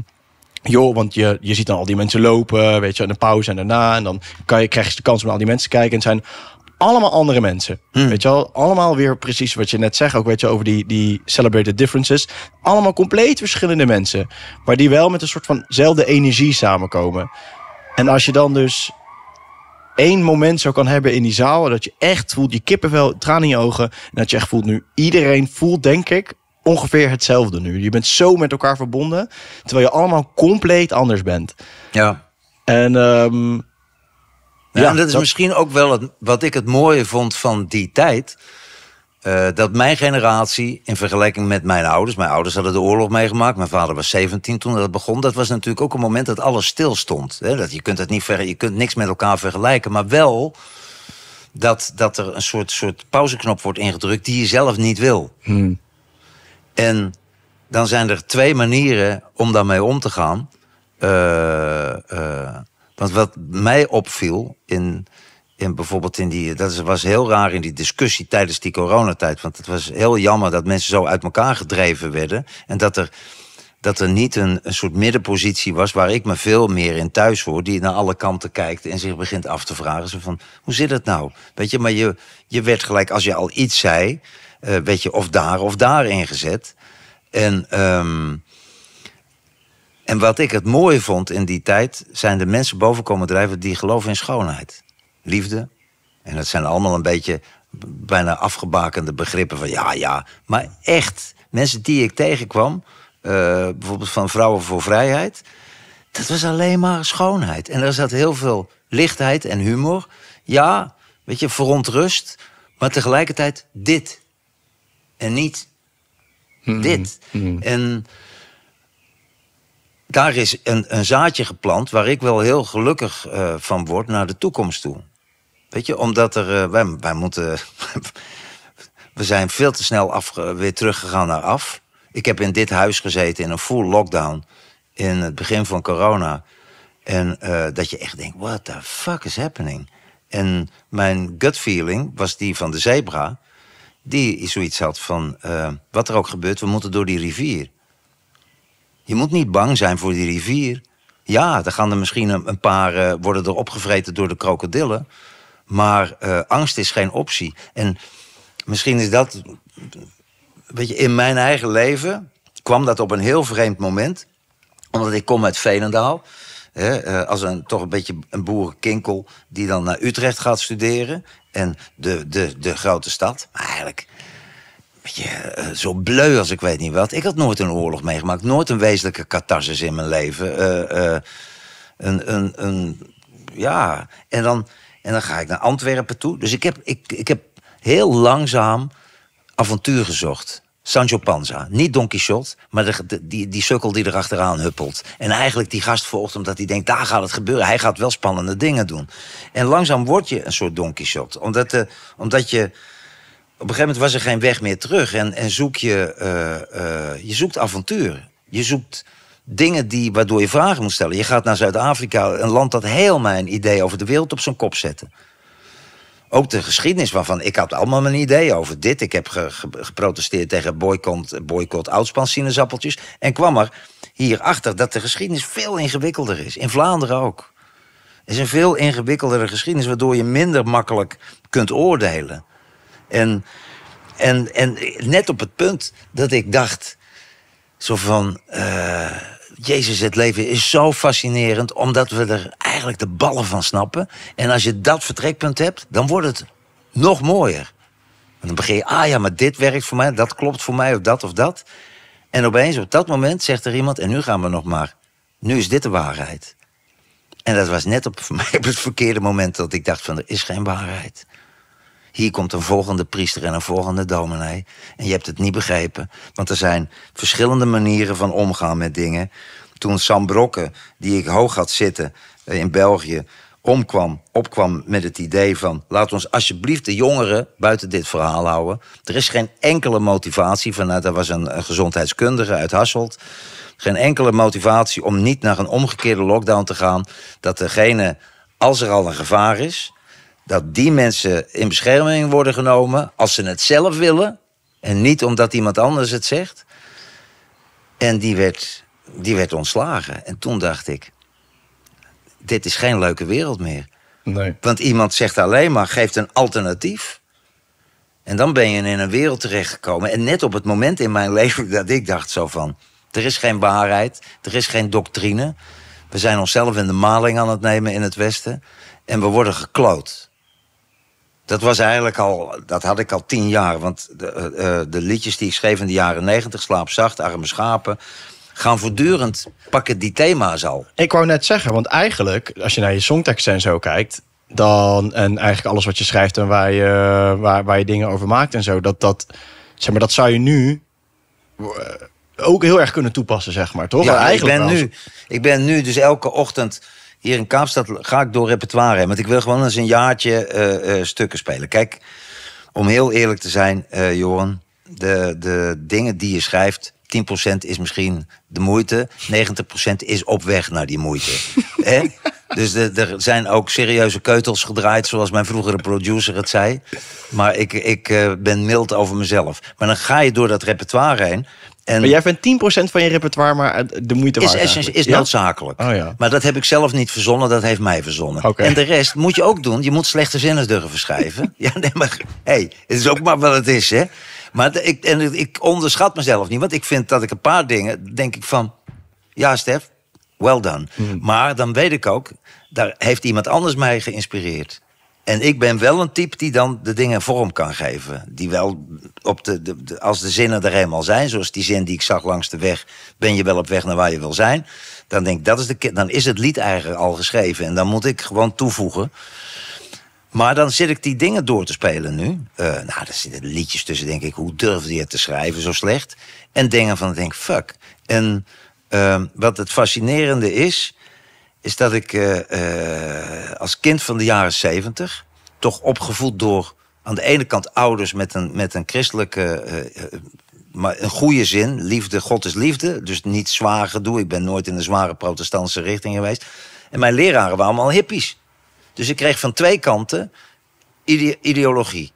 B: joh, want je, je ziet dan al die mensen lopen, weet je, in de pauze en daarna. En dan kan je, krijg je de kans om al die mensen te kijken. En zijn allemaal andere mensen. Hmm. Weet je al, allemaal weer precies wat je net zegt. Ook weet je over die, die celebrated differences. Allemaal compleet verschillende mensen. Maar die wel met een soort vanzelfde energie samenkomen. En als je dan dus één moment zo kan hebben in die zaal. Dat je echt voelt, je kippenvel, tranen in je ogen. En dat je echt voelt nu, iedereen voelt denk ik ongeveer hetzelfde nu. Je bent zo met elkaar verbonden. Terwijl je allemaal compleet anders bent. Ja. En
A: um, ja, en dat is misschien ook wel het, wat ik het mooie vond van die tijd. Eh, dat mijn generatie, in vergelijking met mijn ouders... mijn ouders hadden de oorlog meegemaakt. Mijn vader was 17 toen dat begon. Dat was natuurlijk ook een moment dat alles stilstond. Hè? Dat, je, kunt het niet ver, je kunt niks met elkaar vergelijken. Maar wel dat, dat er een soort, soort pauzeknop wordt ingedrukt... die je zelf niet wil. Hmm. En dan zijn er twee manieren om daarmee om te gaan. Uh, want wat mij opviel in, in bijvoorbeeld in die. Dat was heel raar in die discussie tijdens die coronatijd. Want het was heel jammer dat mensen zo uit elkaar gedreven werden. En dat er, dat er niet een, een soort middenpositie was waar ik me veel meer in thuis hoor. Die naar alle kanten kijkt en zich begint af te vragen. Zo van, hoe zit het nou? Weet je, maar je, je werd gelijk als je al iets zei. Eh, weet je, of daar of daar ingezet. En. Ehm, en wat ik het mooie vond in die tijd, zijn de mensen boven komen drijven die geloven in schoonheid. Liefde. En dat zijn allemaal een beetje bijna afgebakende begrippen van ja, ja. Maar echt, mensen die ik tegenkwam, eh, bijvoorbeeld van Vrouwen voor Vrijheid, dat was alleen maar schoonheid. En er zat heel veel lichtheid en humor. Ja, weet je, verontrust, maar tegelijkertijd dit. En niet hmm, dit. Hmm. En daar is een, een, zaadje geplant waar ik wel heel gelukkig eh, van word naar de toekomst toe. Weet je, omdat er, eh, wij, wij, moeten, we zijn veel te snel af, eh, weer teruggegaan naar af. Ik heb in dit huis gezeten in een full lockdown in het begin van corona. En dat je echt denkt, what the fuck is happening? En mijn gut feeling was die van de zebra. Die zoiets had van, wat er ook gebeurt, we moeten door die rivier. Je moet niet bang zijn voor die rivier. Ja, dan gaan er misschien een paar eh, worden er opgevreten door de krokodillen. Maar eh, angst is geen optie. En misschien is dat. Weet je, in mijn eigen leven kwam dat op een heel vreemd moment. Omdat ik kom uit Veenendaal. Hè, eh, als een toch een beetje een boerenkinkel die dan naar Utrecht gaat studeren. En de, de, de grote stad. Maar eigenlijk je, eh, zo bleu als ik weet niet wat. Ik had nooit een oorlog meegemaakt. Nooit een wezenlijke catharsis in mijn leven. Eh, eh, een, een, een, ja, en dan, en dan ga ik naar Antwerpen toe. Dus ik heb, ik, ik heb heel langzaam avontuur gezocht. Sancho Panza. Niet Don Quixote, maar de, die, die sukkel die erachteraan huppelt. En eigenlijk die gast volgt omdat hij denkt, daar gaat het gebeuren. Hij gaat wel spannende dingen doen. En langzaam word je een soort Don Quixote. Omdat, de, omdat je op een gegeven moment was er geen weg meer terug. En, en zoek je, eh, eh, je zoekt avontuur. Je zoekt dingen die, waardoor je vragen moet stellen. Je gaat naar Zuid-Afrika, een land dat heel mijn idee over de wereld op zijn kop zette. Ook de geschiedenis waarvan ik had allemaal mijn idee over dit. Ik heb geprotesteerd tegen boycott, boycott oudspansinaasappeltjes. En kwam er hierachter dat de geschiedenis veel ingewikkelder is. In Vlaanderen ook. Er is een veel ingewikkeldere geschiedenis, waardoor je minder makkelijk kunt oordelen. En, en, en net op het punt dat ik dacht: zo van. Eh, Jezus, het leven is zo fascinerend, omdat we er eigenlijk de ballen van snappen. En als je dat vertrekpunt hebt, dan wordt het nog mooier. En dan begin je, ah ja, maar dit werkt voor mij, dat klopt voor mij, of dat of dat. En opeens op dat moment zegt er iemand, en nu gaan we nog maar. Nu is dit de waarheid. En dat was net op, voor mij het verkeerde moment dat ik dacht van, er is geen waarheid. Hier komt een volgende priester en een volgende dominee. En je hebt het niet begrepen. Want er zijn verschillende manieren van omgaan met dingen. Toen Sam Brokke, die ik hoog had zitten eh, in België, omkwam, opkwam met het idee van... laat ons alsjeblieft de jongeren buiten dit verhaal houden. Er is geen enkele motivatie vanuit... er was een, een gezondheidskundige uit Hasselt... geen enkele motivatie om niet naar een omgekeerde lockdown te gaan... dat degene, als er al een gevaar is dat die mensen in bescherming worden genomen als ze het zelf willen en niet omdat iemand anders het zegt. En die werd, die werd ontslagen. En toen dacht ik, dit is geen leuke wereld meer. Nee. Want iemand zegt alleen maar, geeft een alternatief. En dan ben je in een wereld terechtgekomen. En net op het moment in mijn leven dat ik dacht zo van... er is geen waarheid, er is geen doctrine. We zijn onszelf in de maling aan het nemen in het Westen. En we worden gekloot dat was eigenlijk al, dat had ik al tien jaar. Want de, eh, eh, de liedjes die ik schreef in de jaren negentig, Slaap Zacht, Arme Schapen, gaan voortdurend pakken die thema's al. Ik wou net zeggen, want eigenlijk, als
B: je naar je songteksten en zo kijkt, dan en eigenlijk alles wat je schrijft en waar je, waar, waar je dingen over maakt en zo, dat, dat, zeg maar, dat zou je nu eh, ook heel erg
A: kunnen toepassen, zeg maar, toch? Ja, eigenlijk ik ben, nu, ik ben nu dus elke ochtend hier in Kaapstad ga ik door repertoire heen. Want ik wil gewoon eens een jaartje eh, eh, stukken spelen. Kijk, om heel eerlijk te zijn, uh, De, de dingen die je schrijft, 10% is misschien de moeite. 90% is op weg naar die moeite. Dus er zijn ook serieuze keutels gedraaid, zoals mijn vroegere producer het zei. Maar ik, ik ben mild over mezelf. Maar dan ga je door dat repertoire heen maar jij vindt
B: 10% van je repertoire maar eh, de
A: moeite waard. Is, is is noodzakelijk. Oh, ja. Maar dat heb ik zelf niet verzonnen, dat heeft mij verzonnen. En de rest moet je ook doen. Je moet slechte zinnen durven schrijven. ja, nee, maar hey, het is ook maar wat het is, hè. Maar ik, en ik onderschat mezelf niet, want ik vind dat ik een paar dingen denk ik van, ja, Stef, well done. Hmm. Maar dan weet ik ook, daar heeft iemand anders mij geïnspireerd. En ik ben wel een type die dan de dingen vorm kan geven. Die wel op de, de, als de zinnen er eenmaal zijn, zoals die zin die ik zag langs de weg, ben je wel op weg naar waar je wil zijn. Dan denk ik, dat is de, dan is het lied eigenlijk al geschreven. En dan moet ik gewoon toevoegen. Maar dan zit ik die dingen door te spelen nu. Uh, nou, er zitten liedjes tussen, denk ik. Hoe durfde je het te schrijven zo slecht? En dingen van, denk fuck. En ehm, wat het fascinerende is, is dat ik eh, eh, als kind van de jaren zeventig, toch opgevoed door aan de ene kant ouders met een, met een christelijke, eh, maar een goede zin, liefde, God is liefde, dus niet zwaar gedoe. Ik ben nooit in de zware protestantse richting geweest. En mijn leraren waren allemaal hippies. Dus ik kreeg van twee kanten ideologie.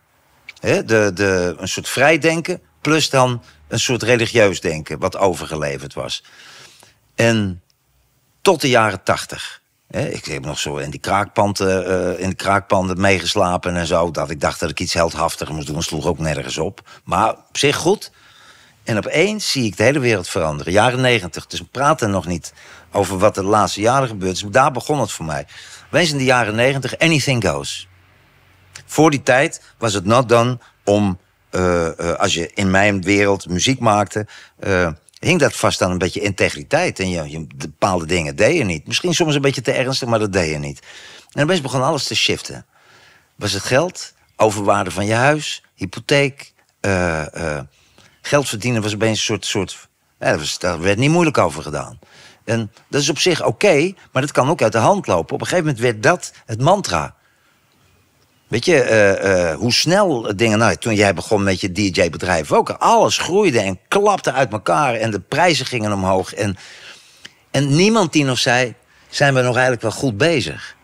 A: de, de, een soort vrijdenken, plus dan een soort religieus denken, wat overgeleverd was. En tot de jaren tachtig. Ik heb nog zo in, die kraakpanden, eh, in de kraakpanden meegeslapen en zo. Dat ik dacht dat ik iets heldhaftiger moest doen. Sloeg ook nergens op. Maar op zich goed. En opeens zie ik de hele wereld veranderen. Jaren negentig. Dus we praten nog niet over wat de laatste jaren gebeurd is. daar begon het voor mij. Wees in de jaren negentig, anything goes. Voor die tijd was het not dan om, eh, eh, als je in mijn wereld muziek maakte, hing dat vast aan een beetje integriteit. En je, je, bepaalde dingen deed je niet. Misschien soms een beetje te ernstig, maar dat deed je niet. En opeens begon alles te shiften. Was het geld, overwaarde van je huis, hypotheek, eh, eh, geld verdienen was opeens een soort. soort dat daar werd niet moeilijk over gedaan. En dat is op zich oké, maar dat kan ook uit de hand lopen. Op een gegeven moment werd dat het mantra. Weet je, eh, eh, hoe snel dingen. Nou, toen jij begon met je DJ-bedrijf ook. Alles groeide en klapte uit elkaar. En de prijzen gingen omhoog. En, en niemand die nog zei: zijn we nog eigenlijk wel goed bezig?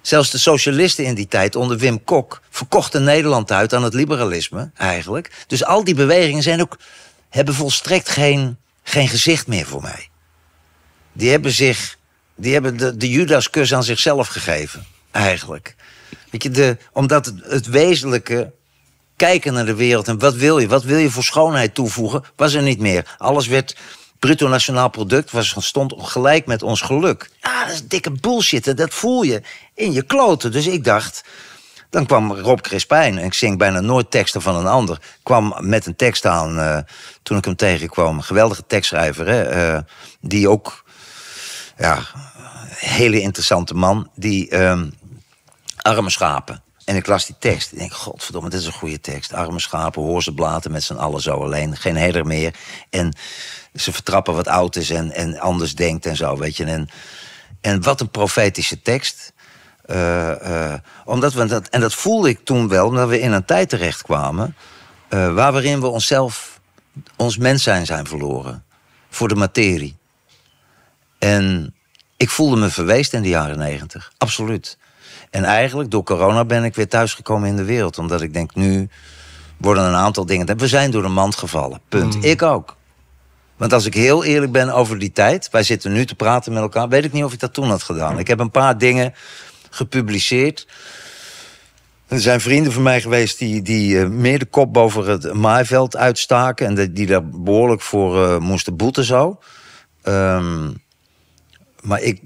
A: Zelfs de socialisten in die tijd onder Wim Kok verkochten Nederland uit aan het liberalisme, eigenlijk. Dus al die bewegingen zijn ook, hebben volstrekt geen, geen gezicht meer voor mij. Die hebben, zich, die hebben de, de Judaskus aan zichzelf gegeven, eigenlijk omdat het, wezenlijke kijken naar de wereld en wat wil je, wat wil je voor schoonheid toevoegen, was er niet meer. Alles werd bruto nationaal product, was, stond gelijk met ons geluk. Ah, dat is dikke bullshit, dat voel je in je kloten. Dus ik dacht, dan kwam Rob Crispijn, en ik zing bijna nooit teksten van een ander, kwam met een tekst aan eh, toen ik hem tegenkwam. Geweldige tekstschrijver, hè, eh, die ook, ja, hele interessante man, die. Ehm, Arme schapen. En ik las die tekst. Ik denk, godverdomme, dit is een goede tekst. Arme schapen, hoor ze blaten met z'n allen zo alleen. Geen herder meer. En ze vertrappen wat oud is en, en anders denkt en zo, weet je. En, en wat een profetische tekst. Eh, eh, omdat we dat, en dat voelde ik toen wel, omdat we in een tijd terecht kwamen... Eh, waarin we onszelf, ons mens zijn, zijn verloren. Voor de materie. En ik voelde me verweest in de jaren negentig. Absoluut. En eigenlijk door corona ben ik weer thuisgekomen in de wereld. Omdat ik denk, nu worden een aantal dingen. We zijn door de mand gevallen. Punt. Hmm. Ik ook. Want als ik heel eerlijk ben over die tijd, wij zitten nu te praten met elkaar, weet ik niet of ik dat toen had gedaan. Hmm. Ik heb een paar dingen gepubliceerd. Er zijn vrienden van mij geweest die, die eh, meer de kop boven het maaiveld uitstaken. En die daar behoorlijk voor eh, moesten boeten zo. Ehm, maar ik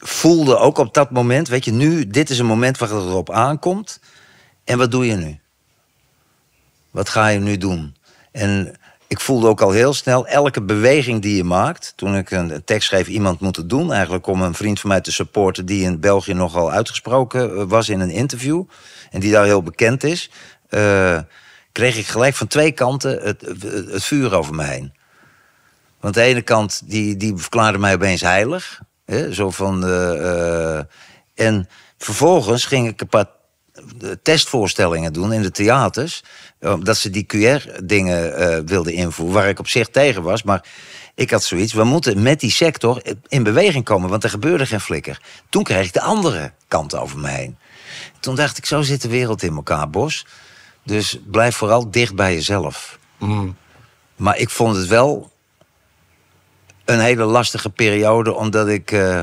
A: voelde ook op dat moment, weet je, nu, dit is een moment waar het erop aankomt. En wat doe je nu? Wat ga je nu doen? En ik voelde ook al heel snel, elke beweging die je maakt, toen ik een tekst schreef, iemand moet het doen, eigenlijk om een vriend van mij te supporten die in België nogal uitgesproken eh, was in een interview en die daar heel bekend is, eh, kreeg ik gelijk van twee kanten het, het, vuur over me heen. Want de ene kant, die, die verklaarde mij opeens heilig. Zo van, eh, eh, en vervolgens ging ik een paar eh, testvoorstellingen doen in de theaters. Omdat ze die QR-dingen wilden invoeren, waar ik op zich tegen was. Maar ik had zoiets, we moeten met die sector in beweging komen, want er gebeurde geen flikker. Toen kreeg ik de andere kant over me heen. Toen dacht ik, zo zit de wereld in elkaar, Bos. Dus blijf vooral dicht bij jezelf. Mm. Maar ik vond het wel een hele lastige periode, omdat ik. Uh...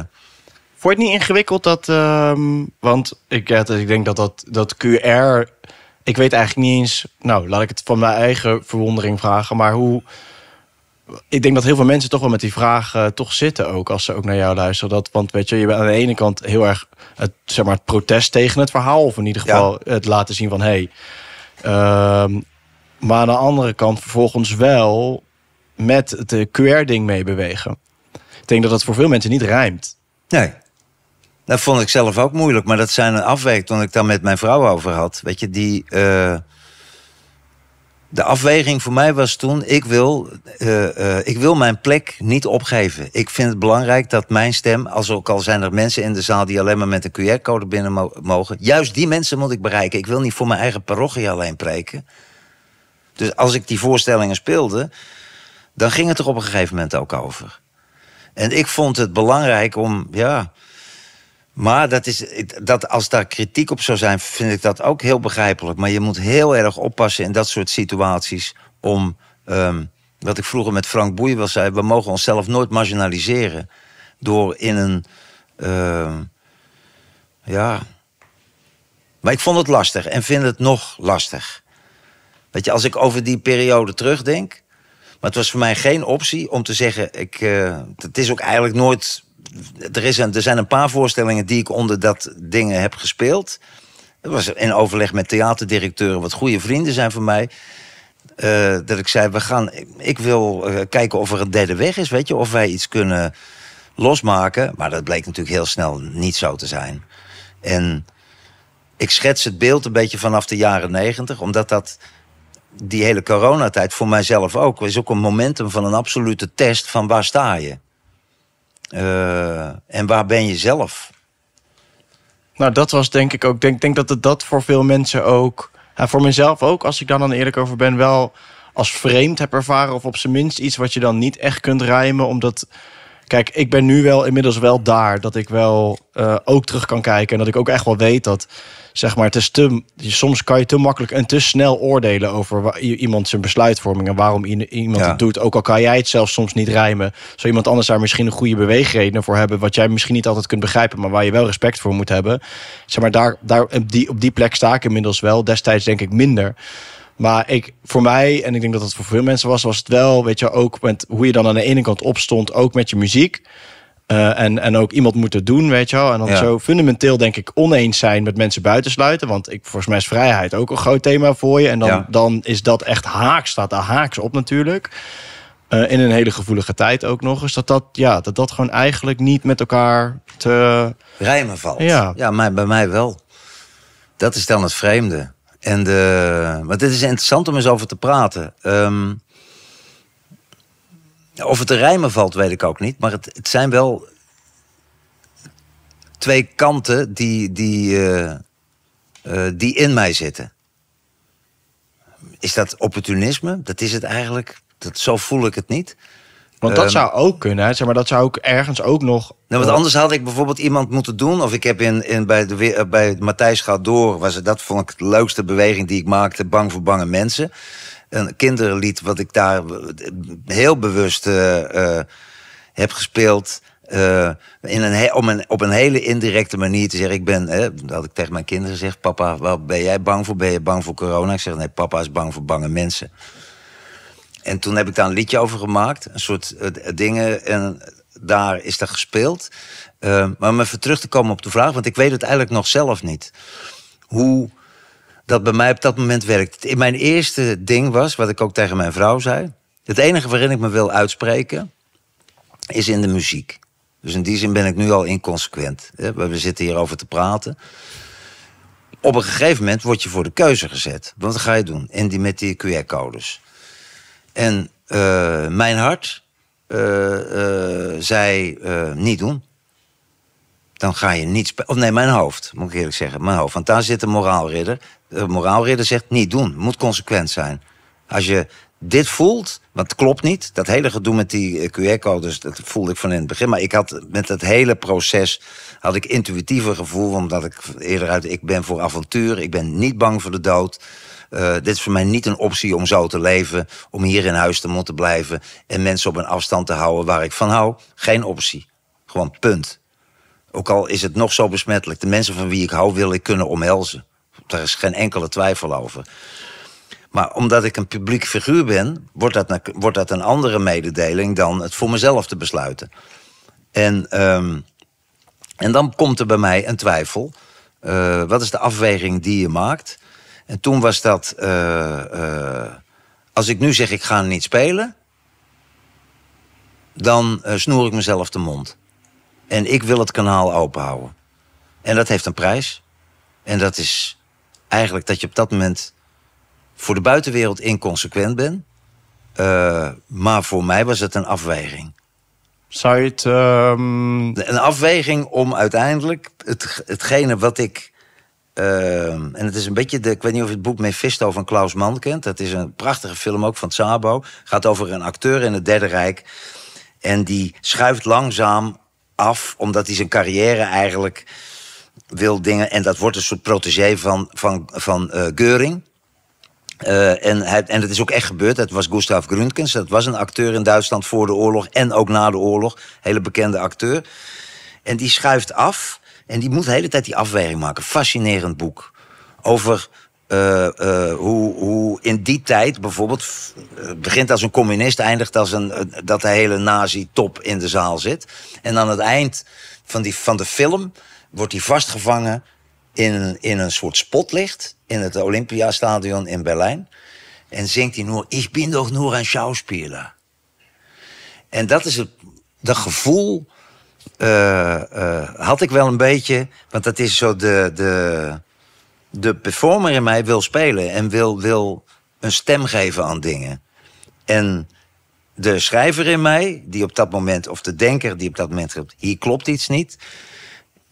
A: het niet ingewikkeld dat. Ehm, want ik,
B: ja, ik denk dat, dat dat QR. Ik weet eigenlijk niet eens. Nou, laat ik het van mijn eigen verwondering vragen. Maar hoe. Ik denk dat heel veel mensen toch wel met die vraag eh, toch zitten ook als ze ook naar jou luisteren. Dat, want weet je, je bent aan de ene kant heel erg het, zeg maar, het protest tegen het verhaal. Of in ieder geval het laten zien van Hey, ehm, maar aan de andere kant vervolgens wel met het eh, QR-ding mee bewegen. Ik denk
A: dat dat voor veel mensen niet rijmt. Nee. Dat vond ik zelf ook moeilijk, maar dat zijn een afweging toen ik daar met mijn vrouw over had. Weet je, die. Eh, de afweging voor mij was toen: ik wil, eh, ik wil mijn plek niet opgeven. Ik vind het belangrijk dat mijn stem, als ook al zijn er mensen in de zaal die alleen maar met een QR-code binnen mogen, juist die mensen moet ik bereiken. Ik wil niet voor mijn eigen parochie alleen preken. Dus als ik die voorstellingen speelde, dan ging het er op een gegeven moment ook over. En ik vond het belangrijk om, ja. Maar dat is, dat als daar kritiek op zou zijn, vind ik dat ook heel begrijpelijk. Maar je moet heel erg oppassen in dat soort situaties om. Ehm, wat ik vroeger met Frank Boeien wel zei, we mogen onszelf nooit marginaliseren door in een. Ehm, ja. Maar ik vond het lastig en vind het nog lastig. Weet je, als ik over die periode terugdenk, maar het was voor mij geen optie om te zeggen: ik, uh, het is ook eigenlijk nooit. Er, is een, er zijn een paar voorstellingen die ik onder dat dingen heb gespeeld. Dat was in overleg met theaterdirecteuren, wat goede vrienden zijn van mij. Eh, dat ik zei: we gaan, ik wil eh, kijken of er een derde weg is, weet je, of wij iets kunnen losmaken. Maar dat bleek natuurlijk heel snel niet zo te zijn. En ik schets het beeld een beetje vanaf de jaren negentig, omdat dat die hele coronatijd, voor mijzelf ook, is ook een momentum van een absolute test van waar sta je? Eh, en waar ben je zelf? Nou, dat was denk ik ook.
B: denk, denk dat het dat voor veel mensen ook. En voor mezelf ook, als ik daar dan eerlijk over ben, wel als vreemd heb ervaren. Of op zijn minst iets wat je dan niet echt kunt rijmen. Omdat, kijk, ik ben nu wel inmiddels wel daar. Dat ik wel eh, ook terug kan kijken. En dat ik ook echt wel weet dat zeg maar, het is te, soms kan je te makkelijk en te snel oordelen over iemand zijn besluitvorming en waarom iemand het doet. Ook al kan jij het zelf soms niet rijmen, zou iemand anders daar misschien een goede beweegreden voor hebben, wat jij misschien niet altijd kunt begrijpen, maar waar je wel respect voor moet hebben. Zeg maar, daar, daar, op, die, op die plek sta ik inmiddels wel. Destijds denk ik minder. Maar ik, voor mij, en ik denk dat dat voor veel mensen was, was het wel, weet je, ook met hoe je dan aan de ene kant opstond, ook met je muziek. Eh, en, en ook iemand moet het doen, weet je wel. En dan zo fundamenteel denk ik oneens zijn met mensen buitensluiten. Want ik, volgens mij is vrijheid ook een groot thema voor je. En dan, dan is dat echt haaks, staat daar haaks op natuurlijk. Eh, in een hele gevoelige tijd ook nog eens. Dus dat dat, ja, dat dat gewoon
A: eigenlijk niet met elkaar te... Rijmen valt. Ja, ja maar bij mij wel. Dat is dan het vreemde. En de, maar dit is interessant om eens over te praten. Um, nou, of het te rijmen valt, weet ik ook niet. Maar het, het zijn wel twee kanten die, die, eh, eh, die in mij zitten. Is dat opportunisme? Dat is het eigenlijk. Dat, zo voel ik het niet. Want dat ehm, zou ook kunnen, hè? Zeg maar, dat zou ook
B: ergens ook nog... Nou, want anders
A: had ik bijvoorbeeld iemand moeten doen... of ik heb in, in, bij, de, eh, bij Matthijs gaat door... Was, dat vond ik de leukste beweging die ik maakte... bang voor bange mensen een kinderlied wat ik daar heel bewust eh, eh, heb gespeeld. Eh, in een om een, op een hele indirecte manier te zeggen: Ik ben, hè, dat had ik tegen mijn kinderen gezegd: Papa, waar ben jij bang voor? Ben je bang voor corona? Ik zeg: Nee, papa is bang voor bange mensen. En toen heb ik daar een liedje over gemaakt, een soort dingen. En daar is dat gespeeld. maar om even terug te komen op de vraag, want ik weet het eigenlijk nog zelf niet. Hoe dat bij mij op dat moment werkt. In mijn eerste ding was, wat ik ook tegen mijn vrouw zei. Het enige waarin ik me wil uitspreken, is in de muziek. Dus in die zin ben ik nu al inconsequent. We zitten hierover te praten. Op een gegeven moment word je voor de keuze gezet. Wat ga je doen? En met die QR-codes. En eh, mijn hart eh, eh, zei niet doen. Dan ga je niets. Of nee, mijn hoofd, moet ik eerlijk zeggen. Mijn hoofd. Want daar zit de moraalridder de eh, moraalridder zegt, niet doen. Moet consequent zijn. Als je dit voelt, want het klopt niet. Dat hele gedoe met die eh, QR-codes, dus dat voelde ik van in het begin. Maar ik had met dat hele proces had ik intuïtiever gevoel, omdat ik eerder uit, ik ben voor avontuur, ik ben niet bang voor de dood. Eh, dit is voor mij niet een optie om zo te leven, om hier in huis te moeten blijven en mensen op een afstand te houden waar ik van hou. Geen optie. Gewoon punt. Ook al is het nog zo besmettelijk. De mensen van wie ik hou wil ik kunnen omhelzen. Daar is geen enkele twijfel over. Maar omdat ik een publiek figuur ben, wordt dat, een, wordt dat een andere mededeling dan het voor mezelf te besluiten. En, ehm, en dan komt er bij mij een twijfel. Eh, wat is de afweging die je maakt? En toen was dat. Eh, eh, als ik nu zeg ik ga niet spelen, dan snoer ik mezelf de mond. En ik wil het kanaal openhouden. En dat heeft een prijs. En dat is eigenlijk dat je op dat moment voor de buitenwereld inconsequent bent. Eh, maar voor mij was het een afweging. Zou je het. Ehm, een afweging om uiteindelijk het, hetgene wat ik. Ehm, en het is een beetje. De, ik weet niet of je het boek Mephisto van Klaus Mann kent. Dat is een prachtige film ook van Tsabo Gaat over een acteur in het Derde Rijk. En die schuift langzaam af, omdat hij zijn carrière eigenlijk wil dingen. En dat wordt een soort protégé van, van, van uh, eh, Geuring. Eh, en, hij, en het is ook echt gebeurd. Het was Gustav Gründgens. Dat was een acteur in Duitsland voor de oorlog en ook na de oorlog. Hele bekende acteur. En die schuift af. En die moet de hele tijd die afweging maken. Fascinerend boek. Over eh, hoe, hoe, in die tijd bijvoorbeeld. Uh, begint als een communist, eindigt als een. dat de hele nazi-top in de zaal zit. En aan het eind van, die, van de film wordt hij vastgevangen in een, in een soort spotlicht in het Olympiastadion in Berlijn. En zingt hij nu ik ben toch nog een schouwspeler. En dat is het dat gevoel eh, eh, had ik wel een beetje. Want dat is zo de, de, de performer in mij wil spelen en wil, wil een stem geven aan dingen. En de schrijver in mij, die op dat moment, of de denker die op dat moment hier klopt iets niet.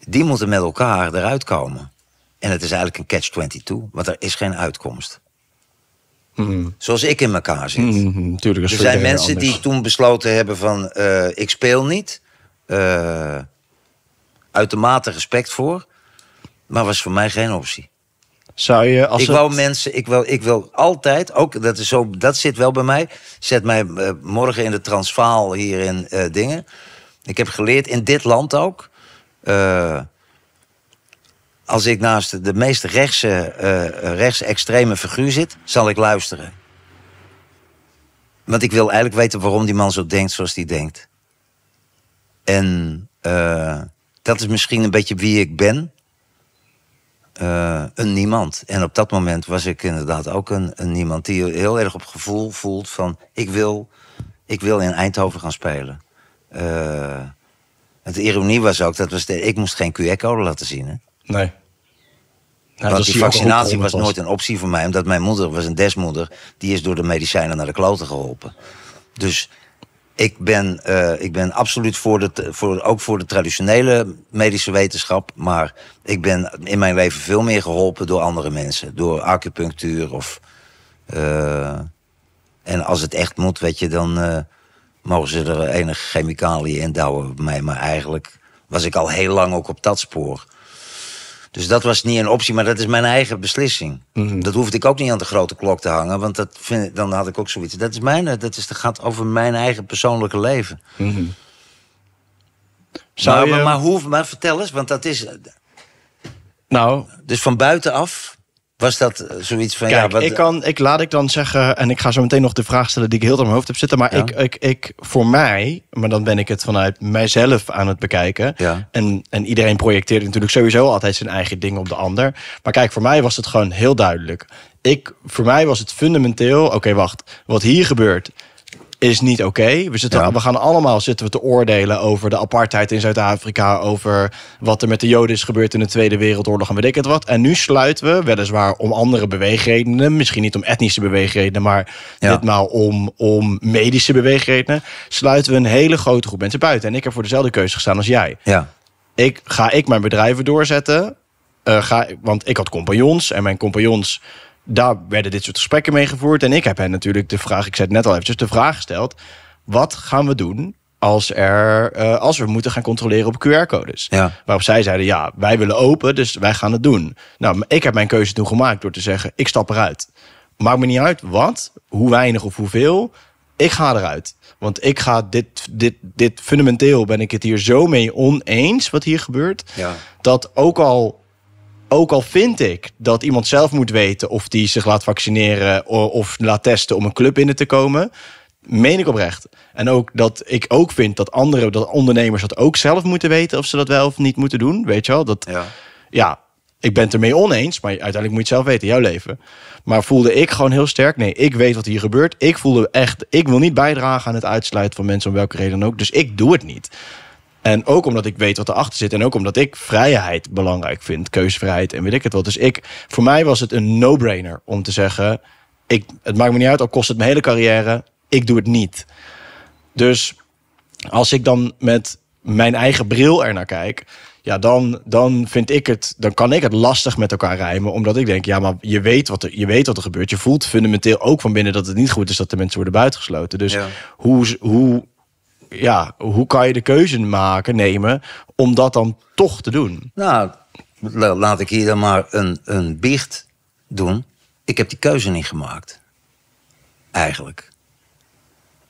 A: Die moeten met elkaar eruit komen. En het is eigenlijk een catch-22, want er is geen uitkomst. Mhm. Zoals ik in elkaar
B: zit. Mhm, mhm. er zijn mensen die
A: toen besloten hebben van... Eh, ik speel niet. Eh, uitermate respect voor. Maar was voor mij geen optie. Zou je als ik het... wou mensen, ik wil, ik wil altijd, ook dat, is zo, dat zit wel bij mij. Zet mij eh, morgen in de Transvaal hier in dingen. Ik heb geleerd in dit land ook. Eh, als ik naast de meest rechtse, uh, rechtsextreme figuur zit, zal ik luisteren. Want ik wil eigenlijk weten waarom die man zo denkt zoals hij denkt. En dat is misschien een beetje wie ik ben. een niemand. En op dat moment was ik inderdaad ook een, niemand die heel erg op gevoel voelt van ik wil, ik wil in Eindhoven gaan spelen. Uh, want de ironie was ook dat ik moest geen QR-code laten zien. Hè?
B: Nee. Nou, Want die vaccinatie was, was nooit een
A: optie voor mij, omdat mijn moeder was een desmoeder. Die is door de medicijnen naar de kloten geholpen. Dus ik ben, eh, ik ben absoluut voor de, voor, ook voor de traditionele medische wetenschap. Maar ik ben in mijn leven veel meer geholpen door andere mensen. Door acupunctuur of. Eh, en als het echt moet, weet je, dan. Eh, mogen ze er enige chemicaliën in douwen mij. Maar eigenlijk was ik al heel lang ook op dat spoor. Dus dat was niet een optie, maar dat is mijn eigen beslissing. Mhm. Dat hoefde ik ook niet aan de grote klok te hangen, want dat vind dan had ik ook zoiets. Dat is mijn, dat is, dat gaat over mijn eigen persoonlijke leven. Mhm. Zou maar, maar, hoe, maar vertel eens, want dat is. Nou. Dus van buitenaf was dat eh, zoiets van. Kijk, ja, ik,
B: kan, ik laat ik dan zeggen, en ik ga zo meteen nog de vraag stellen die ik heel in mijn hoofd heb zitten. Maar ik, ik, ik, voor mij, maar dan ben ik het vanuit mijzelf aan het bekijken. Ja. En, en iedereen projecteert natuurlijk sowieso altijd zijn eigen ding op de ander. Maar kijk, voor mij was het gewoon heel duidelijk. Ik, voor mij was het fundamenteel, oké, wacht, wat hier gebeurt, is niet oké. We, we gaan allemaal zitten we te oordelen over de apartheid in Zuid-Afrika, over wat er met de Joden is gebeurd in de Tweede Wereldoorlog en weet ik het wat. En nu sluiten we, weliswaar om andere beweegredenen, misschien niet om etnische beweegredenen, maar ditmaal om, om medische beweegredenen, sluiten we een hele grote groep mensen buiten. En ik heb voor dezelfde keuze gestaan als jij. Ja. Ik, ga ik mijn bedrijven doorzetten? Eh, ga, want ik had compagnons en mijn compagnons daar werden dit soort gesprekken mee gevoerd. En ik heb hen natuurlijk de vraag, ik zei het net al eventjes, de vraag gesteld. Wat gaan we doen als, er, eh, als we moeten gaan controleren op QR-codes? Ja. Waarop zij zeiden, ja, wij willen open, dus wij gaan het doen. Nou, ik heb mijn keuze toen gemaakt door te zeggen, ik stap eruit. Maakt me niet uit wat, hoe weinig of hoeveel. Ik ga eruit. Want ik ga dit, dit, dit fundamenteel ben ik het hier zo mee oneens wat hier gebeurt. Ja. Dat ook al ook al vind ik dat iemand zelf moet weten of die zich laat vaccineren of laat testen om een club binnen te komen. Meen ik oprecht. En ook dat ik ook vind dat andere dat ondernemers dat ook zelf moeten weten of ze dat wel of niet moeten doen. Weet je wel? Dat, ja. ja, ik ben het ermee oneens, maar uiteindelijk moet je het zelf weten, jouw leven. Maar voelde ik gewoon heel sterk, nee, ik weet wat hier gebeurt. Ik voelde echt, ik wil niet bijdragen aan het uitsluiten van mensen om welke reden dan ook. Dus ik doe het niet. En ook omdat ik weet wat erachter zit. En ook omdat ik vrijheid belangrijk vind. Keuzevrijheid en weet ik het wel, Dus ik, voor mij was het een no-brainer om te zeggen... Ik, het maakt me niet uit, al kost het mijn hele carrière. Ik doe het niet. Dus als ik dan met mijn eigen bril ernaar kijk... Ja, dan, dan vind ik het, dan kan ik het lastig met elkaar rijmen. Omdat ik denk, ja, maar je weet, wat er, je weet wat er gebeurt. Je voelt fundamenteel ook van binnen dat het niet goed is dat de mensen worden buitengesloten. Dus hoe, hoe ja, hoe kan je de keuze maken,
A: nemen, om dat dan toch te doen? Nou, laat ik hier dan maar een, een biecht doen. Ik heb die keuze niet gemaakt. Eigenlijk.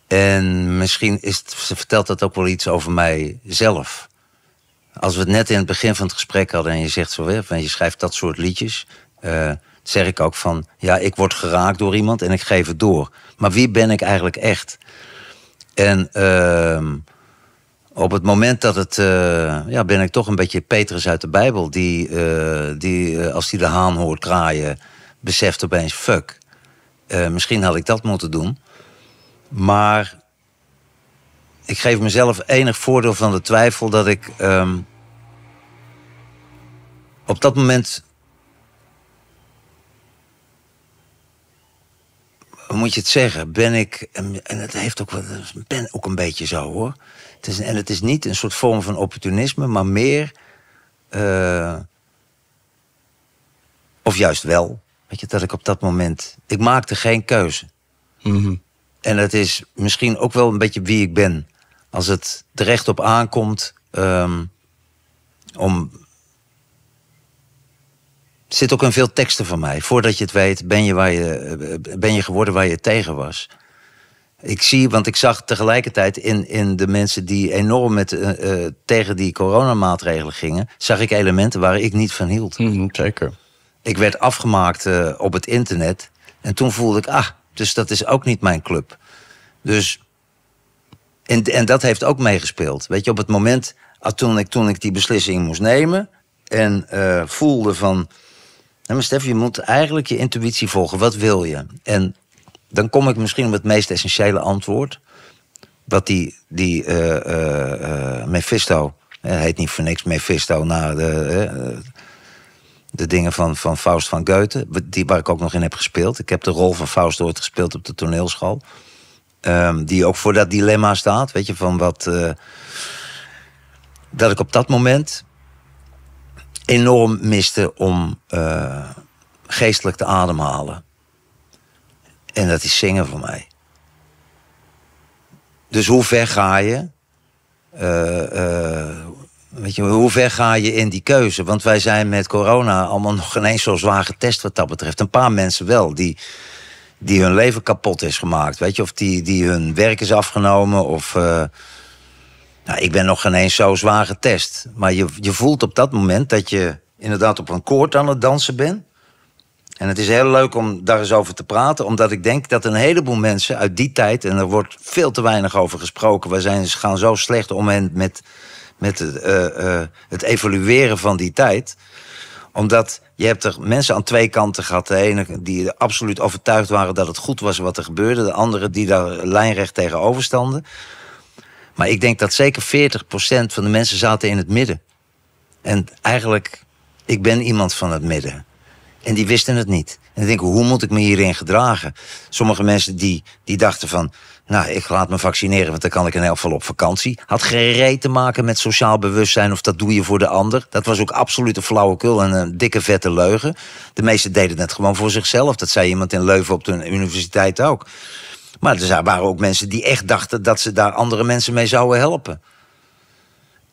A: En misschien is het, ze vertelt dat ook wel iets over mijzelf. Als we het net in het begin van het gesprek hadden en je zegt zo weer, van je schrijft dat soort liedjes, eh, zeg ik ook van ja, ik word geraakt door iemand en ik geef het door. Maar wie ben ik eigenlijk echt? En ehm, op het moment dat het. Eh, ja, ben ik toch een beetje Petrus uit de Bijbel. Die, eh, die eh, als hij de haan hoort kraaien. beseft opeens: fuck. misschien had ik dat moeten doen. Maar. Ik geef mezelf enig voordeel van de twijfel dat ik. Ehm, op dat moment moet je het zeggen? Ben ik, en het heeft ook, ben ook een beetje zo hoor. Het is, en het is niet een soort vorm van opportunisme, maar meer. Eh, of juist wel. Weet je, dat ik op dat moment. Ik maakte geen keuze. Mhm. En dat is misschien ook wel een beetje wie ik ben. Als het er op aankomt ehm, om zit ook in veel teksten van mij. Voordat je het weet, ben je, waar je, eh, ben je geworden waar je tegen was. Ik zie, want ik zag tegelijkertijd in, in de mensen die enorm met, eh, eh, tegen die coronamaatregelen gingen, zag ik elementen waar ik niet van hield. Mhm, zeker. Ik werd afgemaakt op het internet. En toen voelde ik, ah, dus dat is ook niet mijn club. Dus, en, en dat heeft ook meegespeeld. Weet je, op het moment ah, toen ik, toen ik die beslissing moest nemen en voelde van maar Stef, je moet eigenlijk je intuïtie volgen. Wat wil je? En dan kom ik misschien op het meest essentiële antwoord. Wat die, die uh, Mephisto, heet niet voor niks Mephisto, naar de, de dingen van, van Faust van Goethe, die, waar ik ook nog in heb gespeeld. Ik heb de rol van Faust ooit gespeeld op de toneelschool. Ehm, die ook voor dat dilemma staat, weet je, van wat. dat ik op dat moment enorm miste om eh, geestelijk te ademhalen. En dat is zingen voor mij. Dus hoe ver ga je? Eh, eh, weet je, hoe ver ga je in die keuze? Want wij zijn met corona allemaal nog geen eens zo zwaar getest wat dat betreft. Een paar mensen wel, die, die hun leven kapot is gemaakt. Weet je, of die, die hun werk is afgenomen of nou, ik ben nog geen eens zo zwaar getest. Maar je, je voelt op dat moment dat je inderdaad op een koord aan het dansen bent. En het is heel leuk om daar eens over te praten, omdat ik denk dat een heleboel mensen uit die tijd, en er wordt veel te weinig over gesproken, we zijn, gaan zo slecht om hen met, met het eh, eh, evalueren van die tijd. Omdat je hebt er mensen aan twee kanten gehad. De ene die absoluut overtuigd waren dat het goed was wat er gebeurde, de andere die daar lijnrecht tegenover standen. Maar ik denk dat zeker 40% van de mensen zaten in het midden. En eigenlijk, ik ben iemand van het midden. En die wisten het niet. En ik denk, hoe moet ik me hierin gedragen? Sommige mensen die, die dachten van... Nou, ik laat me vaccineren, want dan kan ik in heel geval op vakantie. Had geen te maken met sociaal bewustzijn of dat doe je voor de ander. Dat was ook absoluut een flauwekul en een dikke vette leugen. De meesten deden het gewoon voor zichzelf. Dat zei iemand in Leuven op de universiteit ook. Maar er waren ook mensen die echt dachten dat ze daar andere mensen mee zouden helpen.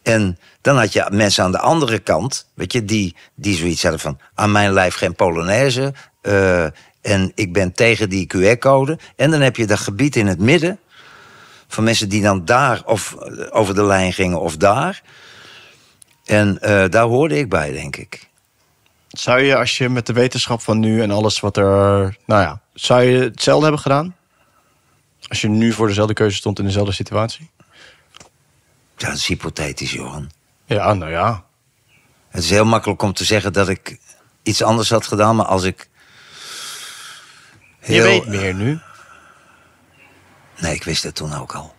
A: En dan had je mensen aan de andere kant, weet je, die, die zoiets hadden van: aan mijn lijf geen Polonaise. Eh, en ik ben tegen die QR-code. En dan heb je dat gebied in het midden. Van mensen die dan daar of eh, over de lijn gingen of daar. En eh, daar hoorde ik bij, denk ik. Zou je, als je met
B: de wetenschap van nu en alles wat er. Nou ja, zou je hetzelfde hebben gedaan?
A: Als je nu voor dezelfde keuze stond in dezelfde situatie? Ja, dat is hypothetisch, Johan. Ja, ah, nou ja. Het is heel makkelijk om te zeggen dat ik iets anders had gedaan, maar als ik. Heel, je weet meer nu? Nee, ik wist het toen ook al.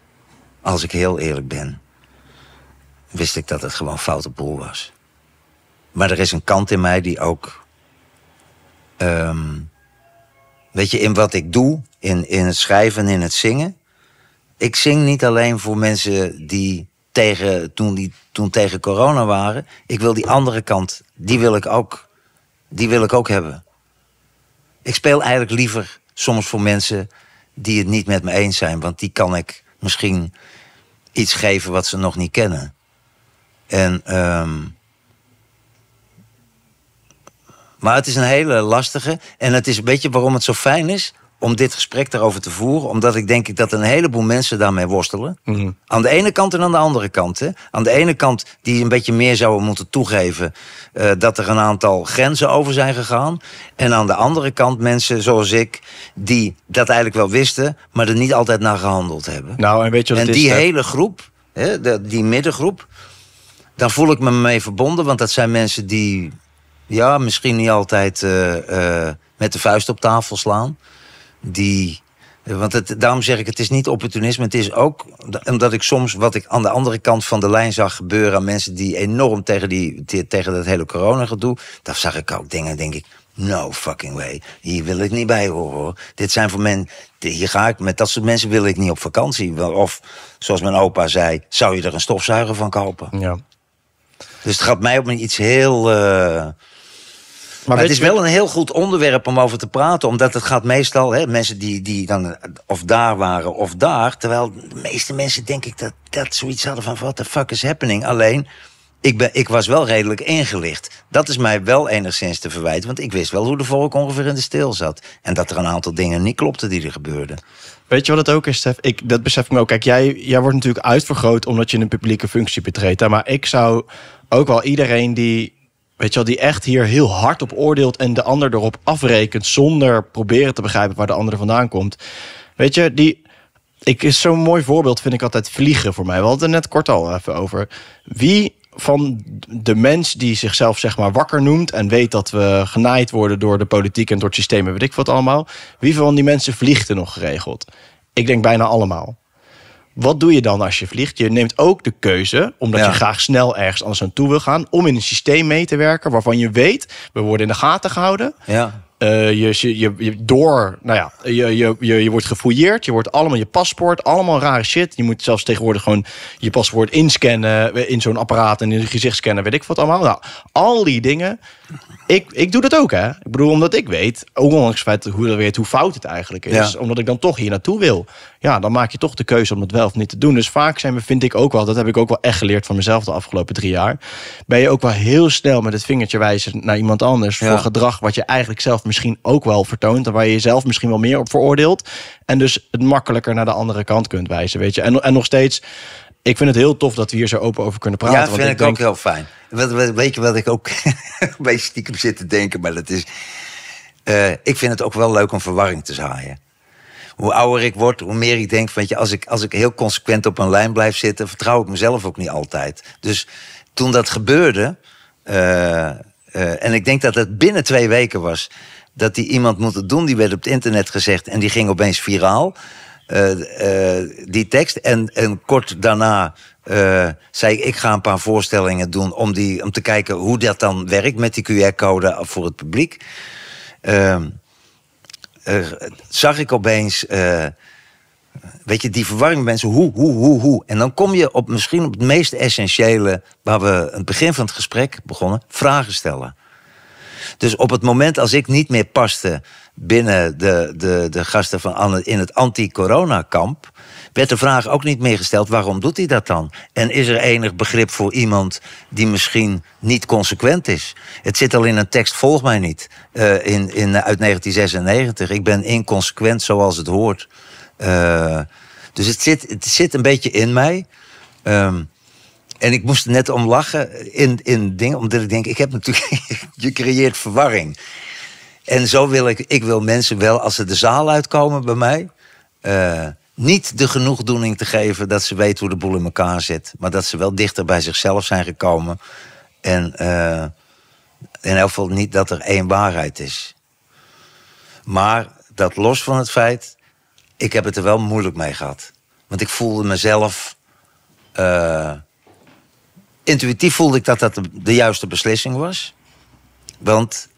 A: Als ik heel eerlijk ben, wist ik dat het gewoon foute boel was. Maar er is een kant in mij die ook. Ehm, Weet je, in wat ik doe, in, in het schrijven en in het zingen. Ik zing niet alleen voor mensen die tegen, toen, die, toen tegen corona waren. Ik wil die andere kant, die wil ik ook, die wil ik ook hebben. Ik speel eigenlijk liever soms voor mensen die het niet met me eens zijn. Want die kan ik misschien iets geven wat ze nog niet kennen. En ehm, Maar het is een hele lastige. En het is een beetje waarom het zo fijn is om dit gesprek daarover te voeren. Omdat ik denk ik dat een heleboel mensen daarmee worstelen. Mhm. Aan de ene kant en aan de andere kant. Hè. Aan de ene kant die een beetje meer zouden moeten toegeven... Eh, dat er een aantal grenzen over zijn gegaan. En aan de andere kant mensen zoals ik... die dat eigenlijk wel wisten, maar er niet altijd naar gehandeld hebben. Nou, en weet je wat en die hele groep, hè, die middengroep... daar voel ik me mee verbonden, want dat zijn mensen die ja, misschien niet altijd eh, eh, met de vuist op tafel slaan. Die, want het, daarom zeg ik, het is niet opportunisme. Het is ook omdat ik soms wat ik aan de andere kant van de lijn zag gebeuren aan mensen die enorm tegen, die, tegen dat hele corona-gedoe. Daar zag ik ook dingen, denk ik. No fucking way. Hier wil ik niet bij horen Dit zijn voor mensen. Hier ga ik met dat soort mensen wil ik niet op vakantie. Of zoals mijn opa zei, zou je er een stofzuiger van kopen? Ja. Dus het gaat mij op een iets heel. Eh, maar, het is wel een heel goed onderwerp om over te praten. Omdat het gaat meestal, hè, mensen die, die dan of daar waren of daar. Terwijl de meeste mensen denk ik dat, dat zoiets hadden van what the fuck is happening. Alleen, ik, ben, ik was wel redelijk ingelicht. Dat is mij wel enigszins te verwijten. Want ik wist wel hoe de volk ongeveer in de steel zat. En dat er een aantal dingen niet klopten die er gebeurden. Weet je wat
B: het ook is, Stef? Ik, dat besef ik me ook. Kijk, jij, jij wordt natuurlijk uitvergroot omdat je een publieke functie betreedt. Maar ik zou ook wel iedereen die Weet je wel, die echt hier heel hard op oordeelt en de ander erop afrekent zonder proberen te begrijpen waar de ander vandaan komt. Weet je, die, ik is zo'n mooi voorbeeld, vind ik altijd vliegen voor mij. We hadden het net kort al even over. Wie van de mens die zichzelf zeg maar wakker noemt en weet dat we genaaid worden door de politiek en door het systeem en weet ik wat allemaal. Wie van die mensen vliegt er nog geregeld? Ik denk bijna allemaal. Wat doe je dan als je vliegt? Je neemt ook de keuze, omdat je graag snel ergens anders naartoe wil gaan, om in een systeem mee te werken waarvan je weet, we worden in de gaten gehouden. Ja. Eh, je, je, je, door, nou ja, je, je, je, je wordt gefouilleerd, je wordt allemaal je paspoort, allemaal rare shit. Je moet zelfs tegenwoordig gewoon je paspoort inscannen eh, in zo'n apparaat en in een gezichtscanner, weet ik wat allemaal. Nou, al die dingen ik, ik doe dat ook, hè. Ik bedoel, omdat ik weet, ondanks het hoe, dat weet, hoe fout het eigenlijk is, omdat ik dan toch hier naartoe wil. Ja, dan maak je toch de keuze om het wel of niet te doen. Dus vaak zijn we, vind ik ook wel, dat heb ik ook wel echt geleerd van mezelf de afgelopen drie jaar, ben je ook wel heel snel met het vingertje wijzen naar iemand anders voor gedrag wat je eigenlijk zelf misschien ook wel vertoont en waar je jezelf misschien wel meer op veroordeelt. En dus het makkelijker naar de andere kant kunt wijzen, weet je. En, en nog steeds ik vind het heel tof dat we hier zo open over kunnen praten. Ja, dat vind ik, ook heel
A: fijn. Weet je wat ik ook een beetje stiekem zit te denken, maar dat is... Eh, ik vind het ook wel leuk om verwarring te zaaien. Hoe ouder ik word, hoe meer ik denk, weet je, als ik, als ik heel consequent op een lijn blijf zitten, vertrouw ik mezelf ook niet altijd. Dus toen dat gebeurde, eh, eh, en ik denk dat het binnen twee weken was, dat die iemand moet doen, die werd op het internet gezegd en die ging opeens viraal. Eh, eh, die tekst. En, kort daarna eh, zei ik, ik ga een paar voorstellingen doen om, die, om te kijken hoe dat dan werkt met die QR-code voor het publiek. Ehm, zag ik opeens, weet je, die verwarring mensen, hoe, hoe, hoe, hoe. En dan kom je op misschien op het meest essentiële, waar we het begin van het gesprek begonnen, vragen stellen. Dus op het moment als ik niet meer paste binnen de, de, de gasten van, in het anti-corona-kamp werd de vraag ook niet meer gesteld: waarom doet hij dat dan? En is er enig begrip voor iemand die misschien niet consequent is? Het zit al in een tekst, volg mij niet, eh, in, in, uit 1996. Ik ben inconsequent zoals het hoort. Eh, dus het zit, het zit een beetje in mij. Ehm, en ik moest er net om lachen in, in dingen, omdat ik denk: ik heb natuurlijk. je creëert verwarring. En zo wil ik, ik wil mensen wel, als ze de zaal uitkomen bij mij, eh, niet de genoegdoening te geven dat ze weten hoe de boel in elkaar zit. Maar dat ze wel dichter bij zichzelf zijn gekomen. En uh, in elk geval niet dat er één waarheid is. Maar dat los van het feit, ik heb het er wel moeilijk mee gehad. Want ik voelde mezelf. Eh, intuïtief voelde ik dat dat de juiste beslissing was. Want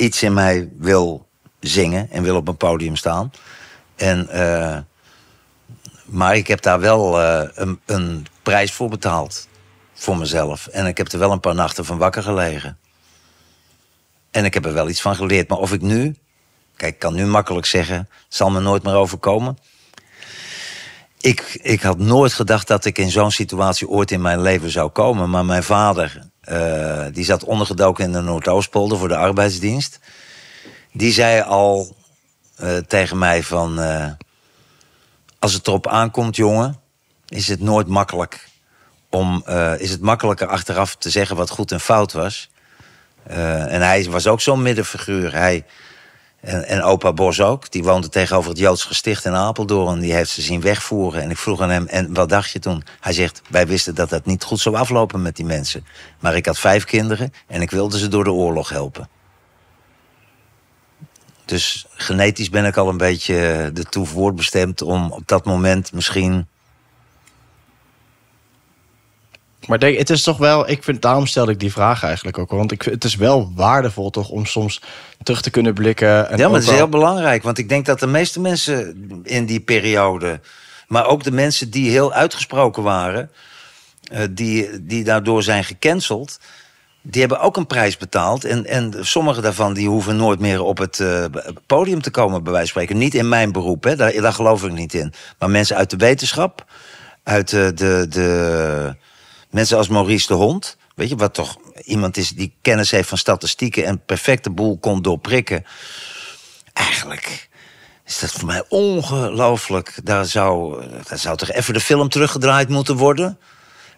A: iets in mij wil zingen en wil op een podium staan. En, eh, maar ik heb daar wel eh, een, een, prijs voor betaald. Voor mezelf. En ik heb er wel een paar nachten van wakker gelegen. En ik heb er wel iets van geleerd. Maar of ik nu. Kijk, ik kan nu makkelijk zeggen. Het zal me nooit meer overkomen ik, ik had nooit gedacht dat ik in zo'n situatie ooit in mijn leven zou komen. Maar mijn vader, eh, die zat ondergedoken in de Noordoostpolder voor de arbeidsdienst. Die zei al eh, tegen mij van... Eh, als het erop aankomt, jongen, is het nooit makkelijk. Om, is het makkelijker achteraf te zeggen wat goed en fout was. en hij was ook zo'n middenfiguur. Hij, en, en, opa Bos ook, die woonde tegenover het Joods gesticht in Apeldoorn. Die heeft ze zien wegvoeren. En ik vroeg aan hem, en wat dacht je toen? Hij zegt, wij wisten dat dat niet goed zou aflopen met die mensen. Maar ik had vijf kinderen en ik wilde ze door de oorlog helpen. Dus genetisch ben ik al een beetje de voorbestemd om op dat moment misschien Maar denk,
B: het is toch wel, ik vind, daarom stelde ik die vraag eigenlijk ook. Want ik, het is wel waardevol toch om soms terug te kunnen blikken. En ja, maar het is heel
A: belangrijk. Want ik denk dat de meeste mensen in die periode, maar ook de mensen die heel uitgesproken waren, eh, die, die daardoor zijn gecanceld, die hebben ook een prijs betaald. En, en sommige daarvan die hoeven nooit meer op het eh, podium te komen, bij wijze van spreken. Niet in mijn beroep, hè, daar, daar geloof ik niet in. Maar mensen uit de wetenschap, uit eh, de, de, de Mensen als Maurice de Hond, weet je, wat toch iemand is die kennis heeft van statistieken en perfecte boel kon doorprikken. Eigenlijk is dat voor mij ongelooflijk. Daar zou, daar zou toch even de film teruggedraaid moeten worden.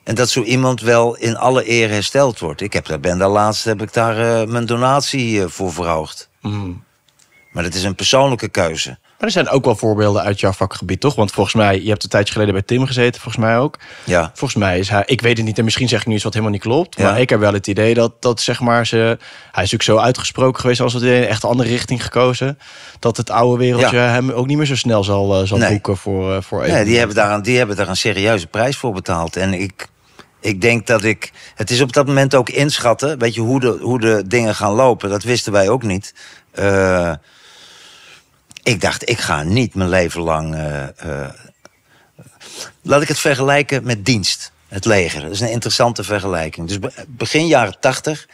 A: En dat zo iemand wel in alle eer hersteld wordt. Ik heb daar, ben daar laatst heb ik daar eh, mijn donatie eh, voor verhoogd. Mm. Maar dat is een persoonlijke keuze.
B: Maar er zijn ook wel voorbeelden uit jouw vakgebied, toch? Want volgens mij, je hebt een tijdje geleden bij Tim gezeten, volgens mij ook. Ja. Volgens mij is hij, ik weet het niet en misschien zeg ik nu iets wat helemaal niet klopt. Maar ik heb wel het idee dat, dat zeg maar, ze, hij is ook zo uitgesproken geweest als het in een echt andere richting gekozen. Dat het oude wereldje hem ook niet meer zo snel zal, eh, zal boeken
A: voor, eh, voor Nee, die hebben, daar, die hebben daar een serieuze prijs voor betaald. En ik, ik denk dat ik. Het is op dat moment ook inschatten. Weet je hoe de, hoe de dingen gaan lopen? Dat wisten wij ook niet. Eh, ik dacht, ik ga niet mijn leven lang. Eh, eh, laat ik het vergelijken met dienst, het leger. Dat is een interessante vergelijking. Dus begin jaren tachtig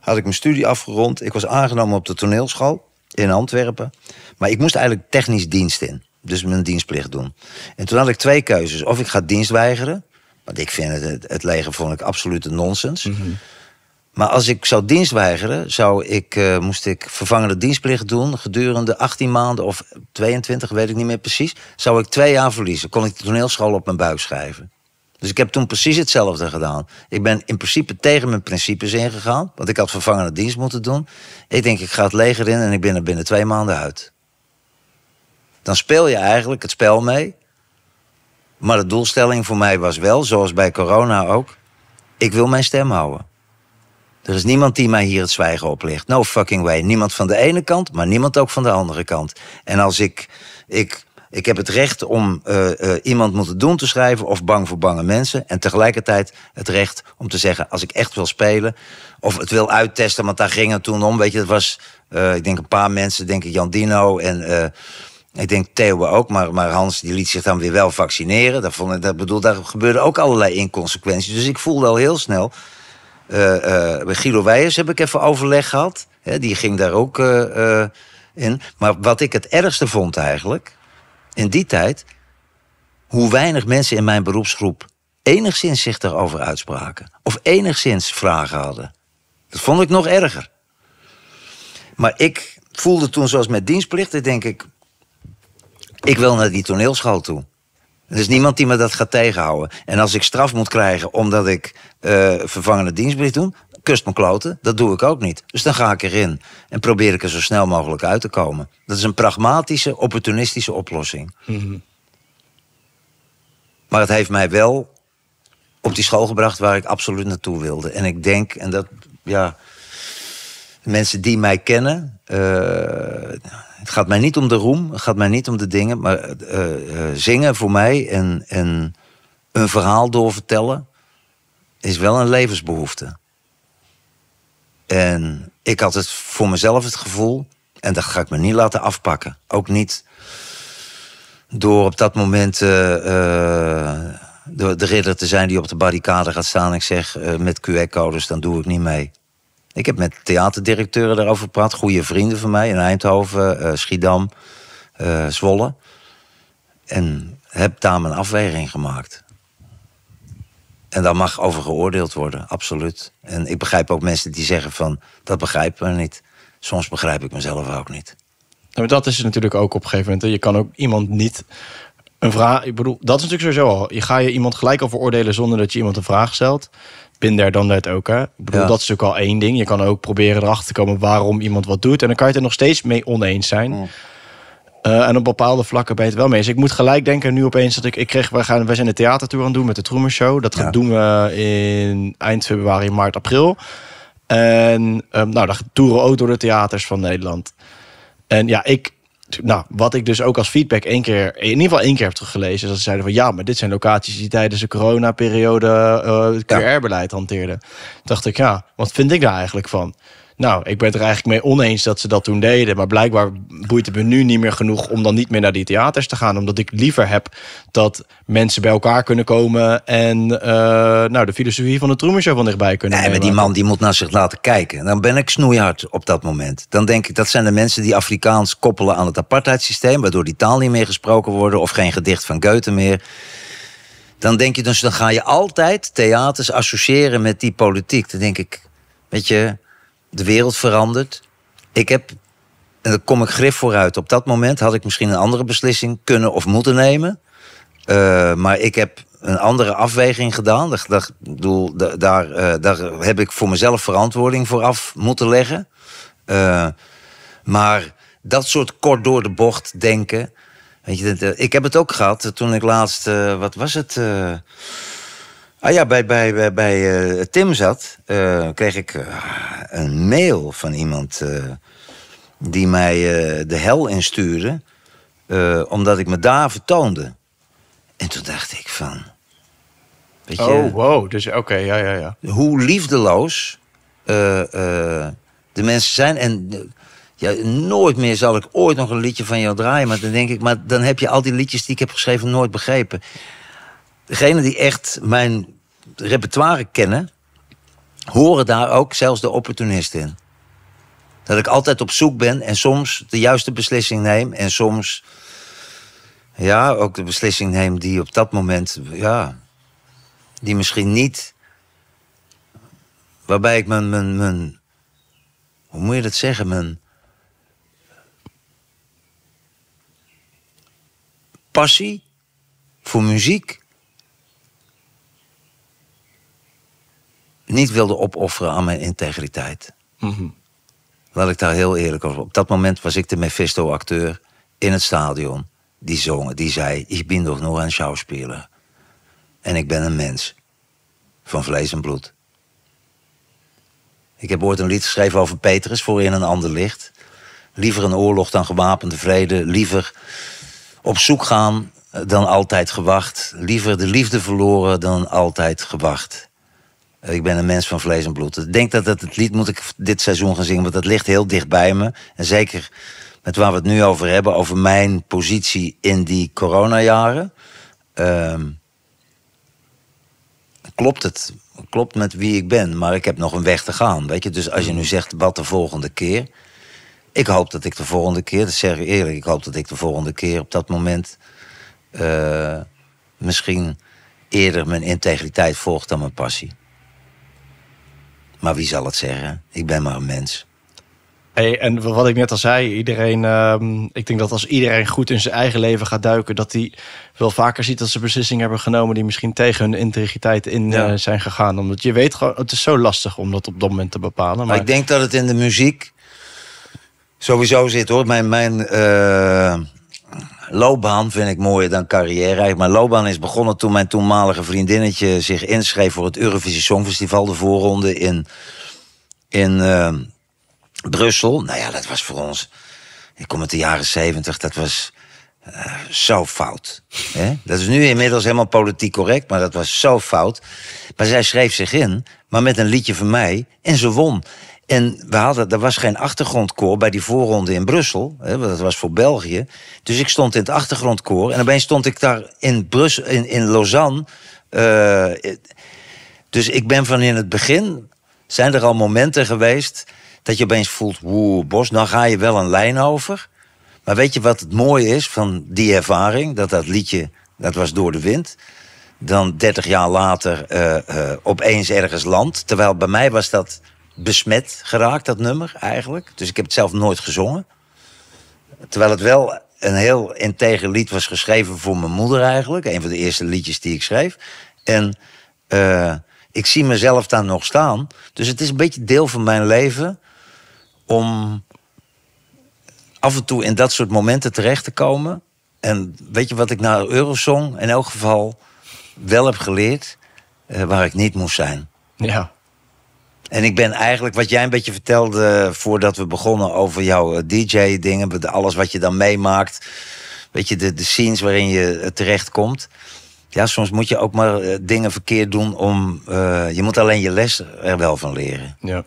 A: had ik mijn studie afgerond. Ik was aangenomen op de toneelschool in Antwerpen. Maar ik moest eigenlijk technisch dienst in. Dus mijn dienstplicht doen. En toen had ik twee keuzes. Of ik ga dienst weigeren. Want ik vind het, het, leger vond ik absolute nonsens. Mhm. Maar als ik zou dienst weigeren, zou ik, eh, moest ik vervangende dienstplicht doen gedurende 18 maanden of 22, weet ik niet meer precies. Zou ik twee jaar verliezen, kon ik de toneelschool op mijn buik schrijven. Dus ik heb toen precies hetzelfde gedaan. Ik ben in principe tegen mijn principes ingegaan, want ik had vervangende dienst moeten doen. Ik denk, ik ga het leger in en ik ben er binnen twee maanden uit. Dan speel je eigenlijk het spel mee. Maar de doelstelling voor mij was wel, zoals bij corona ook, ik wil mijn stem houden. Er is niemand die mij hier het zwijgen oplegt. No fucking way. Niemand van de ene kant, maar niemand ook van de andere kant. En als ik. ik ik heb het recht om uh, uh, iemand moeten doen te schrijven of bang voor bange mensen. En tegelijkertijd het recht om te zeggen: als ik echt wil spelen of het wil uittesten, want daar ging het toen om. Weet je, dat was, eh, ik denk, een paar mensen, denk ik, Jan Dino en. ik denk Theo ook, maar, maar Hans die liet zich dan weer wel vaccineren. Dat, vond dat, bedoel, daar gebeurden ook allerlei inconsequenties. Dus ik voelde al heel snel, eh, eh, met Guido Weijers heb ik even overleg gehad. Hè, die ging daar ook eh, in. Maar wat ik het ergste vond eigenlijk, in die tijd, hoe weinig mensen in mijn beroepsgroep enigszins zich daarover uitspraken. Of enigszins vragen hadden. Dat vond ik nog erger. Maar ik voelde toen, zoals met dienstplichten, denk ik. Ik wil naar die toneelschool toe. Er is niemand die me dat gaat tegenhouden. En als ik straf moet krijgen omdat ik eh, vervangende dienstbrief doe, kust mijn kloten. Dat doe ik ook niet. Dus dan ga ik erin en probeer ik er zo snel mogelijk uit te komen. Dat is een pragmatische, opportunistische oplossing. Mhm. Maar het heeft mij wel op die school gebracht waar ik absoluut naartoe wilde. En ik denk, en dat, ja, mensen die mij kennen, eh, het gaat mij niet om de roem, het gaat mij niet om de dingen, maar eh, eh, zingen voor mij en, en een verhaal doorvertellen is wel een levensbehoefte. En ik had het voor mezelf het gevoel, en dat ga ik me niet laten afpakken. Ook niet door op dat moment eh, de, de, ridder te zijn die op de barricade gaat staan. Ik zeg met QR-codes, dan doe ik niet mee. Ik heb met theaterdirecteuren daarover gepraat. Goede vrienden van mij in Eindhoven, eh, Schiedam, eh, Zwolle. En heb daar mijn afweging gemaakt. En daar mag over geoordeeld worden, absoluut. En ik begrijp ook mensen die zeggen van, dat begrijpen we niet. Soms begrijp ik mezelf ook niet.
B: dat is natuurlijk ook op een gegeven moment. Je kan ook iemand niet een vraag... Ik bedoel, dat is natuurlijk sowieso al. Je ga je iemand gelijk over oordelen zonder dat je iemand een vraag stelt daar dan net ook. Hè? Ik bedoel, dat is natuurlijk al één ding. Je kan ook proberen erachter te komen waarom iemand wat doet. En dan kan je het er nog steeds mee oneens zijn. Eh, en op bepaalde vlakken ben je het wel mee eens. Dus ik moet gelijk denken nu opeens dat ik... ik kreeg, we gaan, wij zijn de theatertour aan doen met de Truman Show. Dat doen we in eind februari, maart, april. En ehm, nou, dat toeren ook door de theaters van Nederland. En ja, ik, nou, wat ik dus ook als feedback één keer, in ieder geval één keer heb teruggelezen, is dat ze zeiden van ja, maar dit zijn locaties die tijdens de coronaperiode uh, het QR-beleid hanteerden. Dacht ik, ja, wat vind ik daar eigenlijk van? Nou, ik ben het er eigenlijk mee oneens dat ze dat toen deden. Maar blijkbaar boeit het me nu niet meer genoeg om dan niet meer naar die theaters te gaan. Omdat ik liever heb dat mensen bij elkaar kunnen komen. En eh, nou, de filosofie van de Truman
A: Show van dichtbij kunnen Nee, maar die man die moet naar zich laten kijken. Dan ben ik snoeihard op dat moment. Dan denk ik, dat zijn de mensen die Afrikaans koppelen aan het apartheidssysteem. Waardoor die taal niet meer gesproken worden. Of geen gedicht van Goethe meer dan denk je dus, dan ga je altijd theaters associëren met die politiek. Dan denk ik, weet je, de wereld verandert. Ik heb, en daar kom ik grif vooruit. Op dat moment had ik misschien een andere beslissing kunnen of moeten nemen. Eh, maar ik heb een andere afweging gedaan. Dat, bedoel, daar, eh, daar heb ik voor mezelf verantwoording voor af moeten leggen. Eh, maar dat soort kort door de bocht denken. Weet je, ik heb het ook gehad toen ik laatst, wat was het? Ah ja, bij, bij, bij, uh, Tim zat, eh, kreeg ik eh, een mail van iemand die mij de hel instuurde, omdat ik me daar vertoonde. En toen dacht ik van. Weet je, oh,
B: wow, dus oké, ja, ja, ja.
A: Hoe liefdeloos de mensen zijn. En ja, nooit meer zal ik ooit nog een liedje van jou draaien. Maar dan denk ik, maar dan heb je al die liedjes die ik heb geschreven nooit begrepen degene die echt mijn repertoire kennen, horen daar ook zelfs de opportunisten in. Dat ik altijd op zoek ben en soms de juiste beslissing neem en soms ja, ook de beslissing neem die op dat moment, ja, die misschien niet, waarbij ik mijn, mijn, mijn hoe moet je dat zeggen, mijn passie voor muziek niet wilde opofferen aan mijn integriteit. Mm Laat ik daar heel eerlijk over. Op dat moment was ik de Mephisto-acteur in het stadion. Die zong, die zei: Ik ben toch nog een schouwspeler. En ik ben een mens. Van vlees en bloed. Ik heb ooit een lied geschreven over Petrus voor in een ander licht. Liever een oorlog dan gewapende vrede. Liever op zoek gaan dan altijd gewacht. Liever de liefde verloren dan altijd gewacht. Ik ben een mens van vlees en bloed. Ik denk dat dat het lied moet ik dit seizoen gaan zingen, want dat ligt heel dicht bij me. En zeker met waar we het nu over hebben, over mijn positie in die coronajaren. Um, klopt het? Klopt met wie ik ben, maar ik heb nog een weg te gaan. Weet je? Dus als je nu zegt wat de volgende keer. Ik hoop dat ik de volgende keer, dat zeg ik eerlijk, ik hoop dat ik de volgende keer op dat moment eh, misschien eerder mijn integriteit volgt dan mijn passie. Maar wie zal het zeggen? Ik ben maar een mens. Hey, en wat
B: ik net al zei, iedereen, ehm, ik denk dat als iedereen goed in zijn eigen leven gaat duiken, dat hij wel vaker ziet dat ze beslissingen hebben genomen die misschien tegen hun integriteit in eh, zijn gegaan. Omdat je weet gewoon,
A: het is zo lastig om dat op dat moment te bepalen. Maar, ik denk dat het in de muziek sowieso zit hoor. Mijn, mijn eh, loopbaan vind ik mooier dan carrière. Mijn loopbaan is begonnen toen mijn toenmalige vriendinnetje zich inschreef voor het Eurovisie Songfestival, de voorronde in, in ehm, Brussel. Nou ja, dat was voor ons. Ik kom uit de jaren zeventig, dat was eh, zo fout. Hè? Dat is nu inmiddels helemaal politiek correct, maar dat was zo fout. Maar zij schreef zich in, maar met een liedje van mij en ze won. En we hadden, er was geen achtergrondkoor bij die voorronde in Brussel. Hè, want dat was voor België. Dus ik stond in het achtergrondkoor. En opeens stond ik daar in, Brussel, in, in Lausanne. Eh, dus ik ben van in het begin... zijn er al momenten geweest dat je opeens voelt... woe, Bos, nou ga je wel een lijn over. Maar weet je wat het mooie is van die ervaring? Dat dat liedje, dat was Door de Wind dan 30 jaar later eh, eh, opeens ergens land. Terwijl bij mij was dat besmet geraakt, dat nummer eigenlijk. Dus ik heb het zelf nooit gezongen. Terwijl het wel een heel integer lied was geschreven voor mijn moeder eigenlijk. Een van de eerste liedjes die ik schreef. En eh, ik zie mezelf daar nog staan. Dus het is een beetje deel van mijn leven om af en toe in dat soort momenten terecht te komen. En weet je wat ik na Eurosong in elk geval wel heb geleerd? Eh, waar ik niet moest zijn. Ja. En ik ben eigenlijk, wat jij een beetje vertelde voordat we begonnen over jouw eh, DJ-dingen, alles wat je dan meemaakt, weet je, de, de scenes waarin je eh, terechtkomt. Ja, soms moet je ook maar eh, dingen verkeerd doen om. je moet alleen je les er wel van leren. Ja.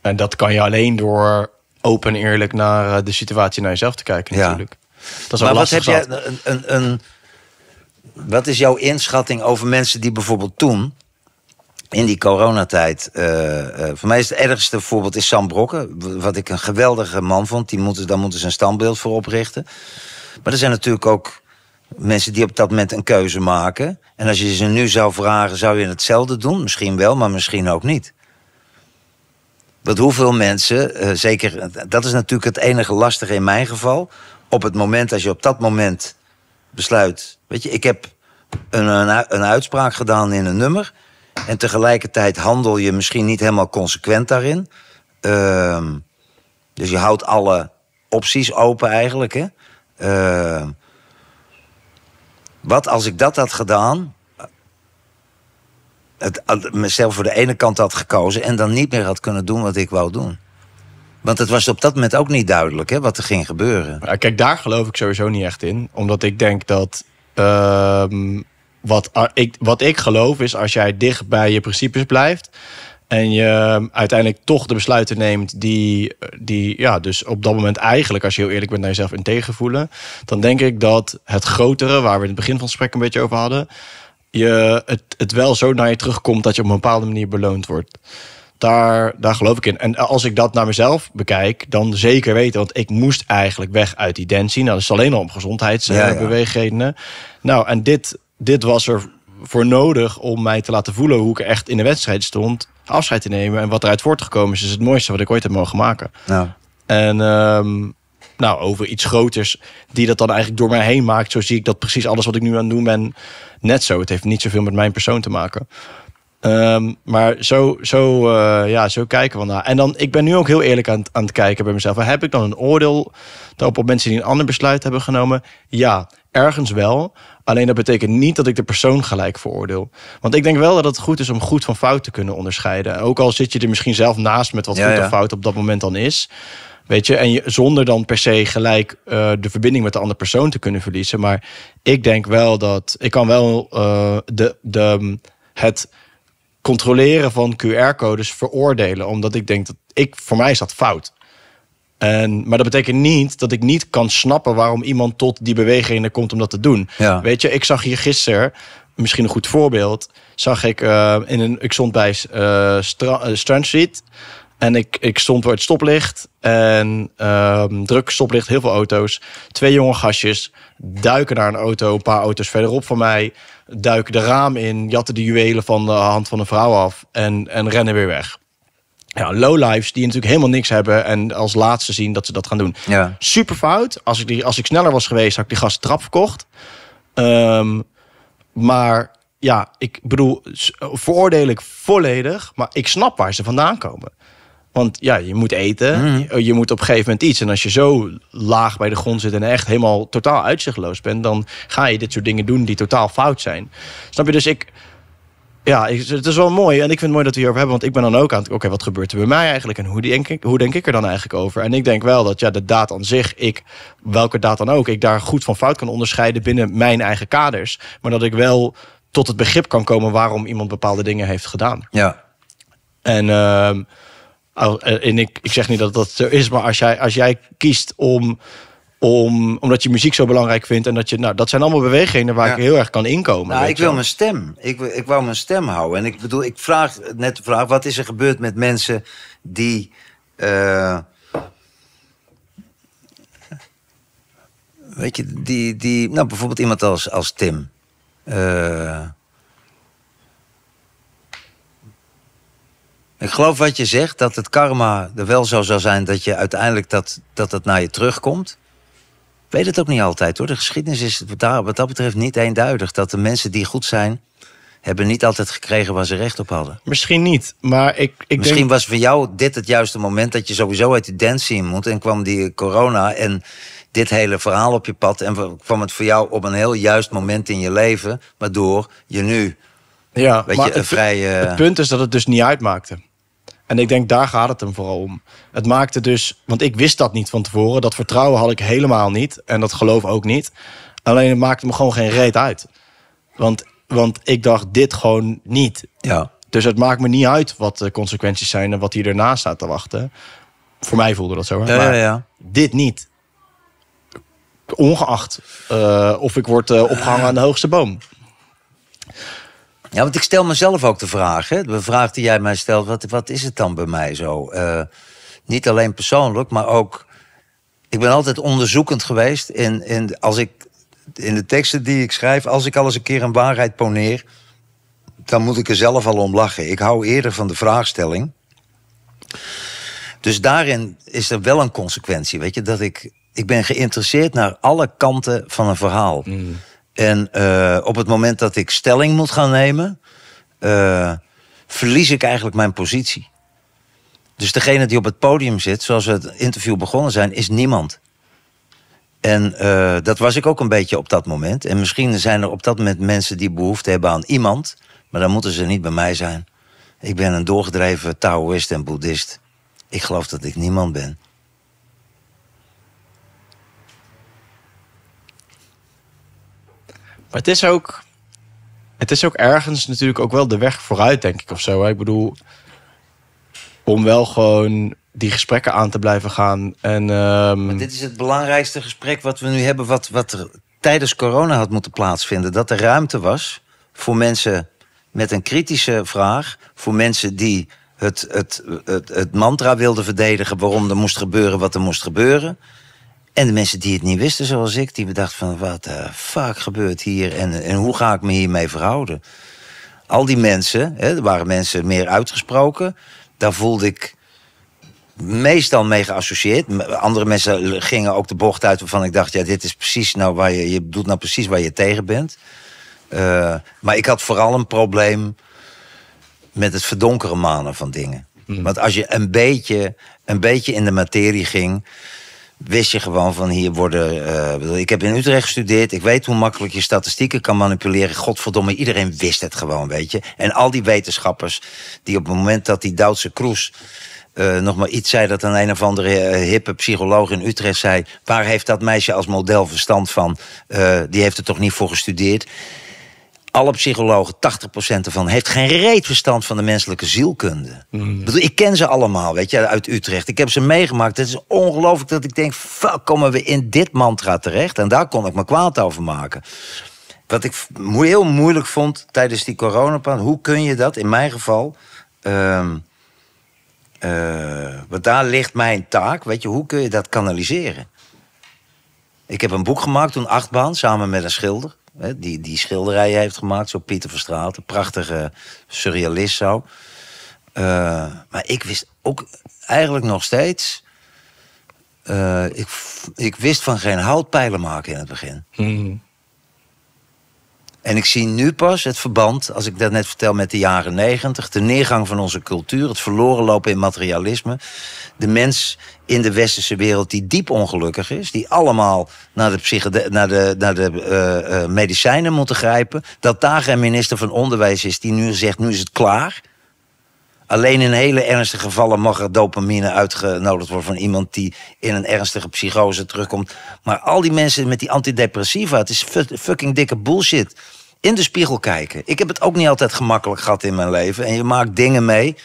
A: En dat kan je alleen door open
B: eerlijk naar de situatie naar jezelf te kijken, natuurlijk. Ja.
A: Dat is maar wat heb jij. Een, een, een, wat is jouw inschatting over mensen die bijvoorbeeld toen in die coronatijd. Uh, voor mij is het ergste voorbeeld is Sam Brokken. Wat ik een geweldige man vond. Die moeten, daar moeten ze een standbeeld voor oprichten. Maar er zijn natuurlijk ook mensen die op dat moment een keuze maken. En als je ze nu zou vragen, zou je hetzelfde doen? Misschien wel, maar misschien ook niet. Want hoeveel mensen, eh, zeker, dat is natuurlijk het enige lastige in mijn geval. Op het moment, als je op dat moment besluit. Weet je, ik heb een, een uitspraak gedaan in een nummer. En tegelijkertijd handel je misschien niet helemaal consequent daarin. Ehm, dus je houdt alle opties open eigenlijk. Hè? Ehm, wat als ik dat had gedaan? Het, mezelf voor de ene kant had gekozen en dan niet meer had kunnen doen wat ik wou doen. Want het was op dat moment ook niet duidelijk hè, wat er ging gebeuren. kijk, daar geloof ik sowieso niet echt in. Omdat ik denk dat
B: ehm, wat, ik, wat ik geloof is, als jij dicht bij je principes blijft. En je uiteindelijk toch de besluiten neemt die, die ja, dus op dat moment eigenlijk, als je heel eerlijk bent naar jezelf in tegenvoelen. Dan denk ik dat het grotere, waar we in het begin van het gesprek een beetje over hadden. Je, het, het wel zo naar je terugkomt dat je op een bepaalde manier beloond wordt. Daar, daar geloof ik in. En als ik dat naar mezelf bekijk, dan zeker weten. Want ik moest eigenlijk weg uit die dancing. Nou, dat is alleen al om gezondheidsbeweegredenen. Ja, Nou, en dit dit was er voor nodig om mij te laten voelen hoe ik echt in de wedstrijd stond. Afscheid te nemen en wat eruit voortgekomen is, is het mooiste wat ik ooit heb mogen maken. En ehm, nou, over iets groters die dat dan eigenlijk door mij heen maakt. Zo zie ik dat precies alles wat ik nu aan het doen ben, net zo. Het heeft niet zoveel met mijn persoon te maken. Ehm, maar zo, zo, eh, ja, zo kijken we naar. En dan, ik ben nu ook heel eerlijk aan, aan het kijken bij mezelf. Heb ik dan een oordeel op mensen die een ander besluit hebben genomen? Ja ergens wel. Alleen dat betekent niet dat ik de persoon gelijk veroordeel. Want ik denk wel dat het goed is om goed van fout te kunnen onderscheiden. Ook al zit je er misschien zelf naast met wat goed of fout op dat moment dan is. Weet je, en je, zonder dan per se gelijk eh, de verbinding met de andere persoon te kunnen verliezen. Maar ik denk wel dat ik kan wel eh, de, de, mm, het controleren van QR-codes veroordelen. Omdat ik denk dat ik, voor mij is dat fout. En, maar dat betekent niet dat ik niet kan snappen waarom iemand tot die bewegingen komt om dat te doen. Ja. Weet je, ik zag hier gisteren, misschien een goed voorbeeld, zag ik eh, in een, ik stond bij eh, eh, Strand Street en ik, ik stond voor het stoplicht en ehm, druk stoplicht, heel veel auto's. Twee jonge gastjes duiken naar een auto, een paar auto's verderop van mij, duiken de raam in, jatten de juwelen van de hand van een vrouw af en, en rennen weer weg ja, lowlifes die natuurlijk helemaal niks hebben en als laatste zien dat ze dat gaan doen. Ja. Super fout. Als ik, die, als ik sneller was geweest, had ik die gast trap verkocht. Ehm, maar ja, ik bedoel, veroordeel ik volledig, maar ik snap waar ze vandaan komen. Want ja, je moet eten, je, mhm. eh, je moet op een gegeven moment iets. En als je zo laag bij de grond zit en echt helemaal totaal uitzichtloos bent, dan ga je dit soort dingen doen die totaal fout zijn. Snap je? Dus ik, ja, het is wel mooi. En ik vind het mooi dat we hierover hebben. Want ik ben dan ook aan het... Oké, wat gebeurt er bij mij eigenlijk? En hoe denk, ik, hoe denk ik er dan eigenlijk over? En ik denk wel dat ja, de daad aan zich... Ik, welke daad dan ook... Ik daar goed van fout kan onderscheiden binnen mijn eigen kaders. Maar dat ik wel tot het begrip kan komen... waarom iemand bepaalde dingen heeft gedaan. Ja. En... Uh, ik, ik zeg niet dat dat er is, maar als jij, als jij kiest om om, omdat je muziek zo belangrijk vindt. En dat je, nou, dat zijn allemaal bewegingen waar ik heel erg kan inkomen. Nou, ik wil mijn
A: stem. Ik, ik wou mijn stem houden. En ik bedoel, ik vraag net de vraag: wat is er gebeurd met mensen die. Eh, weet je, die, die. Nou, bijvoorbeeld iemand als, als Tim. Eh, ik geloof wat je zegt, dat het karma er wel zo zou zijn dat je uiteindelijk dat, dat het naar je terugkomt weet het ook niet altijd hoor. De geschiedenis is wat dat betreft niet eenduidig. Dat de mensen die goed zijn, hebben niet altijd gekregen waar ze recht op hadden.
B: Misschien niet,
A: maar ik, ik Misschien was voor jou dit het juiste moment dat je sowieso uit die dance in moet. En kwam die corona en dit hele verhaal op je pad. En kwam het voor jou op een heel juist moment in je leven, waardoor je nu...
B: Ja, maar je, het, vrij, het punt is dat het dus niet uitmaakte. En ik denk, daar gaat het hem vooral om. Het maakte dus, want ik wist dat niet van tevoren. Dat vertrouwen had ik helemaal niet. En dat geloof ook niet. Alleen het maakte me gewoon geen reet uit. Want, want ik dacht, dit gewoon niet. Ja. Dus het maakt me niet uit wat de consequenties zijn en wat hier erna staat te wachten. Voor mij voelde dat zo. Maar ja, ja, dit niet. Ongeacht eh, of ik word eh, opgehangen ah. aan de hoogste boom.
A: Ja, want ik stel mezelf ook de vraag. Hè? De vraag die jij mij stelt, wat, wat is het dan bij mij zo? Eh, niet alleen persoonlijk, maar ook... Ik ben altijd onderzoekend geweest in, als ik, in de teksten die ik schrijf. Als ik al eens een keer een waarheid poneer, dan moet ik er zelf al om lachen. Ik hou eerder van de vraagstelling. Dus daarin is er wel een consequentie, weet je. Dat ik, ik ben geïnteresseerd naar alle kanten van een verhaal. Mm. En eh, op het moment dat ik stelling moet gaan nemen, eh, verlies ik eigenlijk mijn positie. Dus degene die op het podium zit, zoals we het interview begonnen zijn, is niemand. En eh, dat was ik ook een beetje op dat moment. En misschien zijn er op dat moment mensen die behoefte hebben aan iemand, maar dan moeten ze niet bij mij zijn. Ik ben een doorgedreven Taoïst en Boeddhist. Ik geloof dat ik niemand ben.
B: Maar het is ook. Het is ook ergens natuurlijk ook wel de weg vooruit, denk ik, of zo. Ik bedoel, om wel gewoon die gesprekken aan te blijven gaan. En,
A: ehm, maar dit is het belangrijkste gesprek wat we nu hebben, wat, wat er tijdens corona had moeten plaatsvinden. Dat er ruimte was voor mensen met een kritische vraag, voor mensen die het, het, het, het mantra wilden verdedigen waarom er moest gebeuren wat er moest gebeuren. En de mensen die het niet wisten, zoals ik, die bedacht van... wat de fuck gebeurt hier en, en hoe ga ik me hiermee verhouden? Al die mensen, hè, er waren mensen meer uitgesproken. Daar voelde ik meestal mee geassocieerd. Andere mensen gingen ook de bocht uit waarvan ik dacht... ja, dit is precies nou waar je... je doet nou precies waar je tegen bent. Eh, maar ik had vooral een probleem met het verdonkeren manen van dingen. Mm. Want als je een beetje, een beetje in de materie ging wist je gewoon van hier worden. Eh, ik heb in Utrecht gestudeerd. Ik weet hoe makkelijk je statistieken kan manipuleren. Godverdomme, iedereen wist het gewoon, weet je. En al die wetenschappers die op het moment dat die Duitse Kroes. Eh, nog maar iets zei dat een een of andere eh, hippe psycholoog in Utrecht zei. Waar heeft dat meisje als model verstand van? die heeft er toch niet voor gestudeerd? alle psychologen, 80% ervan, heeft geen reet verstand van de menselijke zielkunde. Mm. Ik ken ze allemaal, weet je, uit Utrecht. Ik heb ze meegemaakt. Het is ongelooflijk dat ik denk, fuck, komen we in dit mantra terecht? En daar kon ik me kwaad over maken. Wat ik heel moeilijk vond tijdens die coronapan, hoe kun je dat, in mijn geval... Ehm, eh, want daar ligt mijn taak, weet je, hoe kun je dat kanaliseren? Ik heb een boek gemaakt toen, Achtbaan, samen met een schilder. Hè, die, die schilderijen heeft gemaakt, zo Pieter Verstraat. Een prachtige surrealist zo. Eh, maar ik wist ook eigenlijk nog steeds... Eh, ik, ik wist van geen houtpijlen maken in het begin. Mm en ik zie nu pas het verband, als ik dat net vertel met de jaren negentig, de neergang van onze cultuur, het verloren lopen in materialisme. De mens in de westerse wereld die diep ongelukkig is, die allemaal naar de, psychede, naar de, naar de uh, uh, medicijnen moeten grijpen. Dat daar geen minister van Onderwijs is die nu zegt: nu is het klaar. Alleen in hele ernstige gevallen mag er dopamine uitgenodigd worden van iemand die in een ernstige psychose terugkomt. Maar al die mensen met die antidepressiva, het is fucking dikke bullshit. In de spiegel kijken. Ik heb het ook niet altijd gemakkelijk gehad in mijn leven. En je maakt dingen mee.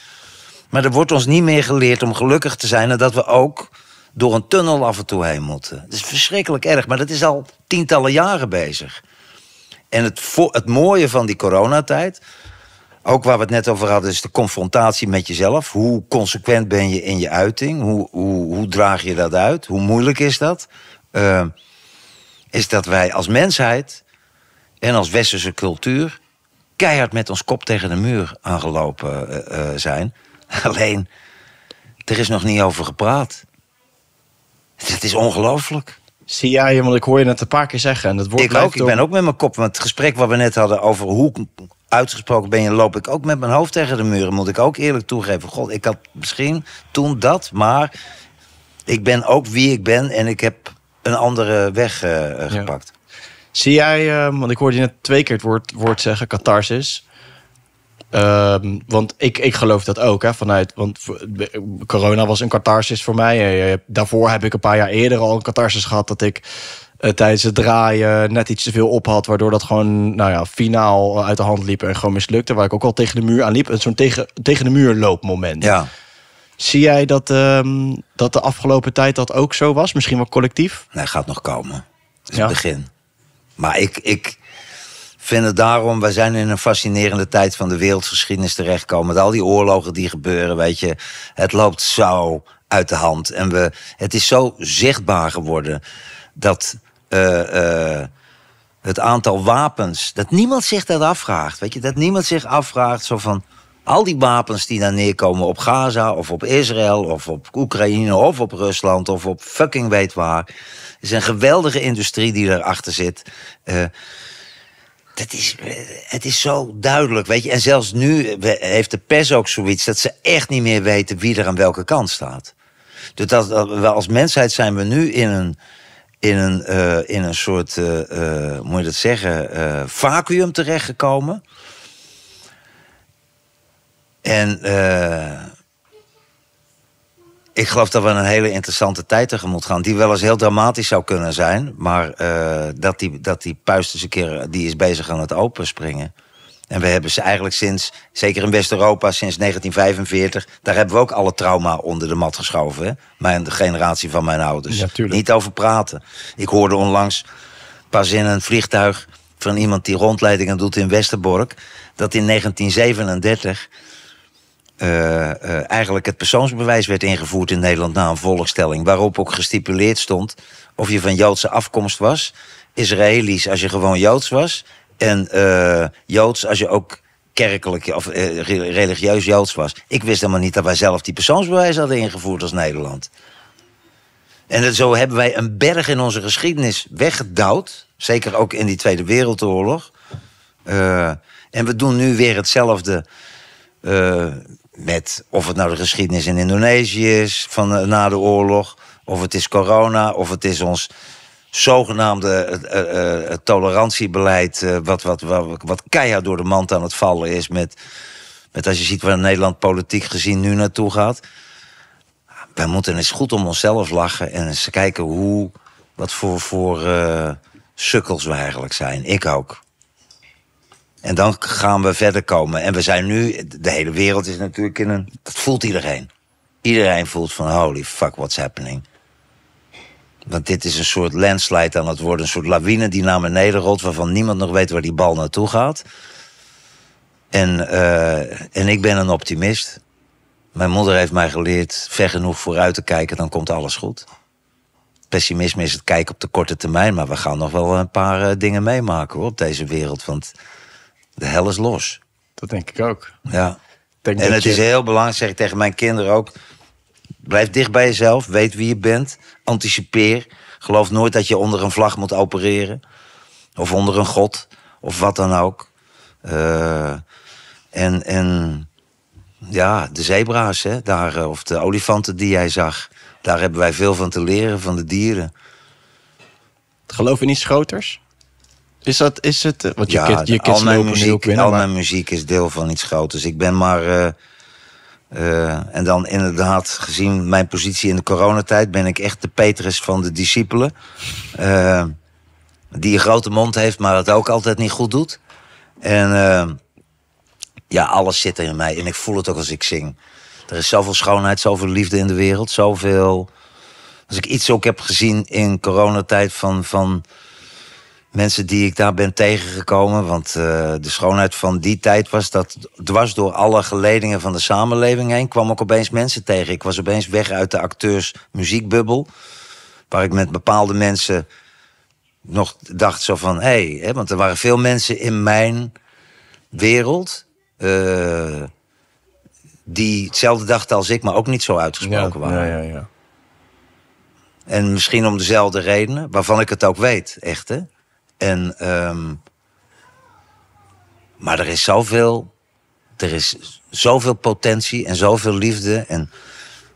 A: Maar er wordt ons niet meer geleerd om gelukkig te zijn. En dat we ook door een tunnel af en toe heen moeten. Het is verschrikkelijk erg, maar dat is al tientallen jaren bezig. En het, het mooie van die coronatijd ook waar we het net over hadden, is de confrontatie met jezelf. Hoe consequent ben je in je uiting? Hoe, hoe, hoe draag je dat uit? Hoe moeilijk is dat? Eh, is dat wij als mensheid en als westerse cultuur keihard met ons kop tegen de muur aangelopen uh, zijn. Alleen, er is nog niet over gepraat. Het is ongelooflijk. Zie jij, want ik
B: hoor je net een paar keer zeggen.
A: En dat wordt ik ook, ik ben ook met mijn kop. Want het gesprek wat we net hadden over hoe uitgesproken ben, je, loop ik ook met mijn hoofd tegen de muren. Moet ik ook eerlijk toegeven. God, ik had misschien toen dat, maar ik ben ook wie ik ben en ik heb een andere weg eh, gepakt. Zie jij, ehm, want ik hoorde je
B: net twee keer het woord, woord zeggen, catharsis. Ehm, want ik, ik geloof dat ook, hè, vanuit, want eh, corona was een catharsis voor mij. Eh, daarvoor heb ik een paar jaar eerder al een catharsis gehad dat ik eh, tijdens het draaien net iets te veel op had. Waardoor dat gewoon, nou ja, finaal uit de hand liep en gewoon mislukte. Waar ik ook al tegen de muur aan liep. Zo'n tegen, tegen de muur moment Ja. Zie jij dat, ehm, dat de afgelopen tijd dat ook zo was? Misschien wel collectief?
A: Nee, gaat nog komen. Het is ja. het begin. Maar ik, ik vind het daarom... Wij zijn in een fascinerende tijd van de wereldgeschiedenis terechtkomen. Met al die oorlogen die gebeuren, weet je. Het loopt zo uit de hand. En we, het is zo zichtbaar geworden dat eh, eh, het aantal wapens. Dat niemand zich dat afvraagt. Weet je, dat niemand zich afvraagt zo van. Al die wapens die daar neerkomen op Gaza of op Israël of op Oekraïne of op Rusland of op fucking weet waar. is een geweldige industrie die erachter zit. Eh, dat is, het is zo duidelijk, weet je. En zelfs nu heeft de pers ook zoiets dat ze echt niet meer weten wie er aan welke kant staat. Dus dat, als mensheid zijn we nu in een in een, eh, in een soort, uh, moet je dat zeggen, vacuüm terechtgekomen. En ik geloof dat we een hele interessante tijd tegemoet gaan. Die wel eens heel dramatisch zou kunnen zijn. Maar dat, die, dat die puist eens een keer, die is bezig aan het openspringen. En we hebben ze eigenlijk sinds, zeker in West-Europa, sinds 1945, daar hebben we ook alle trauma onder de mat geschoven. Hè? Mijn, de generatie van mijn ouders. Niet over praten. Ik hoorde onlangs pas in een vliegtuig van iemand die rondleidingen doet in Westerbork, dat in 1937 eh, eh, eigenlijk het persoonsbewijs werd ingevoerd in Nederland na een volkstelling, waarop ook gestipuleerd stond of je van Joodse afkomst was, Israëli's als je gewoon Joods was en eh, Joods, als je ook kerkelijk of eh, religieus Joods was. Ik wist helemaal niet dat wij zelf die persoonsbewijs hadden ingevoerd als Nederland. En zo hebben wij een berg in onze geschiedenis weggedouwd. Zeker ook in die Tweede Wereldoorlog. Eh, en we doen nu weer hetzelfde. met of het nou de geschiedenis in Indonesië is van na de oorlog. Of het is corona. Of het is ons zogenaamde uh, tolerantiebeleid, wat, wat, wat, wat keihard door de mand aan het vallen is. Met, met als je ziet waar Nederland politiek gezien nu naartoe gaat. Wij moeten eens goed om onszelf lachen en eens kijken hoe, wat voor, voor sukkels we eigenlijk zijn. Ik ook. En dan gaan we verder komen. En we zijn nu, de hele wereld is natuurlijk in een. Dat voelt iedereen. Iedereen voelt van holy fuck, what's happening. Want nou, dit is een soort landslide aan het worden. Een soort lawine die naar beneden rolt... waarvan niemand nog weet waar die bal naartoe gaat. En, eh, en ik ben een optimist. Mijn moeder heeft mij geleerd ver genoeg vooruit te kijken... dan komt alles goed. Pessimisme is het kijken op de korte termijn... maar we gaan nog wel een paar eh, dingen meemaken hoor, op deze wereld. Want de hel is los. Dat denk ik ook. Ja. Denk en het is heel belangrijk, zeg ik tegen mijn kinderen ook... blijf dicht bij jezelf, weet wie je bent anticipeer. Geloof nooit dat je onder een vlag moet opereren. Of onder een god. Of wat dan ook. Eh, en, en ja, de zebra's, hè, daar, eh, of de olifanten die jij zag. Daar hebben wij veel van te leren, van de dieren. Geloof in iets groters? Is dat, is het, eh, want je ja, kent je al mijn muziek, Al mijn muziek is deel van iets groters. Ik ben maar... Eh, en dan inderdaad, gezien mijn positie in de coronatijd, ben ik echt de Petrus van de discipelen. Eh, die een grote mond heeft, maar het ook altijd niet goed doet. En eh, ja, alles zit er in mij. En ik voel het ook als ik zing. Er is zoveel schoonheid, zoveel liefde in de wereld, zoveel. Als ik iets ook heb gezien in coronatijd van. van mensen die ik daar ben tegengekomen. Want eh, de schoonheid van die tijd was dat dwars door alle geledingen van de samenleving heen kwam ik opeens mensen tegen. Ik was opeens weg uit de acteurs-muziekbubbel. Waar ik met bepaalde mensen nog dacht zo van... Hey, want er waren veel mensen in mijn wereld... Eh, die hetzelfde dachten als ik, maar ook niet zo uitgesproken waren. Ja, ja, ja. En misschien om dezelfde redenen, waarvan ik het ook weet, echt hè. En, ehm, maar er is zoveel, er is zoveel potentie en zoveel liefde. En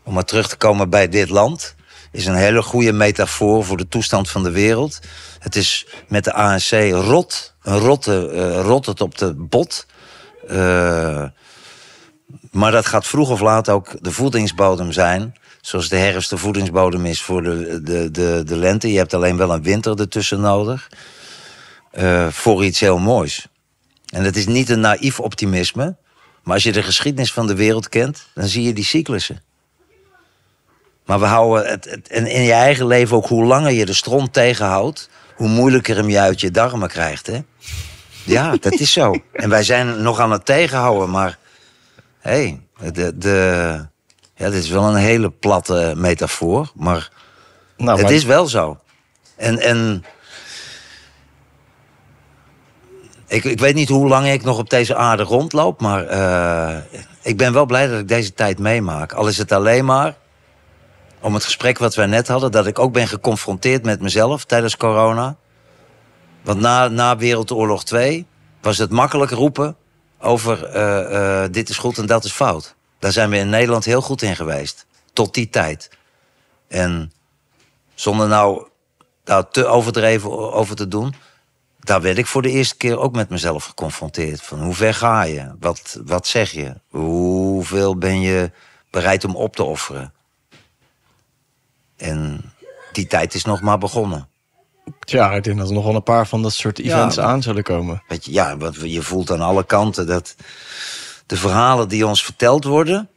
A: om maar terug te komen bij dit land, is een hele goede metafoor voor de toestand van de wereld. Het is met de ANC rot, een rotte, eh, rot het op de bot. Eh, maar dat gaat vroeg of laat ook de voedingsbodem zijn. Zoals de herfst de voedingsbodem is voor de, de, de, de lente. Je hebt alleen wel een winter ertussen nodig. Eh, voor iets heel moois. En dat is niet een naïef optimisme. Maar als je de geschiedenis van de wereld kent, dan zie je die cyclussen. Maar we houden het, en in je eigen leven ook hoe langer je de stroom tegenhoudt, hoe moeilijker hem je uit je darmen krijgt. Hè? Ja, dat is zo. En wij zijn nog aan het tegenhouden, maar hey, de, de, ja, dit is wel een hele platte metafoor, maar nou, het is wel zo. En, en Ik, ik weet niet hoe lang ik nog op deze aarde rondloop, maar eh, ik ben wel blij dat ik deze tijd meemaak. Al is het alleen maar om het gesprek wat wij net hadden, dat ik ook ben geconfronteerd met mezelf tijdens corona. Want na, na Wereldoorlog 2 was het makkelijk roepen over eh, eh, dit is goed en dat is fout. Daar zijn we in Nederland heel goed in geweest. Tot die tijd. En zonder nou daar nou te overdreven over te doen daar werd ik voor de eerste keer ook met mezelf geconfronteerd. Van hoe ver ga je? Wat, wat zeg je? Hoeveel ben je bereid om op te offeren? En die tijd is nog maar begonnen. Ja, ik denk dat er nog wel een paar van dat soort events aan zullen komen. Weet je, ja, want je voelt aan alle kanten dat de verhalen die ons verteld worden.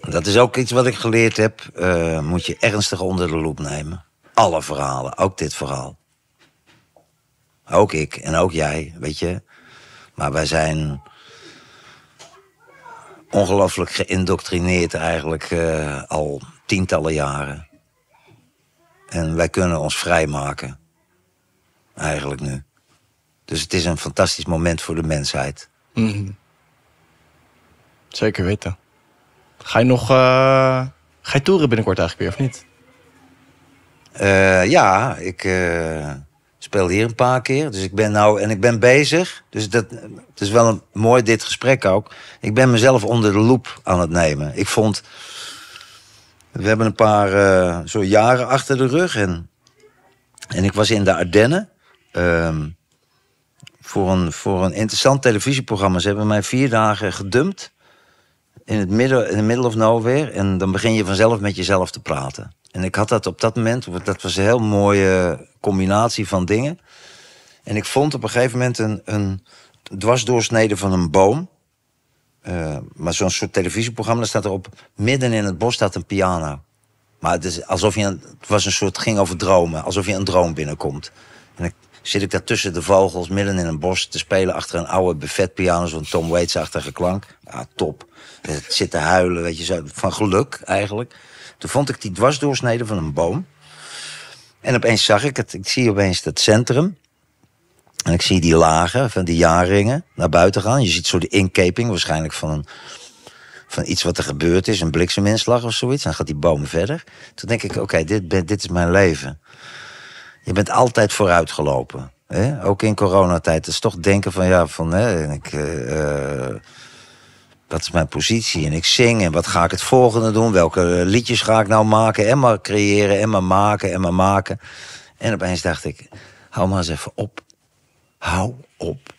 A: Dat is ook iets wat ik geleerd heb. Eh, moet je ernstig onder de loep nemen. Alle verhalen, ook dit verhaal. Ook ik en ook jij, weet je. Maar wij zijn ongelooflijk geïndoctrineerd eigenlijk eh, al tientallen jaren. En wij kunnen ons vrijmaken. Eigenlijk nu. Dus het is een fantastisch moment voor de mensheid. Mhm. Zeker weten. Ga je nog. Eh, ga je toeren binnenkort eigenlijk weer, of niet? Eh, ja, ik speel hier een paar keer. Dus ik ben nou en ik ben bezig. Dus dat het is wel een, mooi dit gesprek ook. Ik ben mezelf onder de loep aan het nemen. Ik vond we hebben een paar eh, zo jaren achter de rug en en ik was in de Ardennen. Ehm, voor, een, voor een interessant televisieprogramma. Ze hebben mij vier dagen gedumpt in het midden, in het middle of nowhere. En dan begin je vanzelf met jezelf te praten. En ik had dat op dat moment, dat was een heel mooie combinatie van dingen. En ik vond op een gegeven moment een, een dwarsdoorsnede van een boom. Eh, maar zo'n soort televisieprogramma, daar staat er op midden in het bos staat een piano. Maar het, is alsof je een, het was een soort, ging over dromen, alsof je een droom binnenkomt. En dan zit ik daar tussen de vogels, midden in een bos, te spelen achter een oude buffetpiano, zo'n Tom Waits-achtige klank. Ja, top. Eh, zit te huilen, weet je, zo, van geluk eigenlijk. Toen vond ik die dwarsdoorsnede van een boom. En opeens zag ik het. Ik zie opeens dat centrum. En ik zie die lagen van die jaarringen naar buiten gaan. Je ziet zo de inkeping waarschijnlijk van, een, van iets wat er gebeurd is. Een blikseminslag of zoiets. Dan gaat die boom verder. Toen denk ik, oké, dit, dit is mijn leven. Je bent altijd vooruitgelopen. Hè? Ook in coronatijd. Het is toch denken van, ja, van... Hè, ik, eh, eh, wat is mijn positie en ik zing en wat ga ik het volgende doen? Welke eh, liedjes ga ik nou maken en maar creëren en maar maken en maar maken? En opeens dacht ik, hou maar eens even op. Hou op.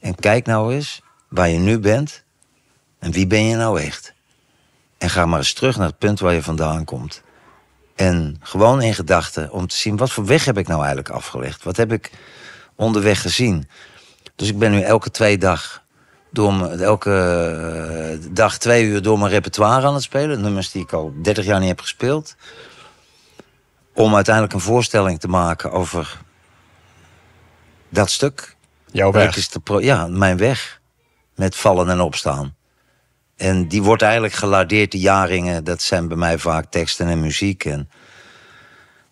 A: En kijk nou eens waar je nu bent en wie ben je nou echt? En ga maar eens terug naar het punt waar je vandaan komt. En gewoon in gedachten om te zien wat voor weg heb ik nou eigenlijk afgelegd? Wat heb ik onderweg gezien? Dus ik ben nu elke twee dag door elke eh, dag twee uur door mijn repertoire aan het spelen. Nummers die ik al 30 jaar niet heb gespeeld. Om uiteindelijk een voorstelling te maken over dat stuk. Jouw weg. Is de ja, mijn weg. Met vallen en opstaan. En die wordt eigenlijk gelardeerd, de jaringen. Dat zijn bij mij vaak teksten en muziek. En,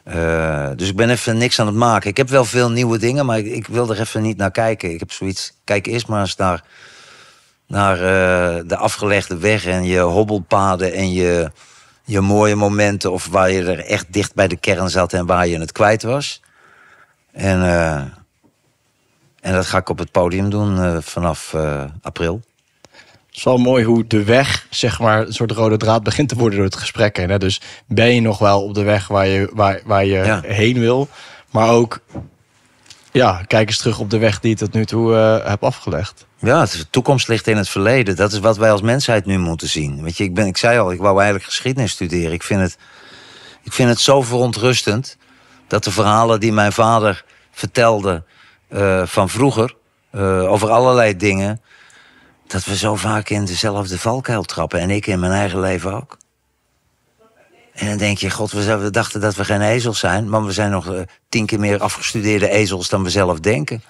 A: eh, dus ik ben even niks aan het maken. Ik heb wel veel nieuwe dingen, maar ik, ik wil er even niet naar kijken. Ik heb zoiets. Kijk eerst maar eens naar naar eh, de afgelegde weg en je hobbelpaden en je, je mooie momenten. Of waar je er echt dicht bij de kern zat en waar je het kwijt was. En, eh, en dat ga ik op het podium doen eh, vanaf april. Het is wel mooi hoe de weg,
B: zeg maar, een soort rode draad begint te worden door het gesprek. Hè? Dus ben je nog wel op de weg waar je, waar, waar je heen wil. Maar ook, ja, kijk eens terug op de weg die je tot
A: nu toe hebt afgelegd. Ja, de toekomst ligt in het verleden. Dat is wat wij als mensheid nu moeten zien. Weet je, ik, ben, ik zei al, ik wou eigenlijk geschiedenis studeren. Ik vind, het, ik vind het zo verontrustend dat de verhalen die mijn vader vertelde eh, van vroeger, eh, over allerlei dingen, dat we zo vaak in dezelfde valkuil trappen. En ik in mijn eigen leven ook. En dan denk je, god, we dachten dat we geen ezels zijn, maar we zijn nog eh, tien keer meer afgestudeerde ezels dan we zelf denken.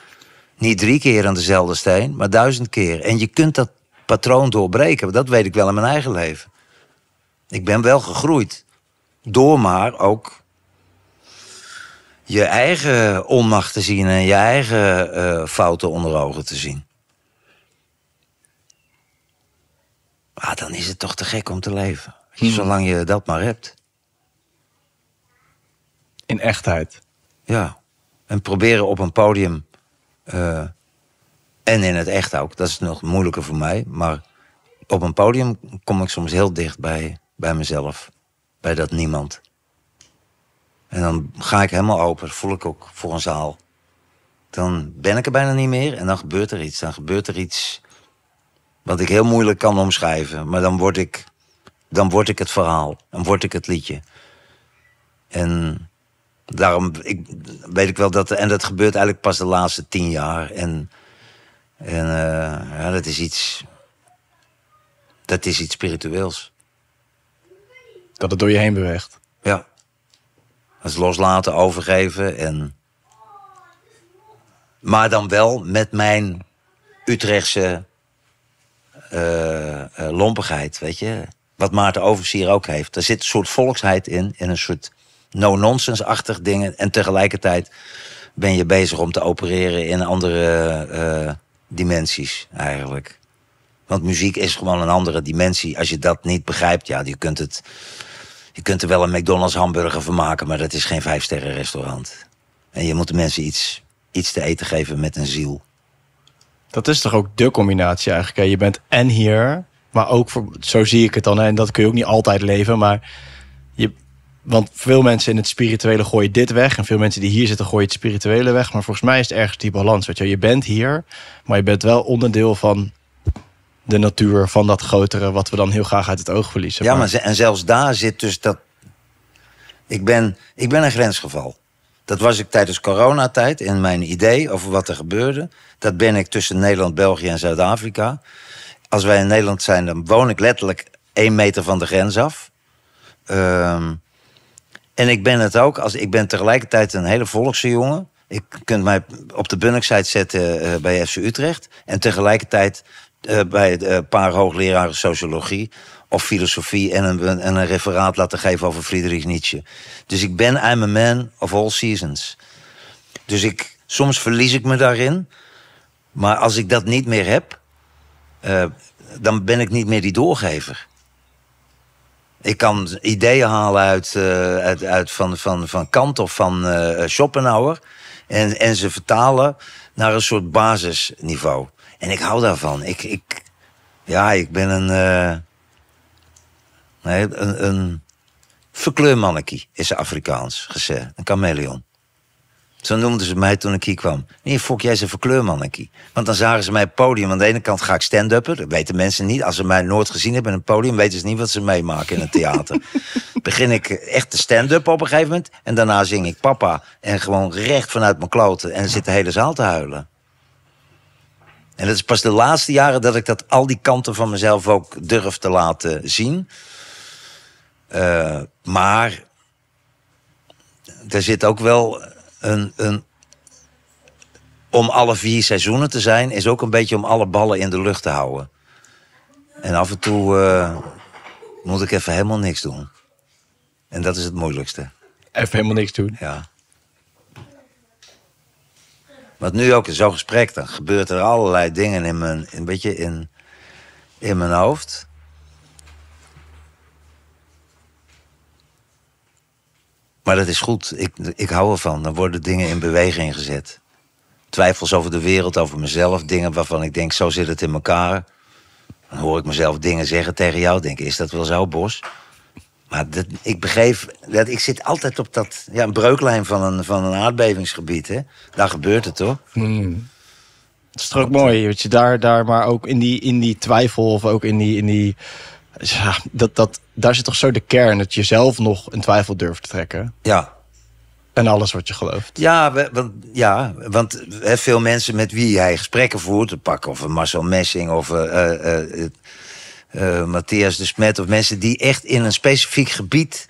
A: Niet drie keer aan dezelfde steen, maar duizend keer. En je kunt dat patroon doorbreken. Dat weet ik wel in mijn eigen leven. Ik ben wel gegroeid. Door maar ook je eigen onmacht te zien en je eigen eh, fouten onder ogen te zien. Maar ah, dan is het toch te gek om te leven. Hmm. Zolang je dat maar hebt. In echtheid. Ja. En proberen op een podium eh, en in het echt ook. Dat is nog moeilijker voor mij. Maar op een podium kom ik soms heel dicht bij, bij mezelf. Bij dat niemand. En dan ga ik helemaal open. Voel ik ook voor een zaal. Dan ben ik er bijna niet meer. En dan gebeurt er iets. Dan gebeurt er iets wat ik heel moeilijk kan omschrijven. Maar dan word ik, dan word ik het verhaal. Dan word ik het liedje. En daarom weet ik wel dat. En dat gebeurt eigenlijk pas de laatste tien jaar. En, en eh, ja, dat is iets. Dat is iets spiritueels. Dat het door je heen beweegt. Ja. Dat is loslaten, overgeven en. Maar dan wel met mijn Utrechtse uh, lompigheid, weet je. Wat Maarten Oversier ook heeft. Er zit een soort volksheid in, in een soort no-nonsense-achtig dingen. En tegelijkertijd ben je bezig om te opereren in andere eh, dimensies eigenlijk. Want muziek is gewoon een andere dimensie. Als je dat niet begrijpt, ja, je kunt, het, je kunt er wel een McDonald's hamburger van maken, maar dat is geen vijfsterren restaurant. En je moet de mensen iets, iets te eten geven met een ziel. Dat is toch ook de combinatie eigenlijk. Hè? Je bent en hier, maar ook voor,
B: zo zie ik het dan. Hè? En dat kun je ook niet altijd leven, maar want veel mensen in het spirituele gooien dit weg. En veel mensen die hier zitten gooien het spirituele weg. Maar volgens mij is het ergens die balans. Weet je, je bent hier, maar je bent wel onderdeel van de natuur, van dat grotere, wat we dan heel
A: graag uit het oog verliezen. Ja, maar, en zelfs daar zit dus dat. Ik ben, ik ben een grensgeval. Dat was ik tijdens coronatijd in mijn idee over wat er gebeurde. Dat ben ik tussen Nederland, België en Zuid-Afrika. Als wij in Nederland zijn, dan woon ik letterlijk één meter van de grens af. Um, en ik ben het ook. Als, ik ben tegelijkertijd een hele volkse jongen. Ik kunt mij op de bunniksite zetten eh, bij FC Utrecht. En tegelijkertijd eh, bij een eh, paar hoogleraren sociologie of filosofie en een, en een referaat laten geven over Friedrich Nietzsche. Dus ik ben I'm a man of all seasons. Dus ik, soms verlies ik me daarin. Maar als ik dat niet meer heb, dan ben ik niet meer die doorgever. Ik kan ideeën halen eh, uit, uit, van, van, van Kant of van uh, Schopenhauer. En, en ze vertalen naar een soort basisniveau. En ik hou daarvan. Ik, ik, ja, ik ben een, uh, een, een is Afrikaans gezegd. Een chameleon. Zo noemden ze mij toen ik hier kwam. Nee, fok jij ze verkleurman kleurmannenkie. Want dan zagen ze mij podium. Aan de ene kant ga ik stand-uppen. Dat weten mensen niet. Als ze mij nooit gezien hebben in een podium, weten ze niet wat ze meemaken in het theater. Begin ik echt te stand-up op een gegeven moment. En daarna zing ik papa. En gewoon recht vanuit mijn kloten. En zit de hele zaal te huilen. En dat is pas de laatste jaren dat ik dat al die kanten van mezelf ook durf te laten zien. Eh, maar er zit ook wel een, om alle vier seizoenen te zijn, is ook een beetje om alle ballen in de lucht te houden. En af en toe eh, moet ik even helemaal niks doen. En dat is het moeilijkste. Even helemaal niks doen? Ja. Want nu ook in zo'n gesprek, dan gebeurt er allerlei dingen in mijn, een beetje in, in mijn hoofd. Maar dat is goed. Ik, ik hou ervan. Dan worden dingen in beweging gezet. Twijfels over de wereld, over mezelf. Dingen waarvan ik denk, zo zit het in elkaar. Dan hoor ik mezelf dingen zeggen tegen jou. Denk, is dat wel zo, Bos? Maar dat, ik begreep, dat, ik zit altijd op dat, ja, een breuklijn van een, van een aardbevingsgebied. Hè? Daar gebeurt het, toch?
B: Mm. is toch ook mooi, weet je, daar, daar maar ook in die, in die twijfel of ook in die, in die ja, dat, dat, daar zit toch zo de kern dat je zelf nog een twijfel durft te trekken. Ja. En alles wat je gelooft.
A: Ja, we, want, ja, want he, veel mensen met wie hij gesprekken voert, pak of Marcel Messing of eh, eh, eh, Matthias de Smet, of mensen die echt in een specifiek gebied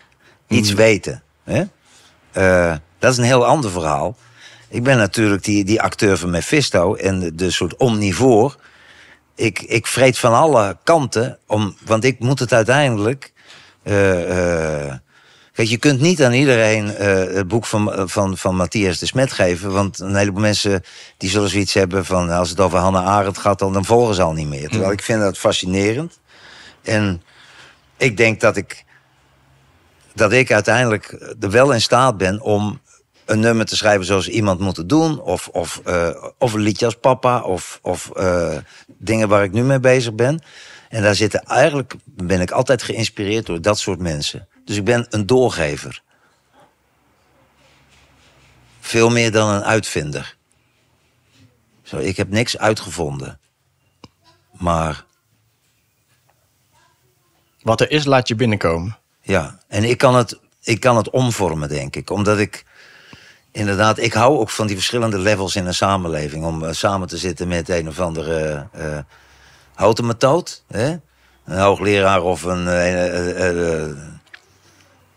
A: iets mm. weten. Hè? dat is een heel ander verhaal. Ik ben natuurlijk die, die acteur van Mephisto en de, de soort omnivoor ik, ik vreet van alle kanten, om, want ik moet het uiteindelijk. Uh, je kunt niet aan iedereen eh, het boek van, van, van Matthias de Smet geven. Want een heleboel mensen die zullen zoiets hebben van... als het over Hannah Arendt gaat, dan, dan volgen ze al niet meer. Terwijl hmm. ik vind dat fascinerend. En ik denk dat ik, dat ik uiteindelijk er wel in staat ben om een nummer te schrijven zoals iemand moet doen. Of, of, eh, of een liedje als papa. Of, of eh, dingen waar ik nu mee bezig ben. En daar zitten eigenlijk ben ik altijd geïnspireerd door dat soort mensen. Dus ik ben een doorgever. Veel meer dan een uitvinder. Zo, ik heb niks uitgevonden. Maar. Wat er is, laat je binnenkomen. Ja, en ik kan het, ik kan het omvormen, denk ik. Omdat ik inderdaad, ik hou ook van die verschillende levels in een samenleving. Om eh, samen te zitten met een of andere uh, houten methode. Hè? Een hoogleraar of een.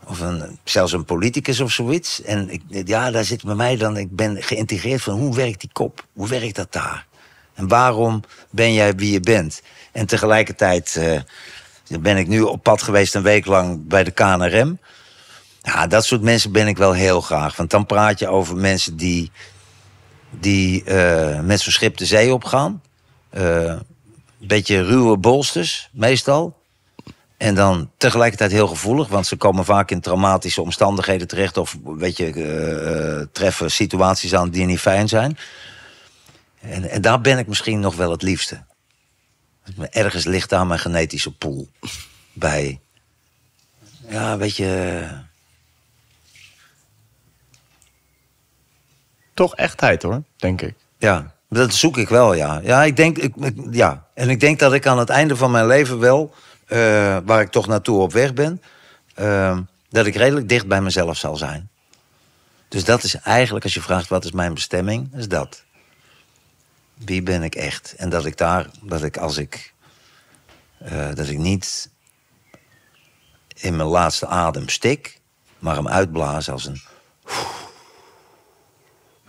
A: of een, zelfs een politicus of zoiets. En ik, ja, daar zit bij mij dan. Ik ben geïntegreerd van hoe werkt die kop? Hoe werkt dat daar? En waarom ben jij wie je bent? En tegelijkertijd ben ik nu op pad geweest een week lang bij de KNRM. Ja, nou, dat soort mensen ben ik wel heel graag. Want dan praat je over mensen die, die eh, met zo'n schip de zee opgaan. Een eh, beetje ruwe bolsters, meestal. En dan tegelijkertijd heel gevoelig, want ze komen vaak in traumatische omstandigheden terecht. Of weet je, eh, treffen situaties aan die niet fijn zijn. En, en, daar ben ik misschien nog wel het liefste. Ergens ligt daar mijn genetische pool bij. Ja, weet je toch echtheid hoor, denk ik. Ja, dat zoek ik wel, ja. Ja, ik denk, ik, ja. En ik denk dat ik aan het einde van mijn leven wel, eh, waar ik toch naartoe op weg ben, eh, dat ik redelijk dicht bij mezelf zal zijn. Dus dat is eigenlijk, als je vraagt wat is mijn bestemming, is dat. Wie ben ik echt? En dat ik daar, dat ik als ik, eh, dat ik niet in mijn laatste adem stik, maar hem uitblaas als een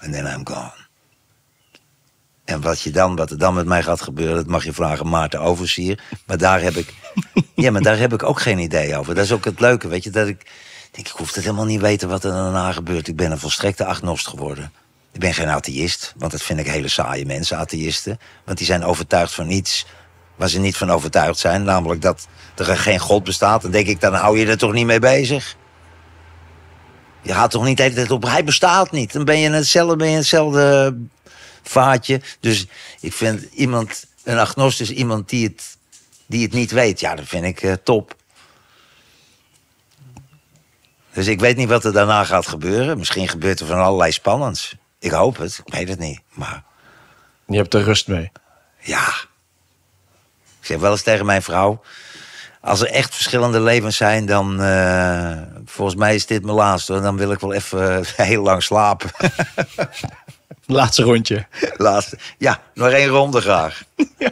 A: and then I'm gone. En wat, je dan, wat er dan met mij gaat gebeuren, dat mag je vragen Maarten Oversier. Maar daar heb ik, ja, maar daar heb ik ook geen idee over. Dat is ook het leuke, weet je, dat ik denk, ik hoef het helemaal niet weten wat er daarna gebeurt. Ik ben een volstrekte agnost geworden. Ik ben geen atheïst, want dat vind ik hele saaie mensen, atheïsten. Want die zijn overtuigd van iets waar ze niet van overtuigd zijn. Namelijk dat er geen God bestaat. Dan denk ik, dan hou je er toch niet mee bezig? Je gaat toch niet de hele tijd op. Hij bestaat niet. Dan ben je in hetzelfde, ben je in hetzelfde vaatje. Dus ik vind iemand, een agnostus, iemand die het, die het niet weet. Ja, dat vind ik eh, top. Dus ik weet niet wat er daarna gaat gebeuren. Misschien gebeurt er van allerlei spannends. Ik hoop het, ik weet het niet. Maar... Je hebt er rust mee. Ja. Ik zeg wel eens tegen mijn vrouw als er echt verschillende levens zijn, dan eh, volgens mij is dit mijn laatste. Dan wil ik wel even eh, heel lang slapen.
B: Laatste rondje.
A: Laatste. Ja, nog één ronde graag. Ja.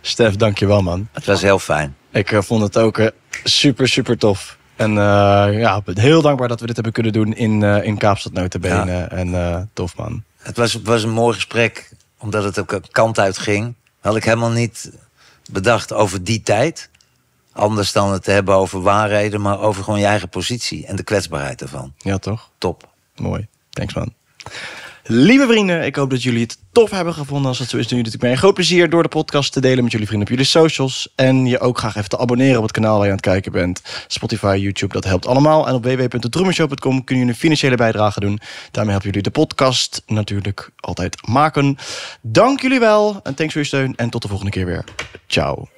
B: Stef, dankjewel man.
A: Het was heel fijn.
B: Ik eh, vond het ook super, super tof. En uh, ja, heel dankbaar dat we dit hebben kunnen doen in, in Kaapstad notabene. Ja. En tof man.
A: Het was, was een mooi gesprek, omdat het ook een kant uit ging. Had ik helemaal niet bedacht over die tijd. Anders dan het hebben over waarheden, maar over gewoon je eigen positie en de kwetsbaarheid ervan. Ja, toch? Top.
B: Mooi. Thanks, man. Lieve vrienden, ik hoop dat jullie het tof hebben gevonden. Als het zo is, doen jullie natuurlijk mij Een groot plezier door de podcast te delen met jullie vrienden op jullie socials. En je ook graag even te abonneren op het kanaal waar je aan het kijken bent. Spotify, YouTube, dat helpt allemaal. En op www.detrummershow.com kun jullie een financiële bijdrage doen. Daarmee helpen jullie de podcast natuurlijk altijd maken. Dank jullie wel en thanks voor je steun. En tot de volgende keer weer. Ciao.